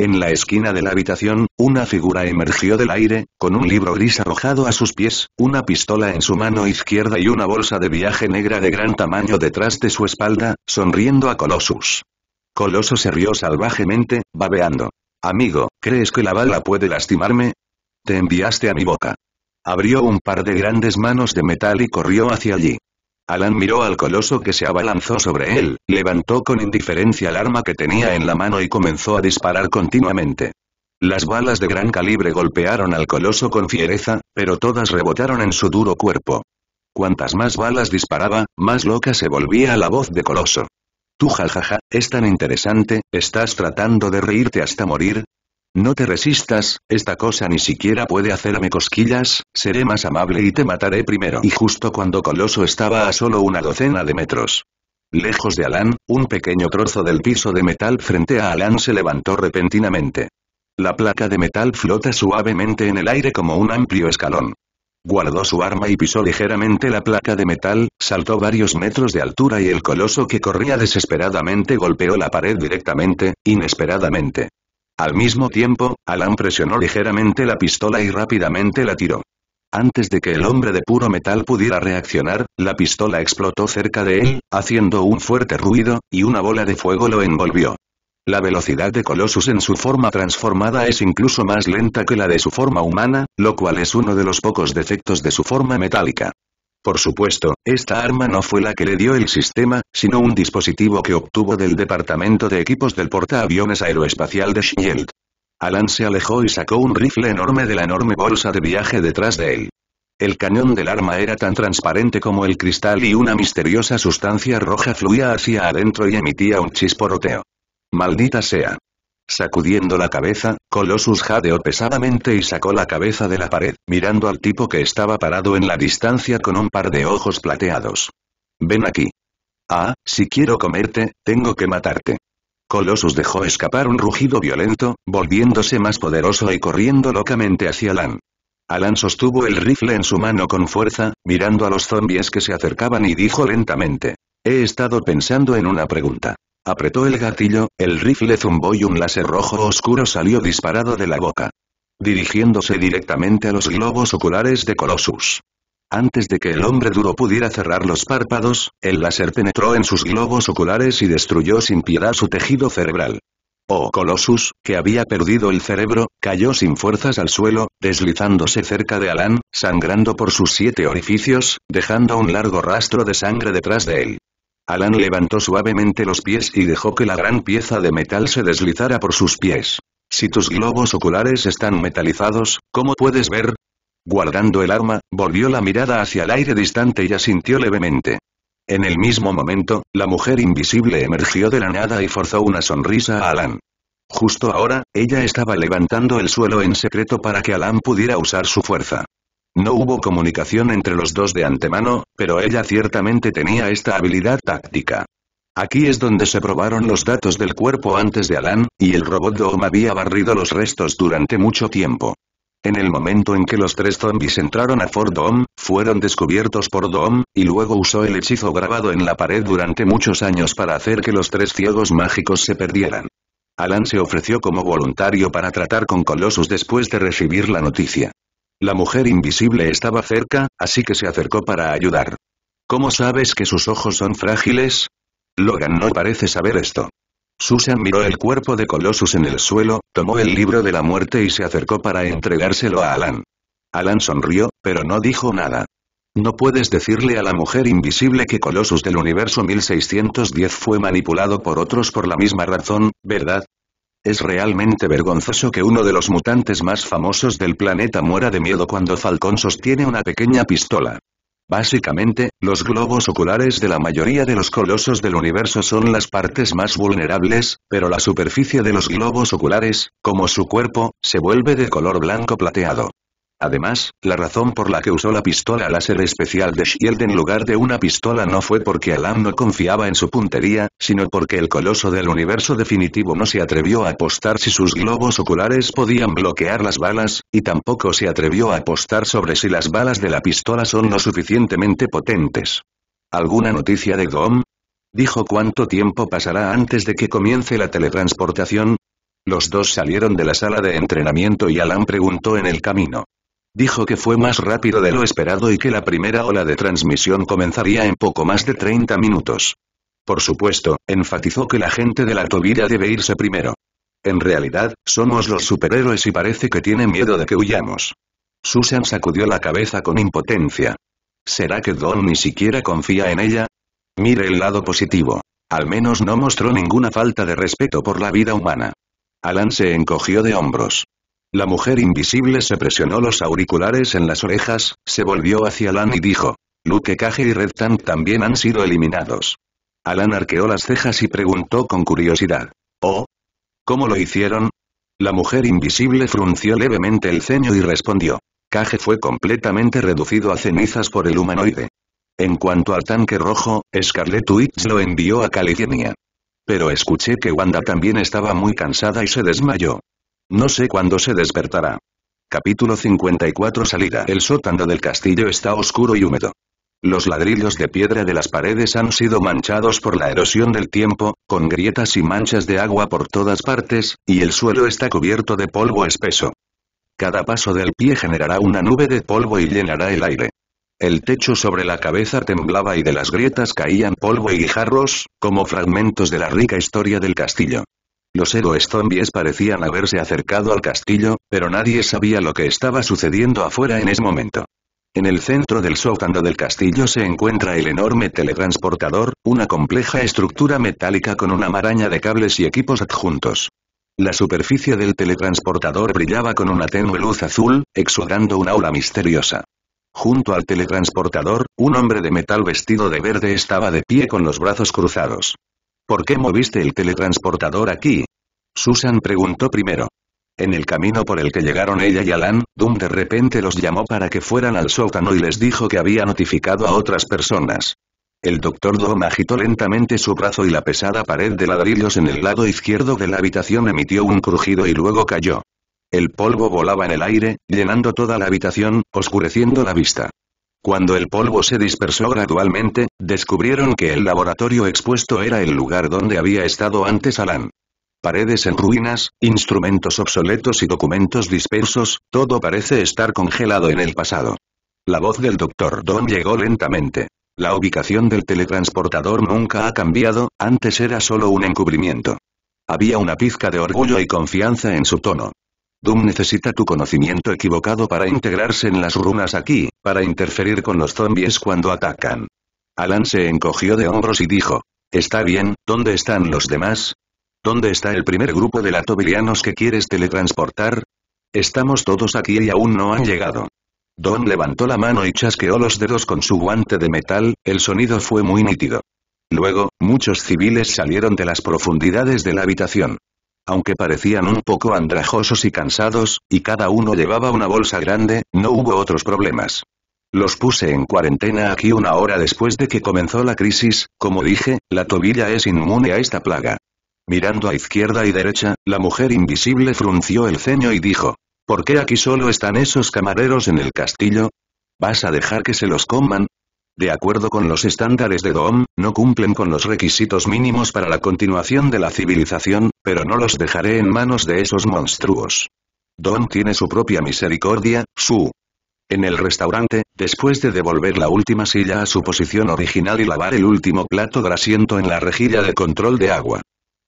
En la esquina de la habitación, una figura emergió del aire, con un libro gris arrojado a sus pies, una pistola en su mano izquierda y una bolsa de viaje negra de gran tamaño detrás de su espalda, sonriendo a Colossus. Coloso se rió salvajemente, babeando. Amigo, ¿crees que la bala puede lastimarme? Te enviaste a mi boca. Abrió un par de grandes manos de metal y corrió hacia allí. Alan miró al coloso que se abalanzó sobre él, levantó con indiferencia el arma que tenía en la mano y comenzó a disparar continuamente. Las balas de gran calibre golpearon al coloso con fiereza, pero todas rebotaron en su duro cuerpo. Cuantas más balas disparaba, más loca se volvía la voz de coloso. Tú jajaja, es tan interesante, ¿estás tratando de reírte hasta morir? No te resistas, esta cosa ni siquiera puede hacerme cosquillas, seré más amable y te mataré primero. Y justo cuando Coloso estaba a solo una docena de metros. Lejos de Alan, un pequeño trozo del piso de metal frente a Alan se levantó repentinamente. La placa de metal flota suavemente en el aire como un amplio escalón. Guardó su arma y pisó ligeramente la placa de metal, saltó varios metros de altura y el coloso que corría desesperadamente golpeó la pared directamente, inesperadamente. Al mismo tiempo, Alan presionó ligeramente la pistola y rápidamente la tiró. Antes de que el hombre de puro metal pudiera reaccionar, la pistola explotó cerca de él, haciendo un fuerte ruido, y una bola de fuego lo envolvió. La velocidad de Colossus en su forma transformada es incluso más lenta que la de su forma humana, lo cual es uno de los pocos defectos de su forma metálica. Por supuesto, esta arma no fue la que le dio el sistema, sino un dispositivo que obtuvo del departamento de equipos del portaaviones aeroespacial de Shield. Alan se alejó y sacó un rifle enorme de la enorme bolsa de viaje detrás de él. El cañón del arma era tan transparente como el cristal y una misteriosa sustancia roja fluía hacia adentro y emitía un chisporoteo. Maldita sea. Sacudiendo la cabeza, Colossus jadeó pesadamente y sacó la cabeza de la pared, mirando al tipo que estaba parado en la distancia con un par de ojos plateados. Ven aquí. Ah, si quiero comerte, tengo que matarte. Colossus dejó escapar un rugido violento, volviéndose más poderoso y corriendo locamente hacia Alan. Alan sostuvo el rifle en su mano con fuerza, mirando a los zombies que se acercaban y dijo lentamente. He estado pensando en una pregunta. Apretó el gatillo, el rifle zumbó y un láser rojo oscuro salió disparado de la boca. Dirigiéndose directamente a los globos oculares de Colossus. Antes de que el hombre duro pudiera cerrar los párpados, el láser penetró en sus globos oculares y destruyó sin piedad su tejido cerebral. Oh Colossus, que había perdido el cerebro, cayó sin fuerzas al suelo, deslizándose cerca de Alan, sangrando por sus siete orificios, dejando un largo rastro de sangre detrás de él. Alan levantó suavemente los pies y dejó que la gran pieza de metal se deslizara por sus pies. Si tus globos oculares están metalizados, ¿cómo puedes ver? Guardando el arma, volvió la mirada hacia el aire distante y asintió levemente. En el mismo momento, la mujer invisible emergió de la nada y forzó una sonrisa a Alan. Justo ahora, ella estaba levantando el suelo en secreto para que Alan pudiera usar su fuerza. No hubo comunicación entre los dos de antemano, pero ella ciertamente tenía esta habilidad táctica. Aquí es donde se probaron los datos del cuerpo antes de Alan, y el robot Dom había barrido los restos durante mucho tiempo. En el momento en que los tres zombies entraron a Fort fueron descubiertos por Dom y luego usó el hechizo grabado en la pared durante muchos años para hacer que los tres ciegos mágicos se perdieran. Alan se ofreció como voluntario para tratar con Colossus después de recibir la noticia. La mujer invisible estaba cerca, así que se acercó para ayudar. ¿Cómo sabes que sus ojos son frágiles? Logan no parece saber esto. Susan miró el cuerpo de Colossus en el suelo, tomó el libro de la muerte y se acercó para entregárselo a Alan. Alan sonrió, pero no dijo nada. No puedes decirle a la mujer invisible que Colossus del universo 1610 fue manipulado por otros por la misma razón, ¿verdad? Es realmente vergonzoso que uno de los mutantes más famosos del planeta muera de miedo cuando Falcón sostiene una pequeña pistola. Básicamente, los globos oculares de la mayoría de los colosos del universo son las partes más vulnerables, pero la superficie de los globos oculares, como su cuerpo, se vuelve de color blanco plateado. Además, la razón por la que usó la pistola láser especial de Shield en lugar de una pistola no fue porque Alan no confiaba en su puntería, sino porque el coloso del universo definitivo no se atrevió a apostar si sus globos oculares podían bloquear las balas, y tampoco se atrevió a apostar sobre si las balas de la pistola son lo suficientemente potentes. ¿Alguna noticia de Dom? Dijo cuánto tiempo pasará antes de que comience la teletransportación. Los dos salieron de la sala de entrenamiento y Alan preguntó en el camino. Dijo que fue más rápido de lo esperado y que la primera ola de transmisión comenzaría en poco más de 30 minutos. Por supuesto, enfatizó que la gente de la tobilla debe irse primero. En realidad, somos los superhéroes y parece que tiene miedo de que huyamos. Susan sacudió la cabeza con impotencia. ¿Será que Don ni siquiera confía en ella? Mire el lado positivo. Al menos no mostró ninguna falta de respeto por la vida humana. Alan se encogió de hombros. La mujer invisible se presionó los auriculares en las orejas, se volvió hacia Alan y dijo. Luke Cage y Red Tank también han sido eliminados. Alan arqueó las cejas y preguntó con curiosidad. ¿Oh? ¿Cómo lo hicieron? La mujer invisible frunció levemente el ceño y respondió. Cage fue completamente reducido a cenizas por el humanoide. En cuanto al tanque rojo, Scarlet Witch lo envió a Caledonia. Pero escuché que Wanda también estaba muy cansada y se desmayó. No sé cuándo se despertará. Capítulo 54 Salida El sótano del castillo está oscuro y húmedo. Los ladrillos de piedra de las paredes han sido manchados por la erosión del tiempo, con grietas y manchas de agua por todas partes, y el suelo está cubierto de polvo espeso. Cada paso del pie generará una nube de polvo y llenará el aire. El techo sobre la cabeza temblaba y de las grietas caían polvo y guijarros, como fragmentos de la rica historia del castillo. Los héroes zombies parecían haberse acercado al castillo, pero nadie sabía lo que estaba sucediendo afuera en ese momento. En el centro del sótano del castillo se encuentra el enorme teletransportador, una compleja estructura metálica con una maraña de cables y equipos adjuntos. La superficie del teletransportador brillaba con una tenue luz azul, exudando una aura misteriosa. Junto al teletransportador, un hombre de metal vestido de verde estaba de pie con los brazos cruzados. ¿Por qué moviste el teletransportador aquí? Susan preguntó primero. En el camino por el que llegaron ella y Alan, Doom de repente los llamó para que fueran al sótano y les dijo que había notificado a otras personas. El doctor Doom agitó lentamente su brazo y la pesada pared de ladrillos en el lado izquierdo de la habitación emitió un crujido y luego cayó. El polvo volaba en el aire, llenando toda la habitación, oscureciendo la vista. Cuando el polvo se dispersó gradualmente, descubrieron que el laboratorio expuesto era el lugar donde había estado antes Alan. Paredes en ruinas, instrumentos obsoletos y documentos dispersos, todo parece estar congelado en el pasado. La voz del Dr. Don llegó lentamente. La ubicación del teletransportador nunca ha cambiado, antes era solo un encubrimiento. Había una pizca de orgullo y confianza en su tono. Doom necesita tu conocimiento equivocado para integrarse en las runas aquí, para interferir con los zombies cuando atacan. Alan se encogió de hombros y dijo, «Está bien, ¿dónde están los demás? ¿Dónde está el primer grupo de latobilianos que quieres teletransportar? Estamos todos aquí y aún no han llegado». Don levantó la mano y chasqueó los dedos con su guante de metal, el sonido fue muy nítido. Luego, muchos civiles salieron de las profundidades de la habitación aunque parecían un poco andrajosos y cansados, y cada uno llevaba una bolsa grande, no hubo otros problemas. Los puse en cuarentena aquí una hora después de que comenzó la crisis, como dije, la tobilla es inmune a esta plaga. Mirando a izquierda y derecha, la mujer invisible frunció el ceño y dijo, ¿Por qué aquí solo están esos camareros en el castillo? ¿Vas a dejar que se los coman? de acuerdo con los estándares de Dom, no cumplen con los requisitos mínimos para la continuación de la civilización, pero no los dejaré en manos de esos monstruos. Dom tiene su propia misericordia, su... En el restaurante, después de devolver la última silla a su posición original y lavar el último plato grasiento en la rejilla de control de agua.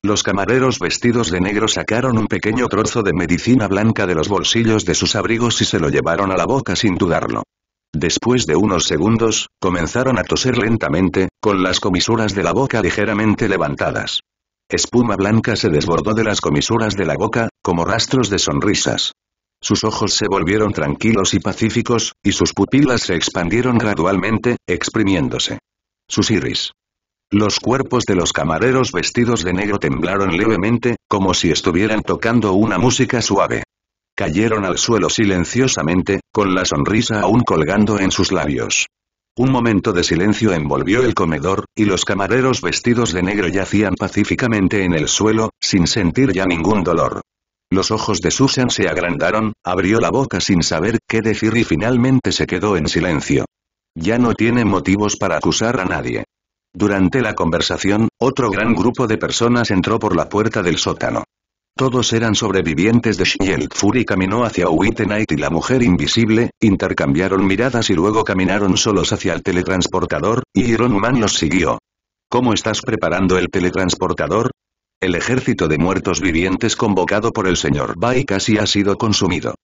Los camareros vestidos de negro sacaron un pequeño trozo de medicina blanca de los bolsillos de sus abrigos y se lo llevaron a la boca sin dudarlo. Después de unos segundos, comenzaron a toser lentamente, con las comisuras de la boca ligeramente levantadas. Espuma blanca se desbordó de las comisuras de la boca, como rastros de sonrisas. Sus ojos se volvieron tranquilos y pacíficos, y sus pupilas se expandieron gradualmente, exprimiéndose. Sus iris. Los cuerpos de los camareros vestidos de negro temblaron levemente, como si estuvieran tocando una música suave cayeron al suelo silenciosamente, con la sonrisa aún colgando en sus labios. Un momento de silencio envolvió el comedor, y los camareros vestidos de negro yacían pacíficamente en el suelo, sin sentir ya ningún dolor. Los ojos de Susan se agrandaron, abrió la boca sin saber qué decir y finalmente se quedó en silencio. Ya no tiene motivos para acusar a nadie. Durante la conversación, otro gran grupo de personas entró por la puerta del sótano. Todos eran sobrevivientes de Shield Fury caminó hacia White y la mujer invisible, intercambiaron miradas y luego caminaron solos hacia el teletransportador, y Iron Man los siguió. ¿Cómo estás preparando el teletransportador? El ejército de muertos vivientes convocado por el señor Bai casi ha sido consumido.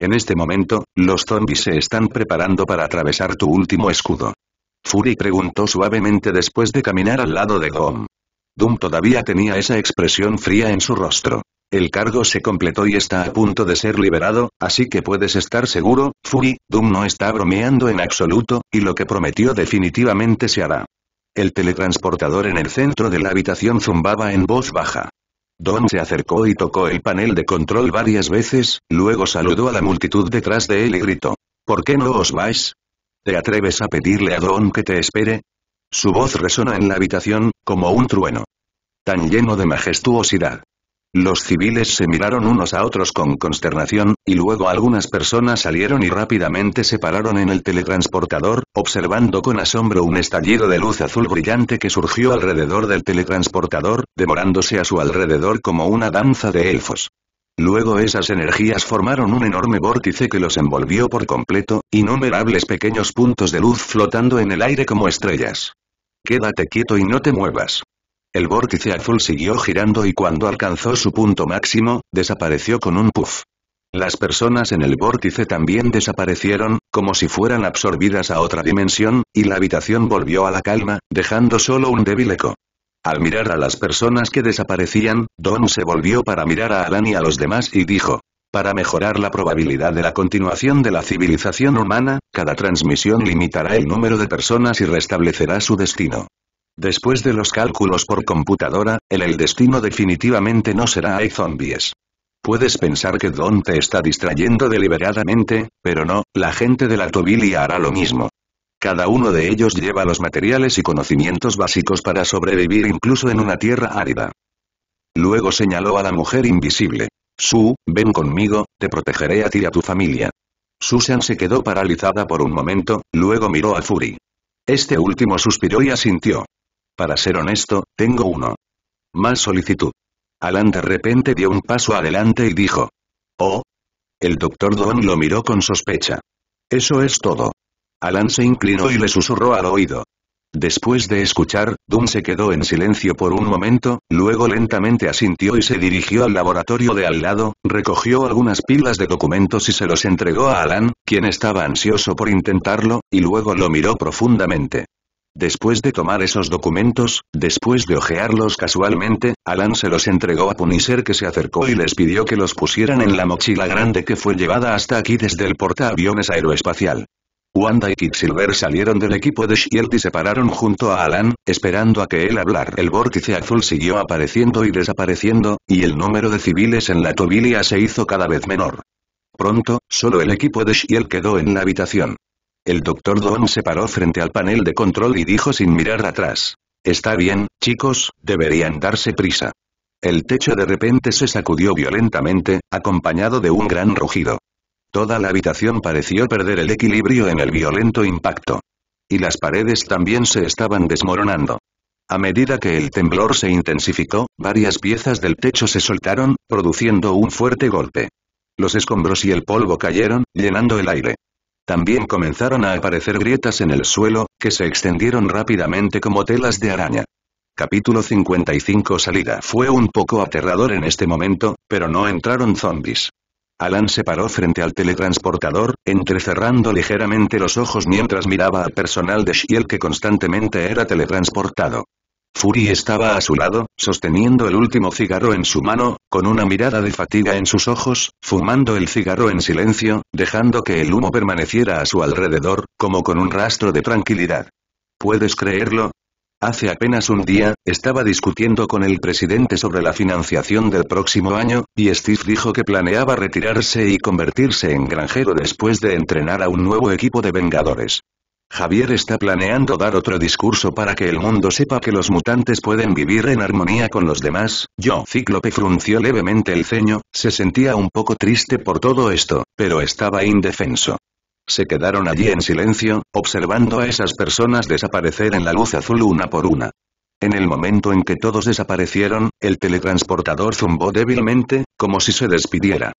En este momento, los zombies se están preparando para atravesar tu último escudo. Fury preguntó suavemente después de caminar al lado de Doom. Doom todavía tenía esa expresión fría en su rostro. El cargo se completó y está a punto de ser liberado, así que puedes estar seguro, Fury, Doom no está bromeando en absoluto, y lo que prometió definitivamente se hará. El teletransportador en el centro de la habitación zumbaba en voz baja. Don se acercó y tocó el panel de control varias veces, luego saludó a la multitud detrás de él y gritó. ¿Por qué no os vais? ¿Te atreves a pedirle a Don que te espere? Su voz resona en la habitación, como un trueno. Tan lleno de majestuosidad. Los civiles se miraron unos a otros con consternación, y luego algunas personas salieron y rápidamente se pararon en el teletransportador, observando con asombro un estallido de luz azul brillante que surgió alrededor del teletransportador, demorándose a su alrededor como una danza de elfos. Luego esas energías formaron un enorme vórtice que los envolvió por completo, innumerables pequeños puntos de luz flotando en el aire como estrellas. Quédate quieto y no te muevas. El vórtice azul siguió girando y cuando alcanzó su punto máximo, desapareció con un puff. Las personas en el vórtice también desaparecieron, como si fueran absorbidas a otra dimensión, y la habitación volvió a la calma, dejando solo un débil eco. Al mirar a las personas que desaparecían, Don se volvió para mirar a Alan y a los demás y dijo, para mejorar la probabilidad de la continuación de la civilización humana, cada transmisión limitará el número de personas y restablecerá su destino. Después de los cálculos por computadora, el el destino definitivamente no será hay zombies. Puedes pensar que Don te está distrayendo deliberadamente, pero no, la gente de la Tobilia hará lo mismo. Cada uno de ellos lleva los materiales y conocimientos básicos para sobrevivir incluso en una tierra árida. Luego señaló a la mujer invisible. Su, ven conmigo, te protegeré a ti y a tu familia. Susan se quedó paralizada por un momento, luego miró a Fury. Este último suspiró y asintió. Para ser honesto, tengo uno. Más solicitud. Alan de repente dio un paso adelante y dijo. Oh. El doctor Don lo miró con sospecha. Eso es todo. Alan se inclinó y le susurró al oído. Después de escuchar, Doom se quedó en silencio por un momento, luego lentamente asintió y se dirigió al laboratorio de al lado, recogió algunas pilas de documentos y se los entregó a Alan, quien estaba ansioso por intentarlo, y luego lo miró profundamente. Después de tomar esos documentos, después de ojearlos casualmente, Alan se los entregó a Punisher que se acercó y les pidió que los pusieran en la mochila grande que fue llevada hasta aquí desde el portaaviones aeroespacial. Wanda y Silver salieron del equipo de S.H.I.E.L.D. y se pararon junto a Alan, esperando a que él hablar. El vórtice azul siguió apareciendo y desapareciendo, y el número de civiles en la Tobilia se hizo cada vez menor. Pronto, solo el equipo de S.H.I.E.L.D. quedó en la habitación. El doctor Don se paró frente al panel de control y dijo sin mirar atrás. Está bien, chicos, deberían darse prisa. El techo de repente se sacudió violentamente, acompañado de un gran rugido. Toda la habitación pareció perder el equilibrio en el violento impacto. Y las paredes también se estaban desmoronando. A medida que el temblor se intensificó, varias piezas del techo se soltaron, produciendo un fuerte golpe. Los escombros y el polvo cayeron, llenando el aire. También comenzaron a aparecer grietas en el suelo, que se extendieron rápidamente como telas de araña. Capítulo 55 Salida Fue un poco aterrador en este momento, pero no entraron zombies. Alan se paró frente al teletransportador, entrecerrando ligeramente los ojos mientras miraba al personal de Shiel que constantemente era teletransportado. Fury estaba a su lado, sosteniendo el último cigarro en su mano, con una mirada de fatiga en sus ojos, fumando el cigarro en silencio, dejando que el humo permaneciera a su alrededor, como con un rastro de tranquilidad. ¿Puedes creerlo? Hace apenas un día, estaba discutiendo con el presidente sobre la financiación del próximo año, y Steve dijo que planeaba retirarse y convertirse en granjero después de entrenar a un nuevo equipo de Vengadores. Javier está planeando dar otro discurso para que el mundo sepa que los mutantes pueden vivir en armonía con los demás. Yo, Cíclope frunció levemente el ceño, se sentía un poco triste por todo esto, pero estaba indefenso. Se quedaron allí en silencio, observando a esas personas desaparecer en la luz azul una por una. En el momento en que todos desaparecieron, el teletransportador zumbó débilmente, como si se despidiera.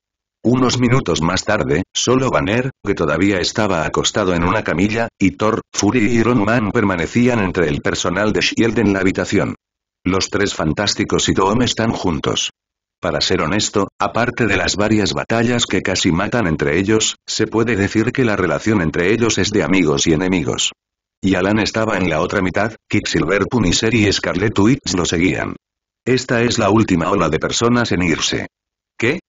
Unos minutos más tarde, solo Banner, que todavía estaba acostado en una camilla, y Thor, Fury y Iron Man permanecían entre el personal de S.H.I.E.L.D. en la habitación. Los tres fantásticos y Tom están juntos. Para ser honesto, aparte de las varias batallas que casi matan entre ellos, se puede decir que la relación entre ellos es de amigos y enemigos. Y Alan estaba en la otra mitad, Kicksilver Punisher y Scarlet Witch lo seguían. Esta es la última ola de personas en irse. ¿Qué?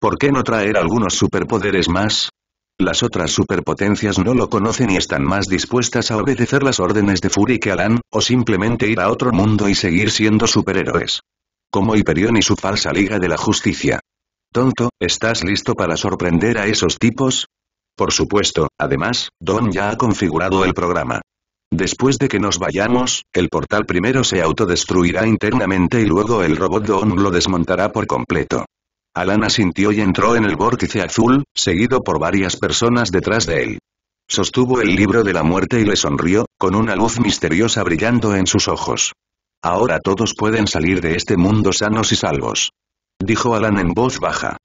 ¿Por qué no traer algunos superpoderes más? Las otras superpotencias no lo conocen y están más dispuestas a obedecer las órdenes de Fury que Alan, o simplemente ir a otro mundo y seguir siendo superhéroes. Como Hyperion y su falsa Liga de la Justicia. Tonto, ¿estás listo para sorprender a esos tipos? Por supuesto, además, Don ya ha configurado el programa. Después de que nos vayamos, el portal primero se autodestruirá internamente y luego el robot Don lo desmontará por completo. Alan asintió y entró en el vórtice azul, seguido por varias personas detrás de él. Sostuvo el libro de la muerte y le sonrió, con una luz misteriosa brillando en sus ojos. Ahora todos pueden salir de este mundo sanos y salvos. Dijo Alan en voz baja.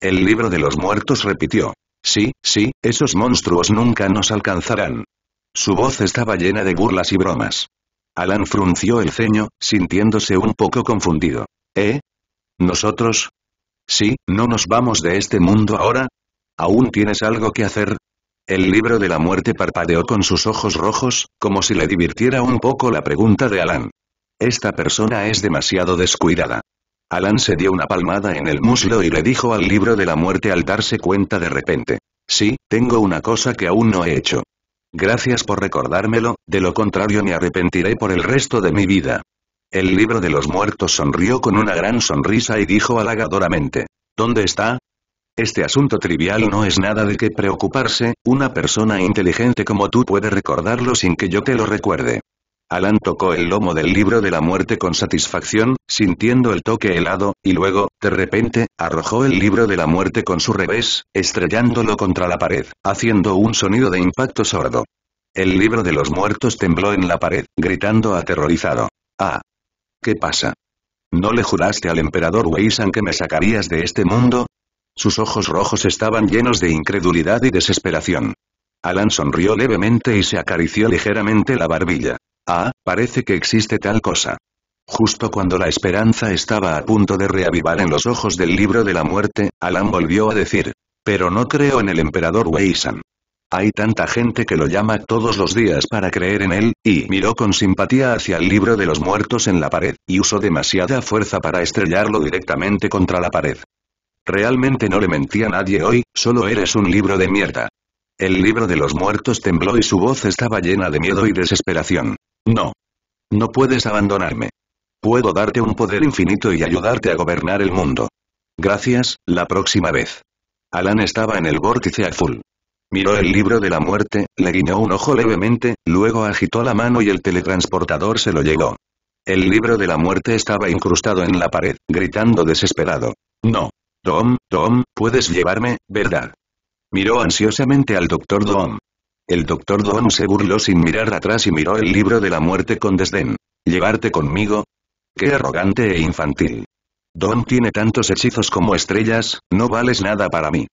El libro de los muertos repitió. Sí, sí, esos monstruos nunca nos alcanzarán. Su voz estaba llena de burlas y bromas. Alan frunció el ceño, sintiéndose un poco confundido. ¿Eh? ¿Nosotros? ¿Sí, no nos vamos de este mundo ahora? ¿Aún tienes algo que hacer? El libro de la muerte parpadeó con sus ojos rojos, como si le divirtiera un poco la pregunta de Alan. Esta persona es demasiado descuidada. Alan se dio una palmada en el muslo y le dijo al libro de la muerte al darse cuenta de repente. Sí, tengo una cosa que aún no he hecho. Gracias por recordármelo, de lo contrario me arrepentiré por el resto de mi vida. El libro de los muertos sonrió con una gran sonrisa y dijo halagadoramente. ¿Dónde está? Este asunto trivial no es nada de qué preocuparse, una persona inteligente como tú puede recordarlo sin que yo te lo recuerde. Alan tocó el lomo del libro de la muerte con satisfacción, sintiendo el toque helado, y luego, de repente, arrojó el libro de la muerte con su revés, estrellándolo contra la pared, haciendo un sonido de impacto sordo. El libro de los muertos tembló en la pared, gritando aterrorizado. Ah, ¿Qué pasa? ¿No le juraste al emperador Wei que me sacarías de este mundo? Sus ojos rojos estaban llenos de incredulidad y desesperación. Alan sonrió levemente y se acarició ligeramente la barbilla. Ah, parece que existe tal cosa. Justo cuando la esperanza estaba a punto de reavivar en los ojos del libro de la muerte, Alan volvió a decir. Pero no creo en el emperador Wei hay tanta gente que lo llama todos los días para creer en él, y miró con simpatía hacia el libro de los muertos en la pared, y usó demasiada fuerza para estrellarlo directamente contra la pared. Realmente no le mentía a nadie hoy, solo eres un libro de mierda. El libro de los muertos tembló y su voz estaba llena de miedo y desesperación. No. No puedes abandonarme. Puedo darte un poder infinito y ayudarte a gobernar el mundo. Gracias, la próxima vez. Alan estaba en el vórtice azul. Miró el libro de la muerte, le guiñó un ojo levemente, luego agitó la mano y el teletransportador se lo llevó. El libro de la muerte estaba incrustado en la pared, gritando desesperado. No. Tom, Tom, puedes llevarme, ¿verdad? Miró ansiosamente al doctor Dom. El doctor Dom se burló sin mirar atrás y miró el libro de la muerte con desdén. ¿Llevarte conmigo? Qué arrogante e infantil. Dom tiene tantos hechizos como estrellas, no vales nada para mí.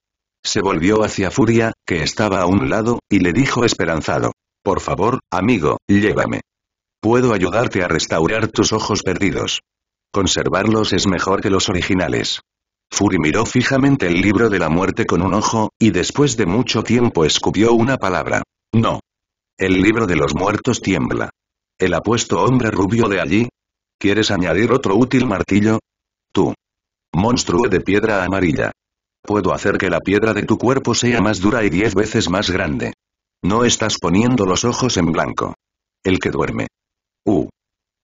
Se volvió hacia Furia, que estaba a un lado, y le dijo esperanzado. Por favor, amigo, llévame. Puedo ayudarte a restaurar tus ojos perdidos. Conservarlos es mejor que los originales. Furia miró fijamente el libro de la muerte con un ojo, y después de mucho tiempo escupió una palabra. No. El libro de los muertos tiembla. El apuesto hombre rubio de allí. ¿Quieres añadir otro útil martillo? Tú. Monstruo de piedra amarilla. Puedo hacer que la piedra de tu cuerpo sea más dura y diez veces más grande. No estás poniendo los ojos en blanco. El que duerme. Uh.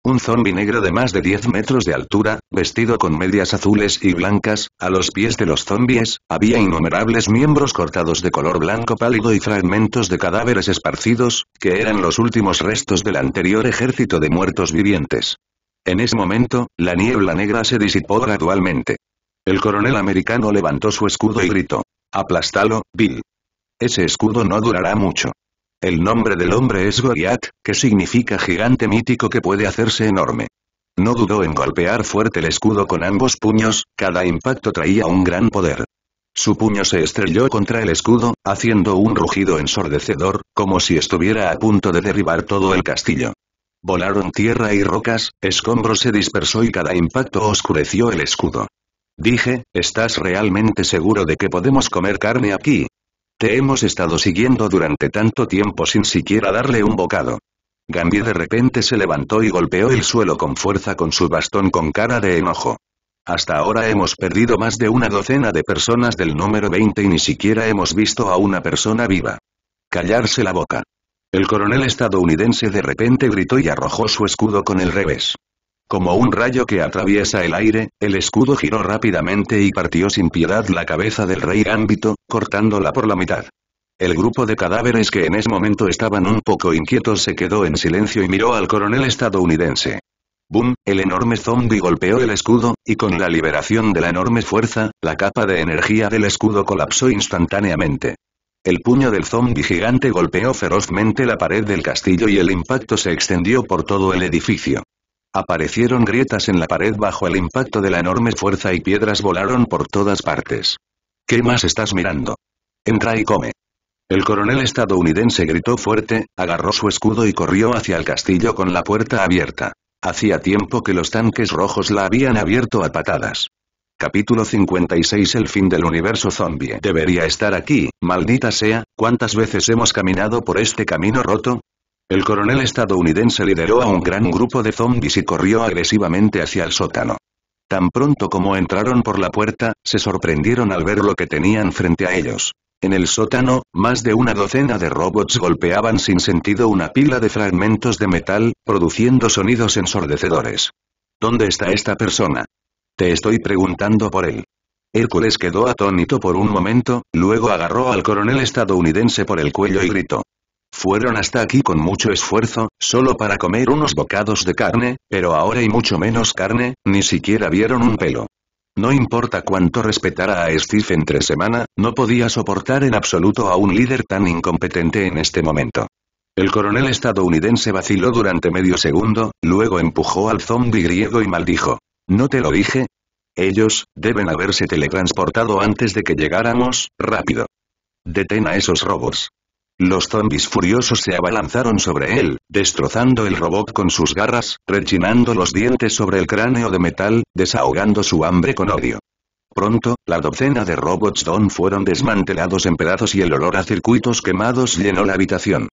Un zombi negro de más de 10 metros de altura, vestido con medias azules y blancas, a los pies de los zombies, había innumerables miembros cortados de color blanco pálido y fragmentos de cadáveres esparcidos, que eran los últimos restos del anterior ejército de muertos vivientes. En ese momento, la niebla negra se disipó gradualmente. El coronel americano levantó su escudo y gritó. Aplástalo, Bill. Ese escudo no durará mucho. El nombre del hombre es Goliath, que significa gigante mítico que puede hacerse enorme. No dudó en golpear fuerte el escudo con ambos puños, cada impacto traía un gran poder. Su puño se estrelló contra el escudo, haciendo un rugido ensordecedor, como si estuviera a punto de derribar todo el castillo. Volaron tierra y rocas, escombro se dispersó y cada impacto oscureció el escudo. Dije, ¿estás realmente seguro de que podemos comer carne aquí? Te hemos estado siguiendo durante tanto tiempo sin siquiera darle un bocado. Gambi de repente se levantó y golpeó el suelo con fuerza con su bastón con cara de enojo. Hasta ahora hemos perdido más de una docena de personas del número 20 y ni siquiera hemos visto a una persona viva. Callarse la boca. El coronel estadounidense de repente gritó y arrojó su escudo con el revés. Como un rayo que atraviesa el aire, el escudo giró rápidamente y partió sin piedad la cabeza del rey ámbito, cortándola por la mitad. El grupo de cadáveres que en ese momento estaban un poco inquietos se quedó en silencio y miró al coronel estadounidense. Boom, el enorme zombi golpeó el escudo, y con la liberación de la enorme fuerza, la capa de energía del escudo colapsó instantáneamente. El puño del zombi gigante golpeó ferozmente la pared del castillo y el impacto se extendió por todo el edificio. Aparecieron grietas en la pared bajo el impacto de la enorme fuerza y piedras volaron por todas partes. ¿Qué más estás mirando? Entra y come. El coronel estadounidense gritó fuerte, agarró su escudo y corrió hacia el castillo con la puerta abierta. Hacía tiempo que los tanques rojos la habían abierto a patadas. Capítulo 56 El fin del universo zombie Debería estar aquí, maldita sea, ¿cuántas veces hemos caminado por este camino roto? El coronel estadounidense lideró a un gran grupo de zombis y corrió agresivamente hacia el sótano. Tan pronto como entraron por la puerta, se sorprendieron al ver lo que tenían frente a ellos. En el sótano, más de una docena de robots golpeaban sin sentido una pila de fragmentos de metal, produciendo sonidos ensordecedores. ¿Dónde está esta persona? Te estoy preguntando por él. Hércules quedó atónito por un momento, luego agarró al coronel estadounidense por el cuello y gritó. Fueron hasta aquí con mucho esfuerzo, solo para comer unos bocados de carne, pero ahora hay mucho menos carne, ni siquiera vieron un pelo. No importa cuánto respetara a Steve entre semana, no podía soportar en absoluto a un líder tan incompetente en este momento. El coronel estadounidense vaciló durante medio segundo, luego empujó al zombi griego y maldijo. ¿No te lo dije? Ellos, deben haberse teletransportado antes de que llegáramos, rápido. Detén a esos robos. Los zombis furiosos se abalanzaron sobre él, destrozando el robot con sus garras, rechinando los dientes sobre el cráneo de metal, desahogando su hambre con odio. Pronto, la docena de robots Don fueron desmantelados en pedazos y el olor a circuitos quemados llenó la habitación.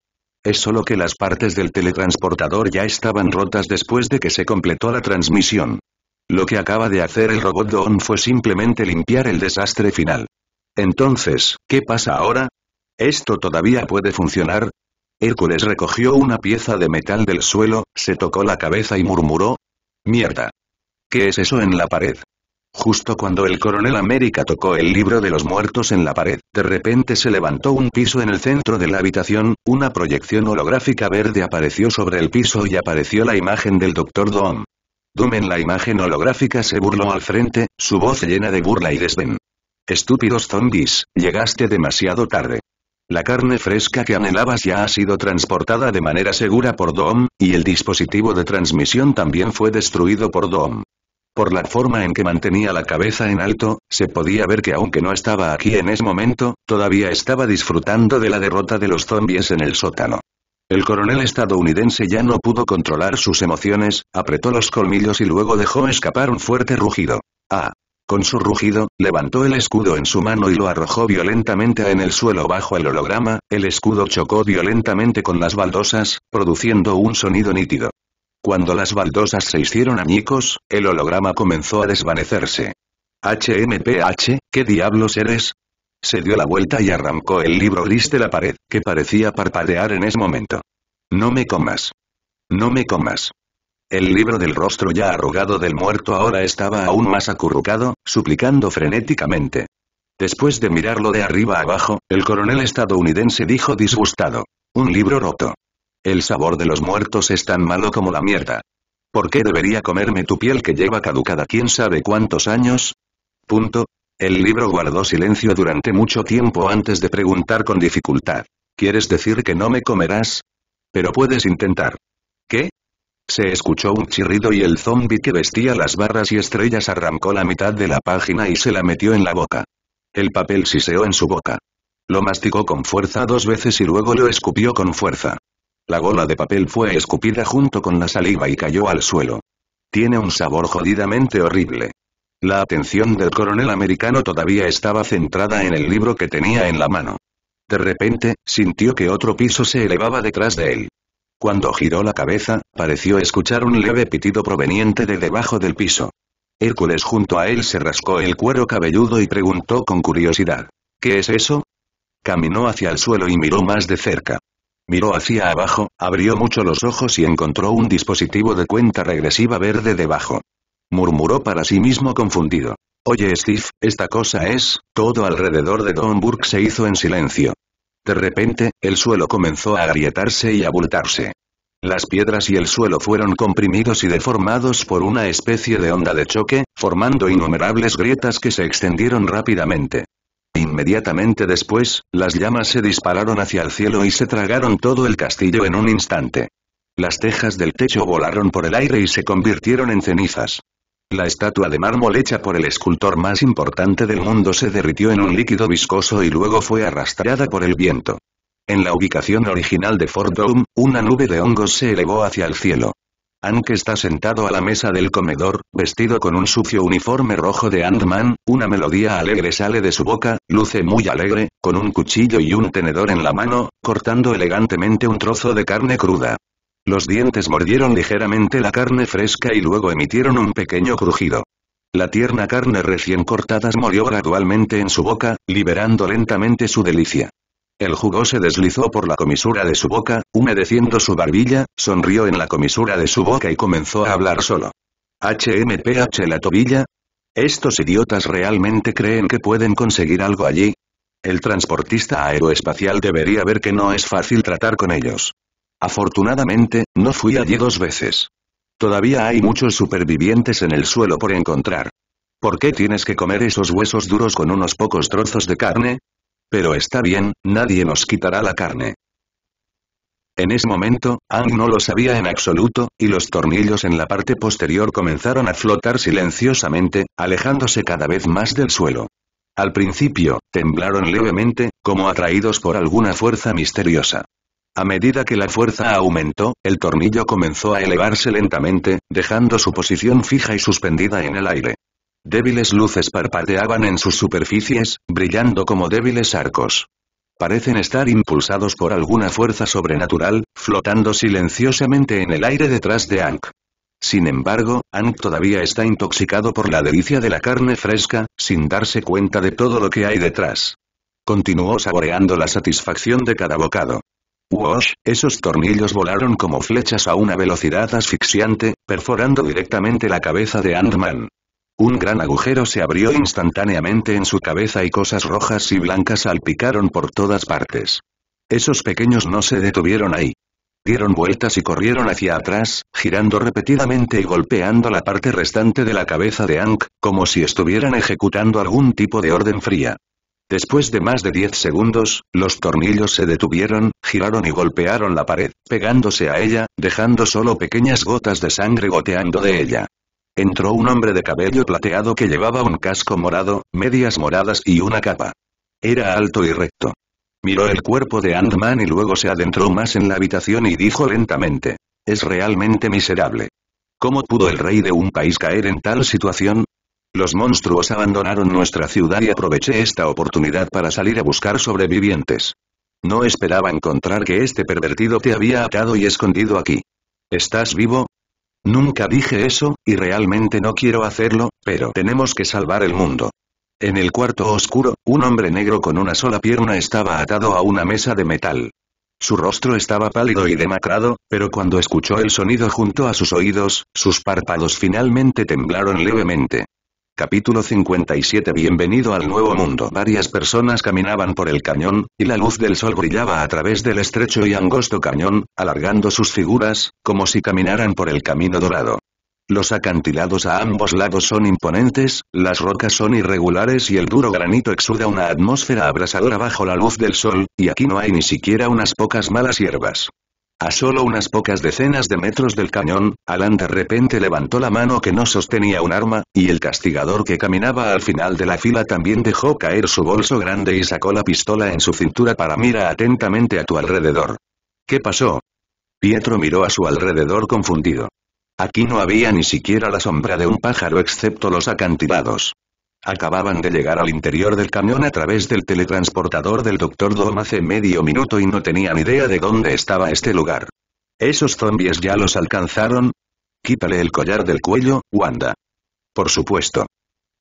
Es solo que las partes del teletransportador ya estaban rotas después de que se completó la transmisión. Lo que acaba de hacer el robot Don fue simplemente limpiar el desastre final. Entonces, ¿qué pasa ahora? ¿Esto todavía puede funcionar? Hércules recogió una pieza de metal del suelo, se tocó la cabeza y murmuró. Mierda. ¿Qué es eso en la pared? Justo cuando el coronel América tocó el libro de los muertos en la pared, de repente se levantó un piso en el centro de la habitación, una proyección holográfica verde apareció sobre el piso y apareció la imagen del doctor Doom. Doom en la imagen holográfica se burló al frente, su voz llena de burla y desdén. Estúpidos zombies, llegaste demasiado tarde. La carne fresca que anhelabas ya ha sido transportada de manera segura por Dom, y el dispositivo de transmisión también fue destruido por Dom. Por la forma en que mantenía la cabeza en alto, se podía ver que aunque no estaba aquí en ese momento, todavía estaba disfrutando de la derrota de los zombies en el sótano. El coronel estadounidense ya no pudo controlar sus emociones, apretó los colmillos y luego dejó escapar un fuerte rugido. Ah. Con su rugido, levantó el escudo en su mano y lo arrojó violentamente en el suelo bajo el holograma, el escudo chocó violentamente con las baldosas, produciendo un sonido nítido. Cuando las baldosas se hicieron añicos, el holograma comenzó a desvanecerse. HMPH, ¿qué diablos eres? Se dio la vuelta y arrancó el libro gris de la pared, que parecía parpadear en ese momento. No me comas. No me comas. El libro del rostro ya arrugado del muerto ahora estaba aún más acurrucado, suplicando frenéticamente. Después de mirarlo de arriba abajo, el coronel estadounidense dijo disgustado. Un libro roto. El sabor de los muertos es tan malo como la mierda. ¿Por qué debería comerme tu piel que lleva caducada quién sabe cuántos años? Punto. El libro guardó silencio durante mucho tiempo antes de preguntar con dificultad. ¿Quieres decir que no me comerás? Pero puedes intentar. Se escuchó un chirrido y el zombi que vestía las barras y estrellas arrancó la mitad de la página y se la metió en la boca. El papel siseó en su boca. Lo masticó con fuerza dos veces y luego lo escupió con fuerza. La gola de papel fue escupida junto con la saliva y cayó al suelo. Tiene un sabor jodidamente horrible. La atención del coronel americano todavía estaba centrada en el libro que tenía en la mano. De repente, sintió que otro piso se elevaba detrás de él. Cuando giró la cabeza, pareció escuchar un leve pitido proveniente de debajo del piso. Hércules junto a él se rascó el cuero cabelludo y preguntó con curiosidad. ¿Qué es eso? Caminó hacia el suelo y miró más de cerca. Miró hacia abajo, abrió mucho los ojos y encontró un dispositivo de cuenta regresiva verde debajo. Murmuró para sí mismo confundido. Oye Steve, esta cosa es, todo alrededor de Don Burke se hizo en silencio. De repente, el suelo comenzó a agrietarse y a abultarse. Las piedras y el suelo fueron comprimidos y deformados por una especie de onda de choque, formando innumerables grietas que se extendieron rápidamente. Inmediatamente después, las llamas se dispararon hacia el cielo y se tragaron todo el castillo en un instante. Las tejas del techo volaron por el aire y se convirtieron en cenizas. La estatua de mármol hecha por el escultor más importante del mundo se derritió en un líquido viscoso y luego fue arrastrada por el viento. En la ubicación original de Fort Doom, una nube de hongos se elevó hacia el cielo. Anke está sentado a la mesa del comedor, vestido con un sucio uniforme rojo de Ant-Man, una melodía alegre sale de su boca, luce muy alegre, con un cuchillo y un tenedor en la mano, cortando elegantemente un trozo de carne cruda. Los dientes mordieron ligeramente la carne fresca y luego emitieron un pequeño crujido. La tierna carne recién cortada molió gradualmente en su boca, liberando lentamente su delicia. El jugo se deslizó por la comisura de su boca, humedeciendo su barbilla, sonrió en la comisura de su boca y comenzó a hablar solo. HMPH la tobilla. ¿Estos idiotas realmente creen que pueden conseguir algo allí? El transportista aeroespacial debería ver que no es fácil tratar con ellos. Afortunadamente, no fui allí dos veces. Todavía hay muchos supervivientes en el suelo por encontrar. ¿Por qué tienes que comer esos huesos duros con unos pocos trozos de carne? Pero está bien, nadie nos quitará la carne. En ese momento, Ang no lo sabía en absoluto, y los tornillos en la parte posterior comenzaron a flotar silenciosamente, alejándose cada vez más del suelo. Al principio, temblaron levemente, como atraídos por alguna fuerza misteriosa. A medida que la fuerza aumentó, el tornillo comenzó a elevarse lentamente, dejando su posición fija y suspendida en el aire. Débiles luces parpadeaban en sus superficies, brillando como débiles arcos. Parecen estar impulsados por alguna fuerza sobrenatural, flotando silenciosamente en el aire detrás de Ank. Sin embargo, Ank todavía está intoxicado por la delicia de la carne fresca, sin darse cuenta de todo lo que hay detrás. Continuó saboreando la satisfacción de cada bocado. ¡Wosh! esos tornillos volaron como flechas a una velocidad asfixiante, perforando directamente la cabeza de Ant-Man. Un gran agujero se abrió instantáneamente en su cabeza y cosas rojas y blancas salpicaron por todas partes. Esos pequeños no se detuvieron ahí. Dieron vueltas y corrieron hacia atrás, girando repetidamente y golpeando la parte restante de la cabeza de Ank, como si estuvieran ejecutando algún tipo de orden fría. Después de más de diez segundos, los tornillos se detuvieron, giraron y golpearon la pared, pegándose a ella, dejando solo pequeñas gotas de sangre goteando de ella. Entró un hombre de cabello plateado que llevaba un casco morado, medias moradas y una capa. Era alto y recto. Miró el cuerpo de Ant-Man y luego se adentró más en la habitación y dijo lentamente. Es realmente miserable. ¿Cómo pudo el rey de un país caer en tal situación? Los monstruos abandonaron nuestra ciudad y aproveché esta oportunidad para salir a buscar sobrevivientes. No esperaba encontrar que este pervertido te había atado y escondido aquí. ¿Estás vivo? Nunca dije eso, y realmente no quiero hacerlo, pero tenemos que salvar el mundo. En el cuarto oscuro, un hombre negro con una sola pierna estaba atado a una mesa de metal. Su rostro estaba pálido y demacrado, pero cuando escuchó el sonido junto a sus oídos, sus párpados finalmente temblaron levemente. Capítulo 57 Bienvenido al nuevo mundo Varias personas caminaban por el cañón, y la luz del sol brillaba a través del estrecho y angosto cañón, alargando sus figuras, como si caminaran por el camino dorado. Los acantilados a ambos lados son imponentes, las rocas son irregulares y el duro granito exuda una atmósfera abrasadora bajo la luz del sol, y aquí no hay ni siquiera unas pocas malas hierbas. A solo unas pocas decenas de metros del cañón, Alan de repente levantó la mano que no sostenía un arma, y el castigador que caminaba al final de la fila también dejó caer su bolso grande y sacó la pistola en su cintura para mirar atentamente a tu alrededor. ¿Qué pasó? Pietro miró a su alrededor confundido. Aquí no había ni siquiera la sombra de un pájaro excepto los acantilados. Acababan de llegar al interior del camión a través del teletransportador del Dr. dom hace medio minuto y no tenían idea de dónde estaba este lugar. ¿Esos zombies ya los alcanzaron? Quítale el collar del cuello, Wanda. Por supuesto.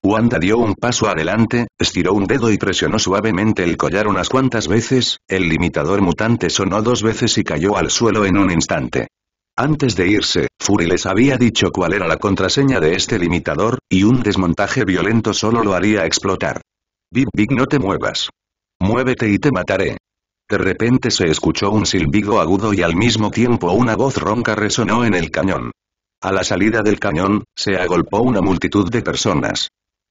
Wanda dio un paso adelante, estiró un dedo y presionó suavemente el collar unas cuantas veces, el limitador mutante sonó dos veces y cayó al suelo en un instante. Antes de irse, Fury les había dicho cuál era la contraseña de este limitador, y un desmontaje violento solo lo haría explotar. Big Big no te muevas. Muévete y te mataré. De repente se escuchó un silbido agudo y al mismo tiempo una voz ronca resonó en el cañón. A la salida del cañón, se agolpó una multitud de personas.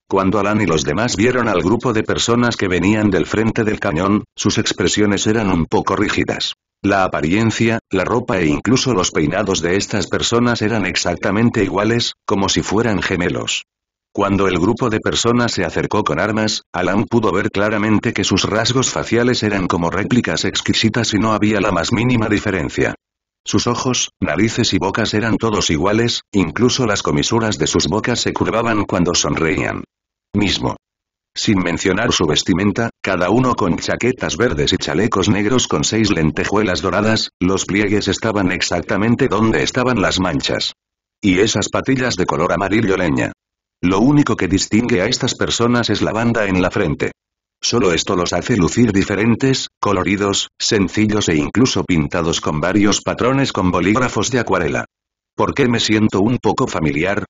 Cuando Alan y los demás vieron al grupo de personas que venían del frente del cañón, sus expresiones eran un poco rígidas. La apariencia, la ropa e incluso los peinados de estas personas eran exactamente iguales, como si fueran gemelos. Cuando el grupo de personas se acercó con armas, Alan pudo ver claramente que sus rasgos faciales eran como réplicas exquisitas y no había la más mínima diferencia. Sus ojos, narices y bocas eran todos iguales, incluso las comisuras de sus bocas se curvaban cuando sonreían. Mismo. Sin mencionar su vestimenta, cada uno con chaquetas verdes y chalecos negros con seis lentejuelas doradas, los pliegues estaban exactamente donde estaban las manchas. Y esas patillas de color amarillo leña. Lo único que distingue a estas personas es la banda en la frente. Solo esto los hace lucir diferentes, coloridos, sencillos e incluso pintados con varios patrones con bolígrafos de acuarela. ¿Por qué me siento un poco familiar?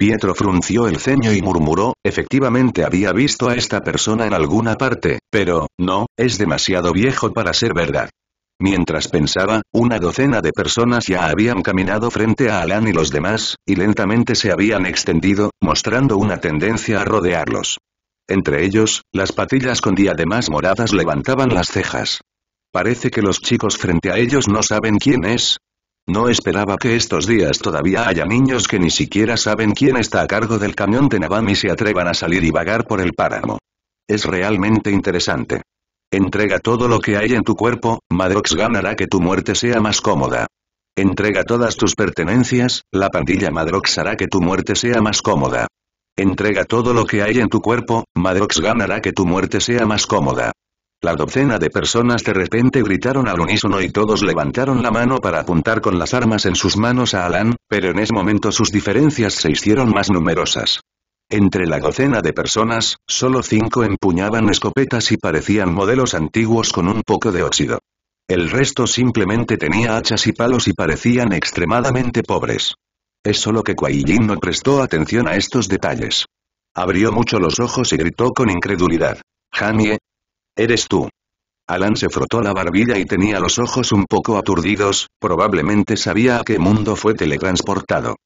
Pietro frunció el ceño y murmuró, efectivamente había visto a esta persona en alguna parte, pero, no, es demasiado viejo para ser verdad. Mientras pensaba, una docena de personas ya habían caminado frente a Alan y los demás, y lentamente se habían extendido, mostrando una tendencia a rodearlos. Entre ellos, las patillas con diademas moradas levantaban las cejas. Parece que los chicos frente a ellos no saben quién es, no esperaba que estos días todavía haya niños que ni siquiera saben quién está a cargo del camión de Navami y se atrevan a salir y vagar por el páramo. Es realmente interesante. Entrega todo lo que hay en tu cuerpo, Madrox ganará que tu muerte sea más cómoda. Entrega todas tus pertenencias, la pandilla Madrox hará que tu muerte sea más cómoda. Entrega todo lo que hay en tu cuerpo, Madrox ganará que tu muerte sea más cómoda. La docena de personas de repente gritaron al unísono y todos levantaron la mano para apuntar con las armas en sus manos a Alan, pero en ese momento sus diferencias se hicieron más numerosas. Entre la docena de personas, solo cinco empuñaban escopetas y parecían modelos antiguos con un poco de óxido. El resto simplemente tenía hachas y palos y parecían extremadamente pobres. Es solo que kuai no prestó atención a estos detalles. Abrió mucho los ojos y gritó con incredulidad. Hanye, Eres tú. Alan se frotó la barbilla y tenía los ojos un poco aturdidos, probablemente sabía a qué mundo fue teletransportado.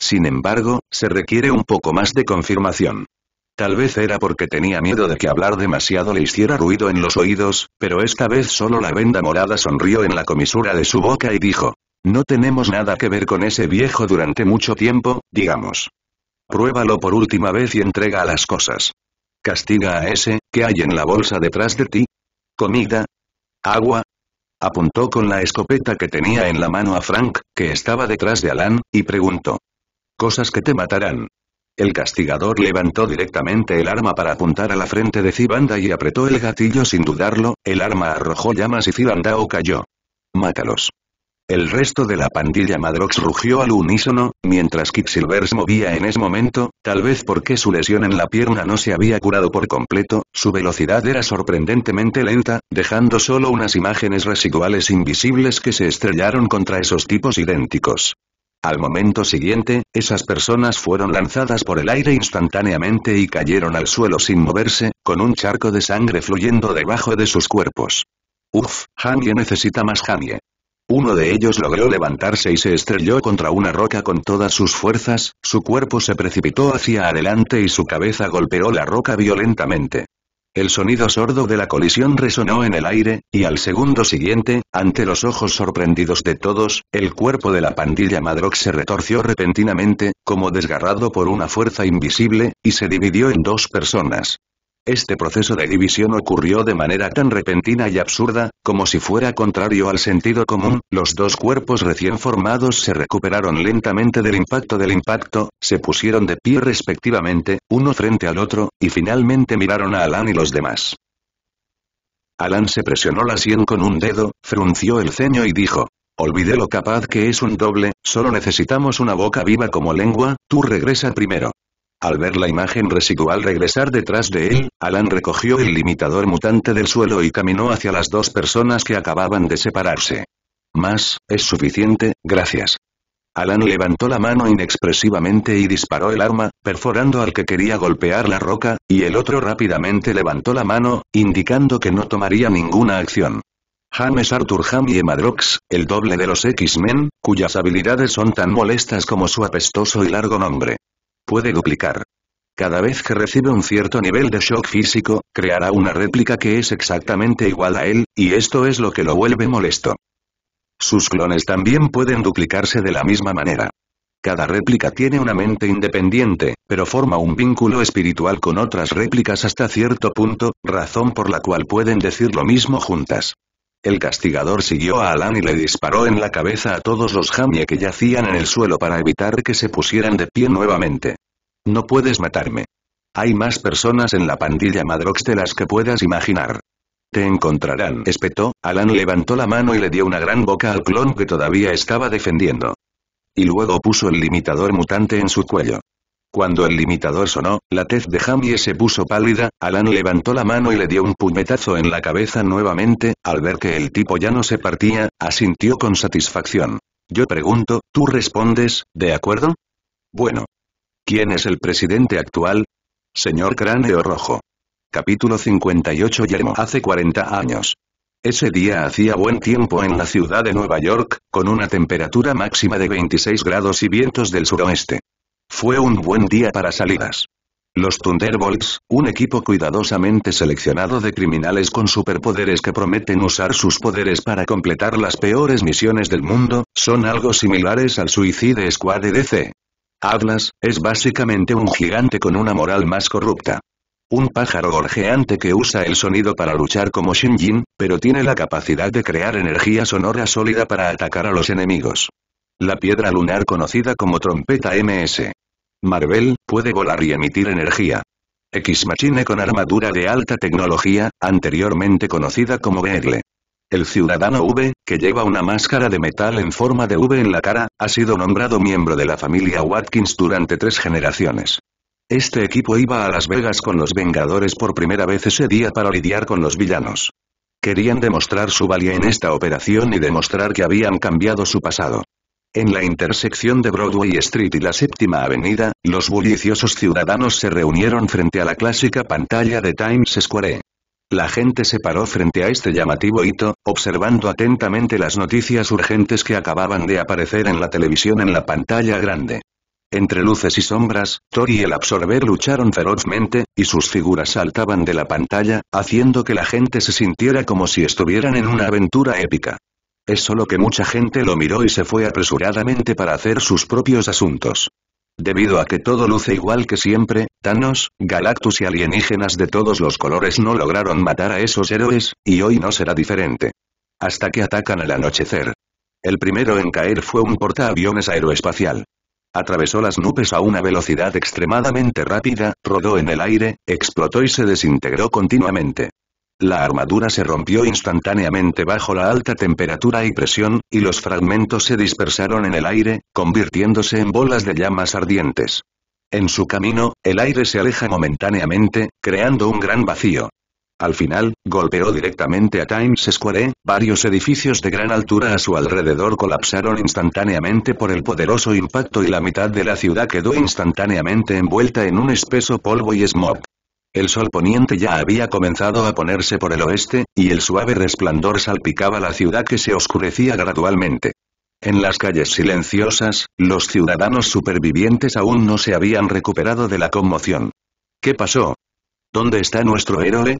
Sin embargo, se requiere un poco más de confirmación. Tal vez era porque tenía miedo de que hablar demasiado le hiciera ruido en los oídos, pero esta vez solo la venda morada sonrió en la comisura de su boca y dijo, no tenemos nada que ver con ese viejo durante mucho tiempo, digamos. Pruébalo por última vez y entrega las cosas. Castiga a ese, que hay en la bolsa detrás de ti? ¿Comida? ¿Agua? Apuntó con la escopeta que tenía en la mano a Frank, que estaba detrás de Alan, y preguntó. Cosas que te matarán. El castigador levantó directamente el arma para apuntar a la frente de Zibanda y apretó el gatillo sin dudarlo, el arma arrojó llamas y Zibandao cayó. Mátalos. El resto de la pandilla Madrox rugió al unísono, mientras Quicksilver se movía en ese momento, tal vez porque su lesión en la pierna no se había curado por completo, su velocidad era sorprendentemente lenta, dejando solo unas imágenes residuales invisibles que se estrellaron contra esos tipos idénticos. Al momento siguiente, esas personas fueron lanzadas por el aire instantáneamente y cayeron al suelo sin moverse, con un charco de sangre fluyendo debajo de sus cuerpos. Uf, Jamie necesita más Jamie. Uno de ellos logró levantarse y se estrelló contra una roca con todas sus fuerzas, su cuerpo se precipitó hacia adelante y su cabeza golpeó la roca violentamente. El sonido sordo de la colisión resonó en el aire, y al segundo siguiente, ante los ojos sorprendidos de todos, el cuerpo de la pandilla Madrox se retorció repentinamente, como desgarrado por una fuerza invisible, y se dividió en dos personas. Este proceso de división ocurrió de manera tan repentina y absurda, como si fuera contrario al sentido común, los dos cuerpos recién formados se recuperaron lentamente del impacto del impacto, se pusieron de pie respectivamente, uno frente al otro, y finalmente miraron a Alan y los demás. Alan se presionó la sien con un dedo, frunció el ceño y dijo, Olvidé lo capaz que es un doble, solo necesitamos una boca viva como lengua, tú regresa primero. Al ver la imagen residual regresar detrás de él, Alan recogió el limitador mutante del suelo y caminó hacia las dos personas que acababan de separarse. Más, es suficiente, gracias. Alan levantó la mano inexpresivamente y disparó el arma, perforando al que quería golpear la roca, y el otro rápidamente levantó la mano, indicando que no tomaría ninguna acción. James Arthur Ham y Emadrox, el doble de los X-Men, cuyas habilidades son tan molestas como su apestoso y largo nombre puede duplicar. Cada vez que recibe un cierto nivel de shock físico, creará una réplica que es exactamente igual a él, y esto es lo que lo vuelve molesto. Sus clones también pueden duplicarse de la misma manera. Cada réplica tiene una mente independiente, pero forma un vínculo espiritual con otras réplicas hasta cierto punto, razón por la cual pueden decir lo mismo juntas. El castigador siguió a Alan y le disparó en la cabeza a todos los Jamie que yacían en el suelo para evitar que se pusieran de pie nuevamente. No puedes matarme. Hay más personas en la pandilla Madrox de las que puedas imaginar. Te encontrarán. Espetó, Alan levantó la mano y le dio una gran boca al clon que todavía estaba defendiendo. Y luego puso el limitador mutante en su cuello. Cuando el limitador sonó, la tez de Jamie se puso pálida, Alan levantó la mano y le dio un puñetazo en la cabeza nuevamente, al ver que el tipo ya no se partía, asintió con satisfacción. Yo pregunto, tú respondes, ¿de acuerdo? Bueno. ¿Quién es el presidente actual? Señor Cráneo Rojo. Capítulo 58 Yermo Hace 40 años. Ese día hacía buen tiempo en la ciudad de Nueva York, con una temperatura máxima de 26 grados y vientos del suroeste. Fue un buen día para salidas. Los Thunderbolts, un equipo cuidadosamente seleccionado de criminales con superpoderes que prometen usar sus poderes para completar las peores misiones del mundo, son algo similares al Suicide Squad de DC. Atlas, es básicamente un gigante con una moral más corrupta. Un pájaro gorjeante que usa el sonido para luchar como Shinjin, pero tiene la capacidad de crear energía sonora sólida para atacar a los enemigos. La piedra lunar conocida como trompeta MS. Marvel, puede volar y emitir energía. X-Machine con armadura de alta tecnología, anteriormente conocida como begle El ciudadano V, que lleva una máscara de metal en forma de V en la cara, ha sido nombrado miembro de la familia Watkins durante tres generaciones. Este equipo iba a Las Vegas con los Vengadores por primera vez ese día para lidiar con los villanos. Querían demostrar su valía en esta operación y demostrar que habían cambiado su pasado. En la intersección de Broadway Street y la Séptima Avenida, los bulliciosos ciudadanos se reunieron frente a la clásica pantalla de Times Square. La gente se paró frente a este llamativo hito, observando atentamente las noticias urgentes que acababan de aparecer en la televisión en la pantalla grande. Entre luces y sombras, Thor y el absorber lucharon ferozmente, y sus figuras saltaban de la pantalla, haciendo que la gente se sintiera como si estuvieran en una aventura épica. Es solo que mucha gente lo miró y se fue apresuradamente para hacer sus propios asuntos. Debido a que todo luce igual que siempre, Thanos, Galactus y alienígenas de todos los colores no lograron matar a esos héroes, y hoy no será diferente. Hasta que atacan al anochecer. El primero en caer fue un portaaviones aeroespacial. Atravesó las nubes a una velocidad extremadamente rápida, rodó en el aire, explotó y se desintegró continuamente. La armadura se rompió instantáneamente bajo la alta temperatura y presión, y los fragmentos se dispersaron en el aire, convirtiéndose en bolas de llamas ardientes. En su camino, el aire se aleja momentáneamente, creando un gran vacío. Al final, golpeó directamente a Times Square, varios edificios de gran altura a su alrededor colapsaron instantáneamente por el poderoso impacto y la mitad de la ciudad quedó instantáneamente envuelta en un espeso polvo y smog. El sol poniente ya había comenzado a ponerse por el oeste, y el suave resplandor salpicaba la ciudad que se oscurecía gradualmente. En las calles silenciosas, los ciudadanos supervivientes aún no se habían recuperado de la conmoción. ¿Qué pasó? ¿Dónde está nuestro héroe?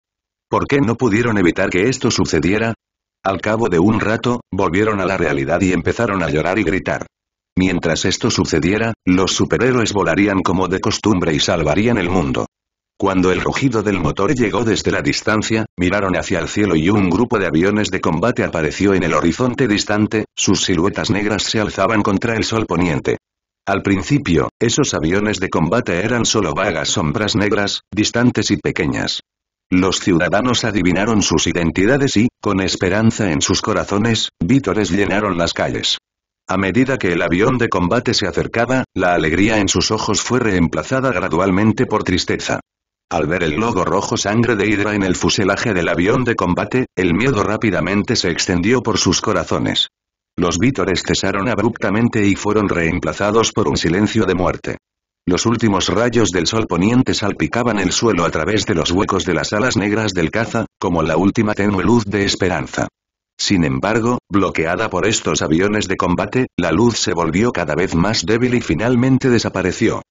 ¿Por qué no pudieron evitar que esto sucediera? Al cabo de un rato, volvieron a la realidad y empezaron a llorar y gritar. Mientras esto sucediera, los superhéroes volarían como de costumbre y salvarían el mundo. Cuando el rugido del motor llegó desde la distancia, miraron hacia el cielo y un grupo de aviones de combate apareció en el horizonte distante, sus siluetas negras se alzaban contra el sol poniente. Al principio, esos aviones de combate eran solo vagas sombras negras, distantes y pequeñas. Los ciudadanos adivinaron sus identidades y, con esperanza en sus corazones, vítores llenaron las calles. A medida que el avión de combate se acercaba, la alegría en sus ojos fue reemplazada gradualmente por tristeza. Al ver el logo rojo sangre de Hydra en el fuselaje del avión de combate, el miedo rápidamente se extendió por sus corazones. Los vítores cesaron abruptamente y fueron reemplazados por un silencio de muerte. Los últimos rayos del sol poniente salpicaban el suelo a través de los huecos de las alas negras del caza, como la última tenue luz de esperanza. Sin embargo, bloqueada por estos aviones de combate, la luz se volvió cada vez más débil y finalmente desapareció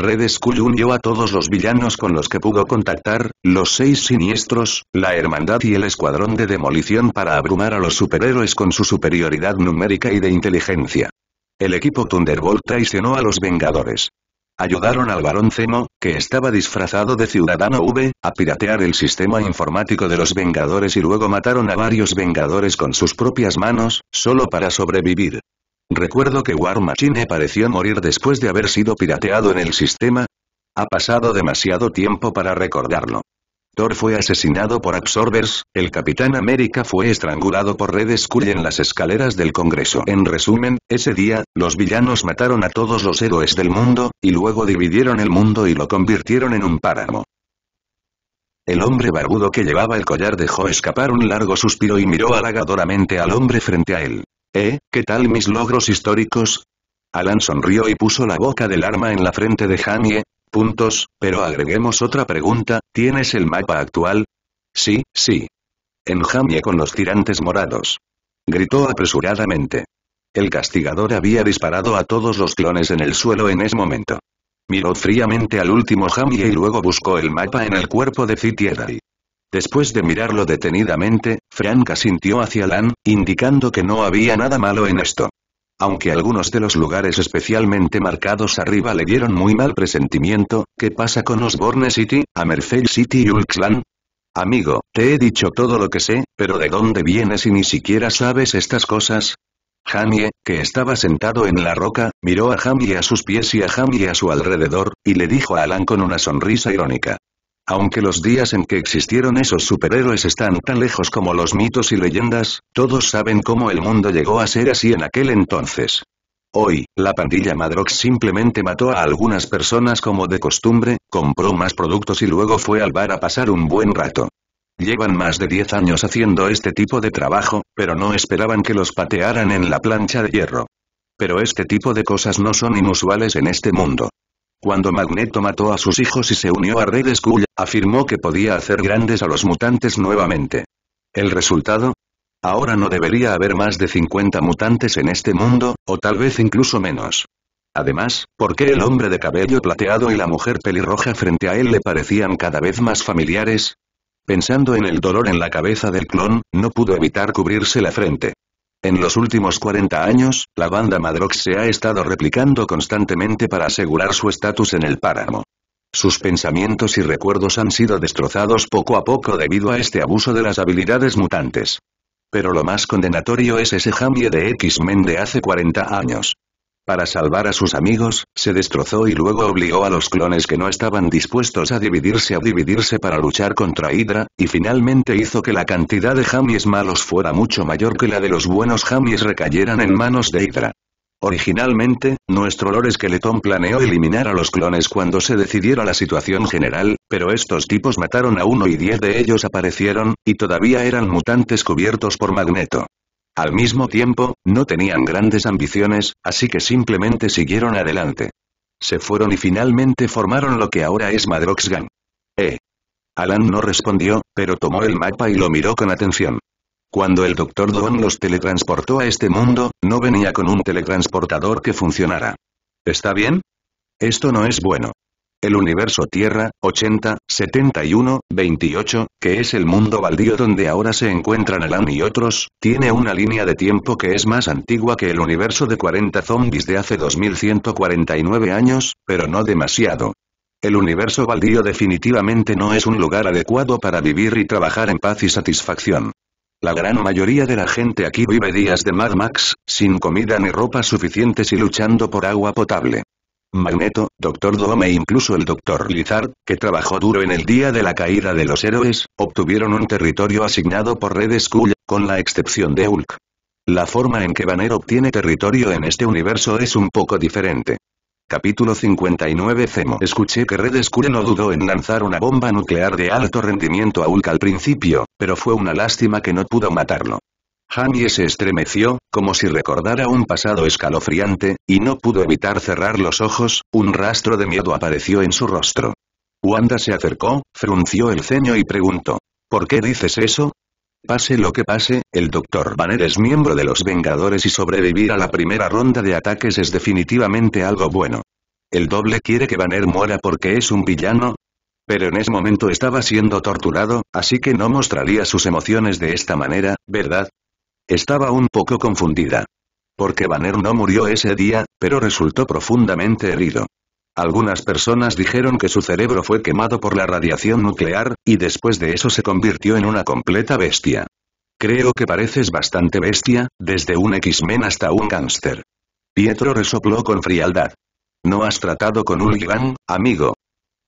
redes Skull unió a todos los villanos con los que pudo contactar, los seis siniestros, la hermandad y el escuadrón de demolición para abrumar a los superhéroes con su superioridad numérica y de inteligencia. El equipo Thunderbolt traicionó a los Vengadores. Ayudaron al varón Zemo, que estaba disfrazado de Ciudadano V, a piratear el sistema informático de los Vengadores y luego mataron a varios Vengadores con sus propias manos, solo para sobrevivir. Recuerdo que War Machine pareció morir después de haber sido pirateado en el sistema. Ha pasado demasiado tiempo para recordarlo. Thor fue asesinado por Absorbers, el Capitán América fue estrangulado por Red Skull en las escaleras del Congreso. En resumen, ese día, los villanos mataron a todos los héroes del mundo, y luego dividieron el mundo y lo convirtieron en un páramo. El hombre barbudo que llevaba el collar dejó escapar un largo suspiro y miró halagadoramente al hombre frente a él. ¿Eh, qué tal mis logros históricos? Alan sonrió y puso la boca del arma en la frente de Jamie. Puntos, pero agreguemos otra pregunta, ¿tienes el mapa actual? Sí, sí. En Jamie con los tirantes morados. Gritó apresuradamente. El castigador había disparado a todos los clones en el suelo en ese momento. Miró fríamente al último Jamie y luego buscó el mapa en el cuerpo de Citiedai. Después de mirarlo detenidamente, Frank asintió hacia Alan, indicando que no había nada malo en esto. Aunque algunos de los lugares especialmente marcados arriba le dieron muy mal presentimiento, ¿qué pasa con Osborne City, Amerfell City y Ulxlan? Amigo, te he dicho todo lo que sé, pero ¿de dónde vienes y ni siquiera sabes estas cosas? Jamie, que estaba sentado en la roca, miró a Jamie a sus pies y a Jamie a su alrededor, y le dijo a Alan con una sonrisa irónica. Aunque los días en que existieron esos superhéroes están tan lejos como los mitos y leyendas, todos saben cómo el mundo llegó a ser así en aquel entonces. Hoy, la pandilla Madrox simplemente mató a algunas personas como de costumbre, compró más productos y luego fue al bar a pasar un buen rato. Llevan más de 10 años haciendo este tipo de trabajo, pero no esperaban que los patearan en la plancha de hierro. Pero este tipo de cosas no son inusuales en este mundo. Cuando Magneto mató a sus hijos y se unió a Red Skull, afirmó que podía hacer grandes a los mutantes nuevamente. ¿El resultado? Ahora no debería haber más de 50 mutantes en este mundo, o tal vez incluso menos. Además, ¿por qué el hombre de cabello plateado y la mujer pelirroja frente a él le parecían cada vez más familiares? Pensando en el dolor en la cabeza del clon, no pudo evitar cubrirse la frente. En los últimos 40 años, la banda Madrox se ha estado replicando constantemente para asegurar su estatus en el páramo. Sus pensamientos y recuerdos han sido destrozados poco a poco debido a este abuso de las habilidades mutantes. Pero lo más condenatorio es ese cambio de X-Men de hace 40 años. Para salvar a sus amigos, se destrozó y luego obligó a los clones que no estaban dispuestos a dividirse a dividirse para luchar contra Hydra, y finalmente hizo que la cantidad de Jamies malos fuera mucho mayor que la de los buenos Jamies recayeran en manos de Hydra. Originalmente, nuestro Lord Skeleton planeó eliminar a los clones cuando se decidiera la situación general, pero estos tipos mataron a uno y diez de ellos aparecieron, y todavía eran mutantes cubiertos por Magneto. Al mismo tiempo, no tenían grandes ambiciones, así que simplemente siguieron adelante. Se fueron y finalmente formaron lo que ahora es Madrox Gang. Eh. Alan no respondió, pero tomó el mapa y lo miró con atención. Cuando el Dr. Don los teletransportó a este mundo, no venía con un teletransportador que funcionara. ¿Está bien? Esto no es bueno. El universo Tierra, 80, 71, 28, que es el mundo baldío donde ahora se encuentran Alan y otros, tiene una línea de tiempo que es más antigua que el universo de 40 zombies de hace 2149 años, pero no demasiado. El universo baldío definitivamente no es un lugar adecuado para vivir y trabajar en paz y satisfacción. La gran mayoría de la gente aquí vive días de Mad Max, sin comida ni ropa suficientes y luchando por agua potable. Magneto, Doctor Doom e incluso el Doctor Lizard, que trabajó duro en el día de la caída de los héroes, obtuvieron un territorio asignado por Red Skull, con la excepción de Hulk. La forma en que Banner obtiene territorio en este universo es un poco diferente. Capítulo 59 Zemo Escuché que Red Skull no dudó en lanzar una bomba nuclear de alto rendimiento a Ulk al principio, pero fue una lástima que no pudo matarlo. Jamie se estremeció, como si recordara un pasado escalofriante, y no pudo evitar cerrar los ojos, un rastro de miedo apareció en su rostro. Wanda se acercó, frunció el ceño y preguntó. ¿Por qué dices eso? Pase lo que pase, el Dr. Banner es miembro de los Vengadores y sobrevivir a la primera ronda de ataques es definitivamente algo bueno. ¿El doble quiere que Banner muera porque es un villano? Pero en ese momento estaba siendo torturado, así que no mostraría sus emociones de esta manera, ¿verdad? Estaba un poco confundida. Porque Banner no murió ese día, pero resultó profundamente herido. Algunas personas dijeron que su cerebro fue quemado por la radiación nuclear, y después de eso se convirtió en una completa bestia. Creo que pareces bastante bestia, desde un X-Men hasta un gángster. Pietro resopló con frialdad. No has tratado con Ullivan, amigo.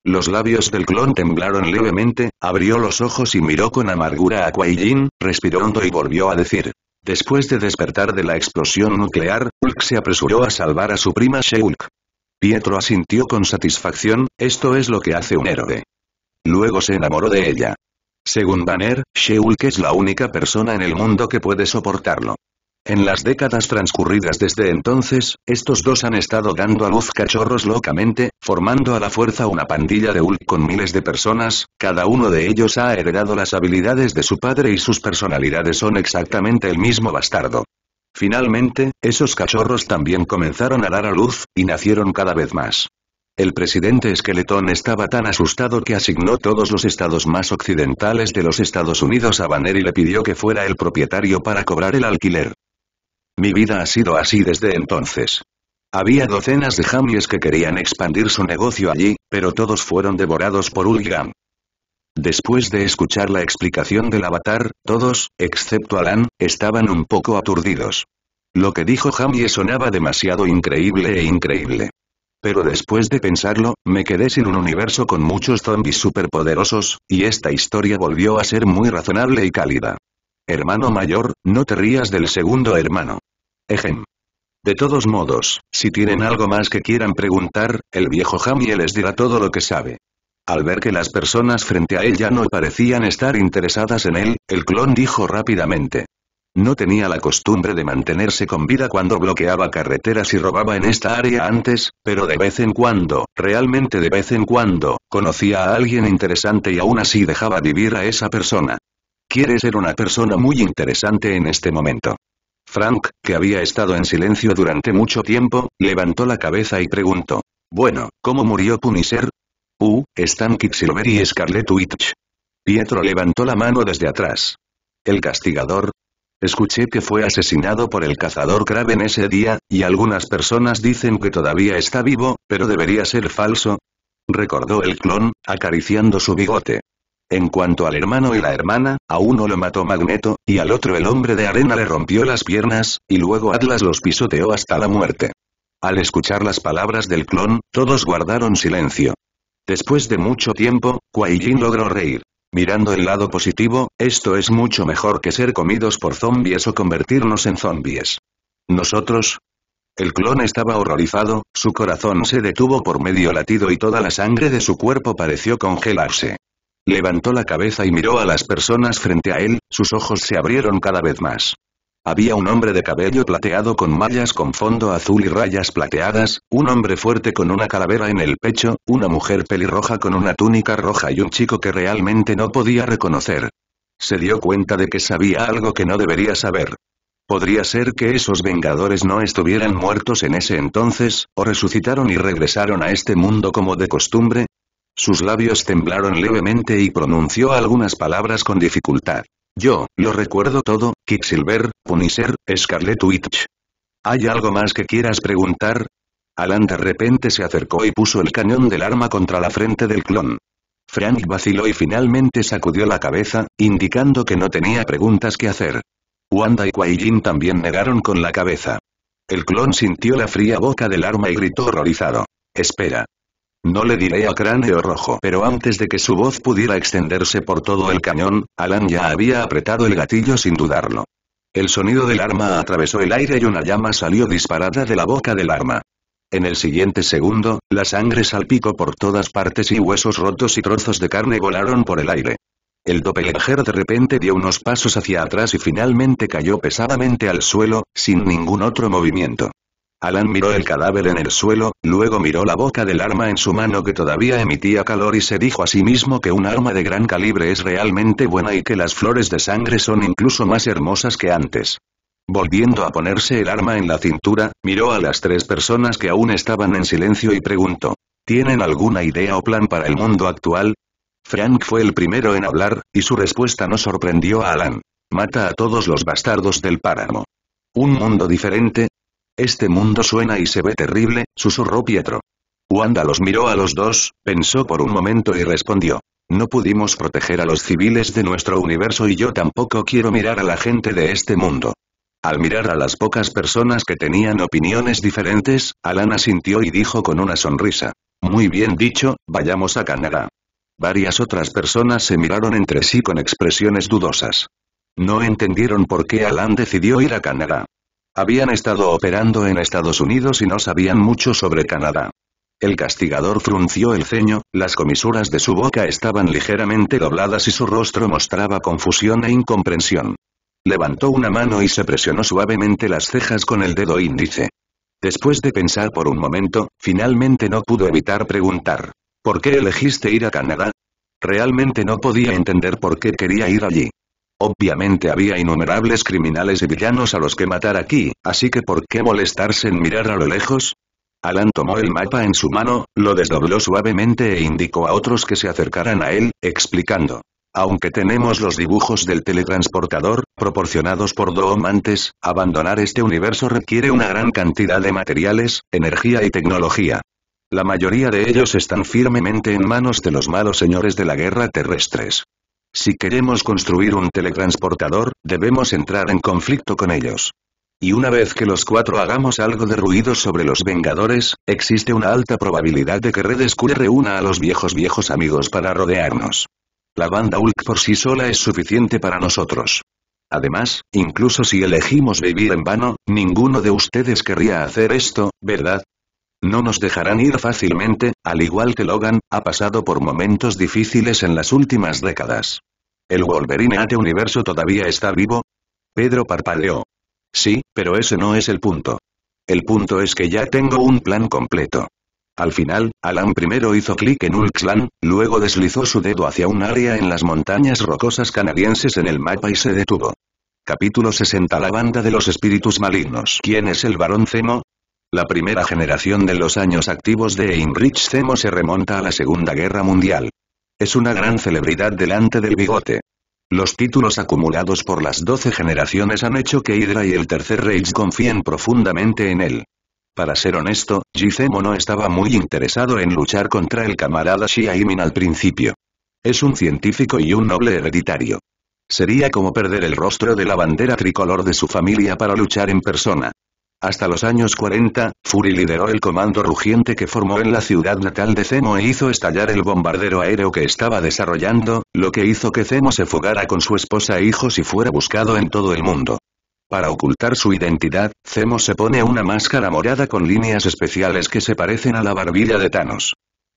Los labios del clon temblaron levemente, abrió los ojos y miró con amargura a Kuai Jin, respiró hondo y volvió a decir. Después de despertar de la explosión nuclear, Hulk se apresuró a salvar a su prima she Pietro asintió con satisfacción, esto es lo que hace un héroe. Luego se enamoró de ella. Según Banner, She-Hulk es la única persona en el mundo que puede soportarlo. En las décadas transcurridas desde entonces, estos dos han estado dando a luz cachorros locamente, formando a la fuerza una pandilla de Hulk con miles de personas, cada uno de ellos ha heredado las habilidades de su padre y sus personalidades son exactamente el mismo bastardo. Finalmente, esos cachorros también comenzaron a dar a luz, y nacieron cada vez más. El presidente Esqueletón estaba tan asustado que asignó todos los estados más occidentales de los Estados Unidos a Banner y le pidió que fuera el propietario para cobrar el alquiler. Mi vida ha sido así desde entonces. Había docenas de Jamies que querían expandir su negocio allí, pero todos fueron devorados por Ulgam. Después de escuchar la explicación del avatar, todos, excepto Alan, estaban un poco aturdidos. Lo que dijo Jamie sonaba demasiado increíble e increíble. Pero después de pensarlo, me quedé sin un universo con muchos zombies superpoderosos, y esta historia volvió a ser muy razonable y cálida. Hermano mayor, no te rías del segundo hermano. Ejem. De todos modos, si tienen algo más que quieran preguntar, el viejo Jamie les dirá todo lo que sabe. Al ver que las personas frente a él ya no parecían estar interesadas en él, el clon dijo rápidamente. No tenía la costumbre de mantenerse con vida cuando bloqueaba carreteras y robaba en esta área antes, pero de vez en cuando, realmente de vez en cuando, conocía a alguien interesante y aún así dejaba vivir a esa persona. Quiere ser una persona muy interesante en este momento. Frank, que había estado en silencio durante mucho tiempo, levantó la cabeza y preguntó. Bueno, ¿cómo murió Punisher? Uh, están Quicksilver y Scarlet Witch. Pietro levantó la mano desde atrás. ¿El castigador? Escuché que fue asesinado por el cazador Kraven ese día, y algunas personas dicen que todavía está vivo, pero debería ser falso. Recordó el clon, acariciando su bigote. En cuanto al hermano y la hermana, a uno lo mató Magneto, y al otro el hombre de arena le rompió las piernas, y luego Atlas los pisoteó hasta la muerte. Al escuchar las palabras del clon, todos guardaron silencio. Después de mucho tiempo, Kuaijin logró reír. Mirando el lado positivo, esto es mucho mejor que ser comidos por zombies o convertirnos en zombies. Nosotros, el clon estaba horrorizado, su corazón se detuvo por medio latido y toda la sangre de su cuerpo pareció congelarse. Levantó la cabeza y miró a las personas frente a él, sus ojos se abrieron cada vez más. Había un hombre de cabello plateado con mallas con fondo azul y rayas plateadas, un hombre fuerte con una calavera en el pecho, una mujer pelirroja con una túnica roja y un chico que realmente no podía reconocer. Se dio cuenta de que sabía algo que no debería saber. Podría ser que esos vengadores no estuvieran muertos en ese entonces, o resucitaron y regresaron a este mundo como de costumbre, sus labios temblaron levemente y pronunció algunas palabras con dificultad. Yo, lo recuerdo todo, Quicksilver, Punisher, Scarlet Witch. ¿Hay algo más que quieras preguntar? Alan de repente se acercó y puso el cañón del arma contra la frente del clon. Frank vaciló y finalmente sacudió la cabeza, indicando que no tenía preguntas que hacer. Wanda y Jin también negaron con la cabeza. El clon sintió la fría boca del arma y gritó horrorizado. Espera. No le diré a Cráneo Rojo. Pero antes de que su voz pudiera extenderse por todo el cañón, Alan ya había apretado el gatillo sin dudarlo. El sonido del arma atravesó el aire y una llama salió disparada de la boca del arma. En el siguiente segundo, la sangre salpicó por todas partes y huesos rotos y trozos de carne volaron por el aire. El doppelganger de repente dio unos pasos hacia atrás y finalmente cayó pesadamente al suelo, sin ningún otro movimiento. Alan miró el cadáver en el suelo, luego miró la boca del arma en su mano que todavía emitía calor y se dijo a sí mismo que un arma de gran calibre es realmente buena y que las flores de sangre son incluso más hermosas que antes. Volviendo a ponerse el arma en la cintura, miró a las tres personas que aún estaban en silencio y preguntó, ¿tienen alguna idea o plan para el mundo actual? Frank fue el primero en hablar, y su respuesta no sorprendió a Alan. Mata a todos los bastardos del páramo. Un mundo diferente, este mundo suena y se ve terrible, susurró Pietro. Wanda los miró a los dos, pensó por un momento y respondió. No pudimos proteger a los civiles de nuestro universo y yo tampoco quiero mirar a la gente de este mundo. Al mirar a las pocas personas que tenían opiniones diferentes, Alan asintió y dijo con una sonrisa. Muy bien dicho, vayamos a Canadá. Varias otras personas se miraron entre sí con expresiones dudosas. No entendieron por qué Alan decidió ir a Canadá. Habían estado operando en Estados Unidos y no sabían mucho sobre Canadá. El castigador frunció el ceño, las comisuras de su boca estaban ligeramente dobladas y su rostro mostraba confusión e incomprensión. Levantó una mano y se presionó suavemente las cejas con el dedo índice. Después de pensar por un momento, finalmente no pudo evitar preguntar. ¿Por qué elegiste ir a Canadá? Realmente no podía entender por qué quería ir allí. Obviamente había innumerables criminales y villanos a los que matar aquí, así que ¿por qué molestarse en mirar a lo lejos? Alan tomó el mapa en su mano, lo desdobló suavemente e indicó a otros que se acercaran a él, explicando. Aunque tenemos los dibujos del teletransportador, proporcionados por Doom antes, abandonar este universo requiere una gran cantidad de materiales, energía y tecnología. La mayoría de ellos están firmemente en manos de los malos señores de la guerra terrestres. Si queremos construir un teletransportador, debemos entrar en conflicto con ellos. Y una vez que los cuatro hagamos algo de ruido sobre los Vengadores, existe una alta probabilidad de que Red Skull reúna a los viejos viejos amigos para rodearnos. La banda Hulk por sí sola es suficiente para nosotros. Además, incluso si elegimos vivir en vano, ninguno de ustedes querría hacer esto, ¿verdad? No nos dejarán ir fácilmente, al igual que Logan, ha pasado por momentos difíciles en las últimas décadas. ¿El Wolverine at Universo todavía está vivo? Pedro parpadeó. Sí, pero ese no es el punto. El punto es que ya tengo un plan completo. Al final, Alan primero hizo clic en Ulxlan, luego deslizó su dedo hacia un área en las montañas rocosas canadienses en el mapa y se detuvo. Capítulo 60 La banda de los espíritus malignos ¿Quién es el varón Zemo? La primera generación de los años activos de Heinrich Zemo se remonta a la Segunda Guerra Mundial. Es una gran celebridad delante del bigote. Los títulos acumulados por las doce generaciones han hecho que Hydra y el Tercer Reich confíen profundamente en él. Para ser honesto, Gizemo no estaba muy interesado en luchar contra el camarada Shia al principio. Es un científico y un noble hereditario. Sería como perder el rostro de la bandera tricolor de su familia para luchar en persona. Hasta los años 40, Fury lideró el comando rugiente que formó en la ciudad natal de Zemo e hizo estallar el bombardero aéreo que estaba desarrollando, lo que hizo que Zemo se fugara con su esposa e hijos y fuera buscado en todo el mundo. Para ocultar su identidad, Zemo se pone una máscara morada con líneas especiales que se parecen a la barbilla de Thanos.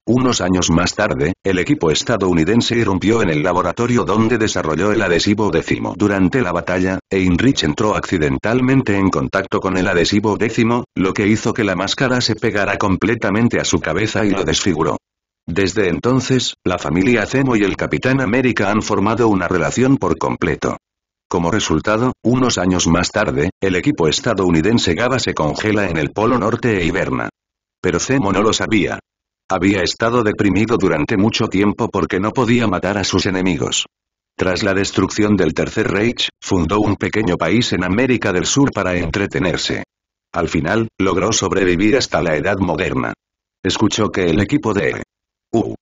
Unos años más tarde, el equipo estadounidense irrumpió en el laboratorio donde desarrolló el adhesivo décimo. Durante la batalla, Heinrich entró accidentalmente en contacto con el adhesivo décimo, lo que hizo que la máscara se pegara completamente a su cabeza y lo desfiguró. Desde entonces, la familia Zemo y el Capitán América han formado una relación por completo. Como resultado, unos años más tarde, el equipo estadounidense GABA se congela en el Polo Norte e hiberna. Pero Zemo no lo sabía. Había estado deprimido durante mucho tiempo porque no podía matar a sus enemigos. Tras la destrucción del Tercer Reich, fundó un pequeño país en América del Sur para entretenerse. Al final, logró sobrevivir hasta la edad moderna. Escuchó que el equipo de U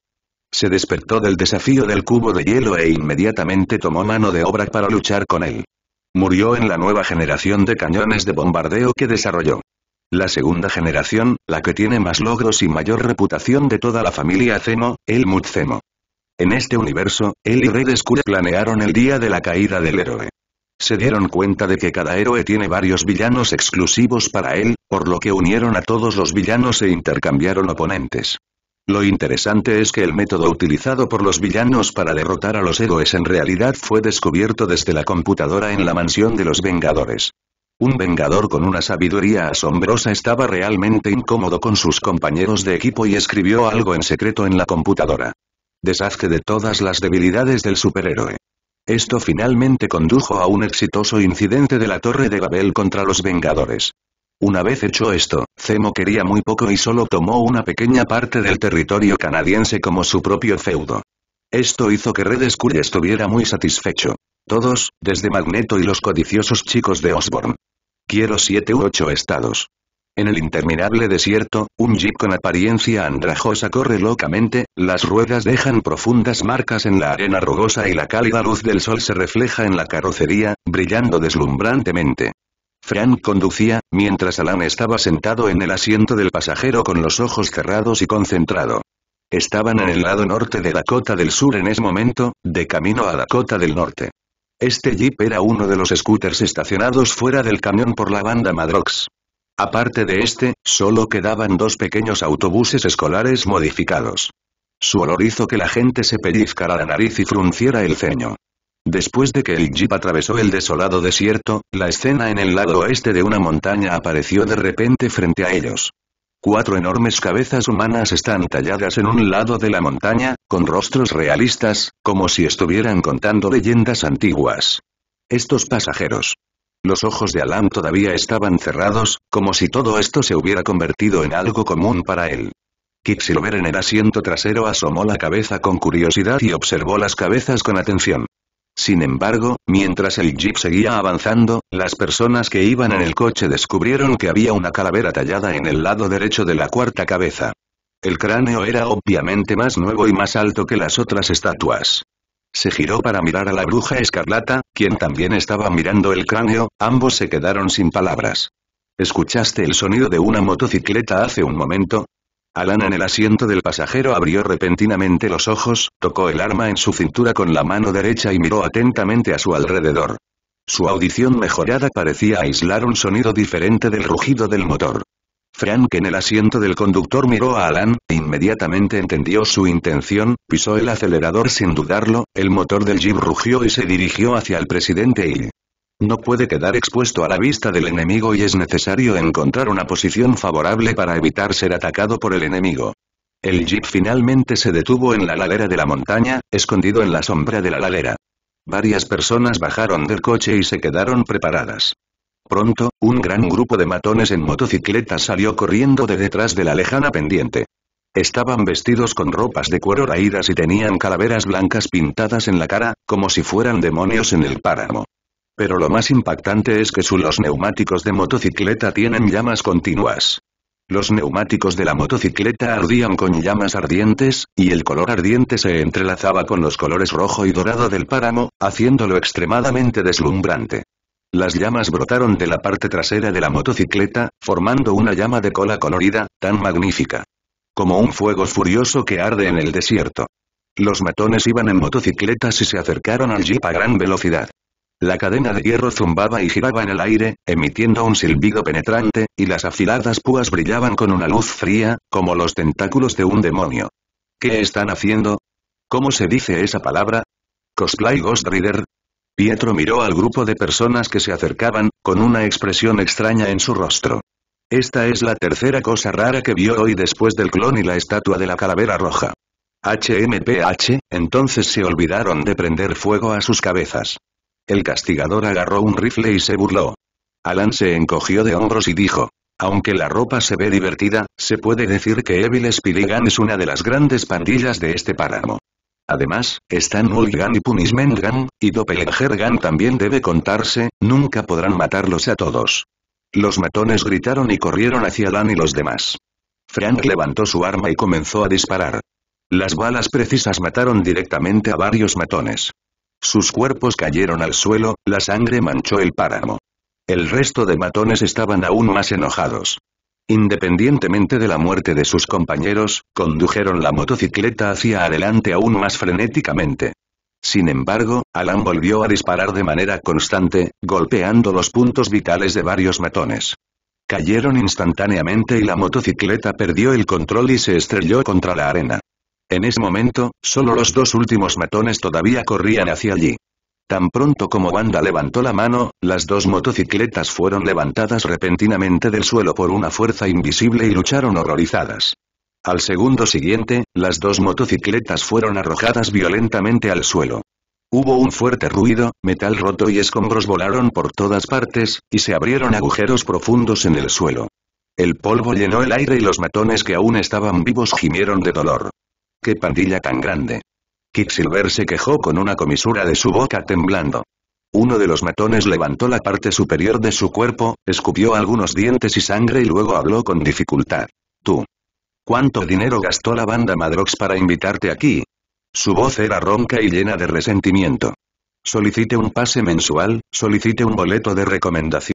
se despertó del desafío del cubo de hielo e inmediatamente tomó mano de obra para luchar con él. Murió en la nueva generación de cañones de bombardeo que desarrolló. La segunda generación, la que tiene más logros y mayor reputación de toda la familia Zemo, el Mutzemo. En este universo, él y Red Skull planearon el día de la caída del héroe. Se dieron cuenta de que cada héroe tiene varios villanos exclusivos para él, por lo que unieron a todos los villanos e intercambiaron oponentes. Lo interesante es que el método utilizado por los villanos para derrotar a los héroes en realidad fue descubierto desde la computadora en la mansión de los Vengadores. Un vengador con una sabiduría asombrosa estaba realmente incómodo con sus compañeros de equipo y escribió algo en secreto en la computadora. Deshazte de todas las debilidades del superhéroe. Esto finalmente condujo a un exitoso incidente de la Torre de Babel contra los Vengadores. Una vez hecho esto, Zemo quería muy poco y solo tomó una pequeña parte del territorio canadiense como su propio feudo. Esto hizo que Red Skull estuviera muy satisfecho. Todos, desde Magneto y los codiciosos chicos de Osborn, Quiero siete u ocho estados. En el interminable desierto, un jeep con apariencia andrajosa corre locamente, las ruedas dejan profundas marcas en la arena rugosa y la cálida luz del sol se refleja en la carrocería, brillando deslumbrantemente. Frank conducía, mientras Alan estaba sentado en el asiento del pasajero con los ojos cerrados y concentrado. Estaban en el lado norte de Dakota del Sur en ese momento, de camino a Dakota del Norte. Este jeep era uno de los scooters estacionados fuera del camión por la banda Madrox. Aparte de este, solo quedaban dos pequeños autobuses escolares modificados. Su olor hizo que la gente se pellizcara la nariz y frunciera el ceño. Después de que el jeep atravesó el desolado desierto, la escena en el lado oeste de una montaña apareció de repente frente a ellos. Cuatro enormes cabezas humanas están talladas en un lado de la montaña, con rostros realistas, como si estuvieran contando leyendas antiguas. Estos pasajeros. Los ojos de Alan todavía estaban cerrados, como si todo esto se hubiera convertido en algo común para él. ver en el asiento trasero asomó la cabeza con curiosidad y observó las cabezas con atención. Sin embargo, mientras el jeep seguía avanzando, las personas que iban en el coche descubrieron que había una calavera tallada en el lado derecho de la cuarta cabeza. El cráneo era obviamente más nuevo y más alto que las otras estatuas. Se giró para mirar a la bruja escarlata, quien también estaba mirando el cráneo, ambos se quedaron sin palabras. ¿Escuchaste el sonido de una motocicleta hace un momento? Alan en el asiento del pasajero abrió repentinamente los ojos, tocó el arma en su cintura con la mano derecha y miró atentamente a su alrededor. Su audición mejorada parecía aislar un sonido diferente del rugido del motor. Frank en el asiento del conductor miró a Alan, e inmediatamente entendió su intención, pisó el acelerador sin dudarlo, el motor del jeep rugió y se dirigió hacia el presidente Hill. No puede quedar expuesto a la vista del enemigo y es necesario encontrar una posición favorable para evitar ser atacado por el enemigo. El jeep finalmente se detuvo en la ladera de la montaña, escondido en la sombra de la ladera. Varias personas bajaron del coche y se quedaron preparadas. Pronto, un gran grupo de matones en motocicleta salió corriendo de detrás de la lejana pendiente. Estaban vestidos con ropas de cuero raídas y tenían calaveras blancas pintadas en la cara, como si fueran demonios en el páramo. Pero lo más impactante es que sus los neumáticos de motocicleta tienen llamas continuas. Los neumáticos de la motocicleta ardían con llamas ardientes, y el color ardiente se entrelazaba con los colores rojo y dorado del páramo, haciéndolo extremadamente deslumbrante. Las llamas brotaron de la parte trasera de la motocicleta, formando una llama de cola colorida, tan magnífica. Como un fuego furioso que arde en el desierto. Los matones iban en motocicletas y se acercaron al jeep a gran velocidad. La cadena de hierro zumbaba y giraba en el aire, emitiendo un silbido penetrante, y las afiladas púas brillaban con una luz fría, como los tentáculos de un demonio. ¿Qué están haciendo? ¿Cómo se dice esa palabra? ¿Cosplay Ghost Rider? Pietro miró al grupo de personas que se acercaban, con una expresión extraña en su rostro. Esta es la tercera cosa rara que vio hoy después del clon y la estatua de la calavera roja. HMPH, entonces se olvidaron de prender fuego a sus cabezas. El castigador agarró un rifle y se burló. Alan se encogió de hombros y dijo, aunque la ropa se ve divertida, se puede decir que Evil Spilligan es una de las grandes pandillas de este páramo. Además, están Mulligan y Punishment Gun, y Doppelganger Gun también debe contarse, nunca podrán matarlos a todos. Los matones gritaron y corrieron hacia Alan y los demás. Frank levantó su arma y comenzó a disparar. Las balas precisas mataron directamente a varios matones. Sus cuerpos cayeron al suelo, la sangre manchó el páramo. El resto de matones estaban aún más enojados. Independientemente de la muerte de sus compañeros, condujeron la motocicleta hacia adelante aún más frenéticamente. Sin embargo, Alan volvió a disparar de manera constante, golpeando los puntos vitales de varios matones. Cayeron instantáneamente y la motocicleta perdió el control y se estrelló contra la arena. En ese momento, solo los dos últimos matones todavía corrían hacia allí. Tan pronto como Wanda levantó la mano, las dos motocicletas fueron levantadas repentinamente del suelo por una fuerza invisible y lucharon horrorizadas. Al segundo siguiente, las dos motocicletas fueron arrojadas violentamente al suelo. Hubo un fuerte ruido, metal roto y escombros volaron por todas partes, y se abrieron agujeros profundos en el suelo. El polvo llenó el aire y los matones que aún estaban vivos gimieron de dolor. ¡Qué pandilla tan grande! Kicksilver se quejó con una comisura de su boca temblando. Uno de los matones levantó la parte superior de su cuerpo, escupió algunos dientes y sangre y luego habló con dificultad. Tú. ¿Cuánto dinero gastó la banda Madrox para invitarte aquí? Su voz era ronca y llena de resentimiento. Solicite un pase mensual, solicite un boleto de recomendación.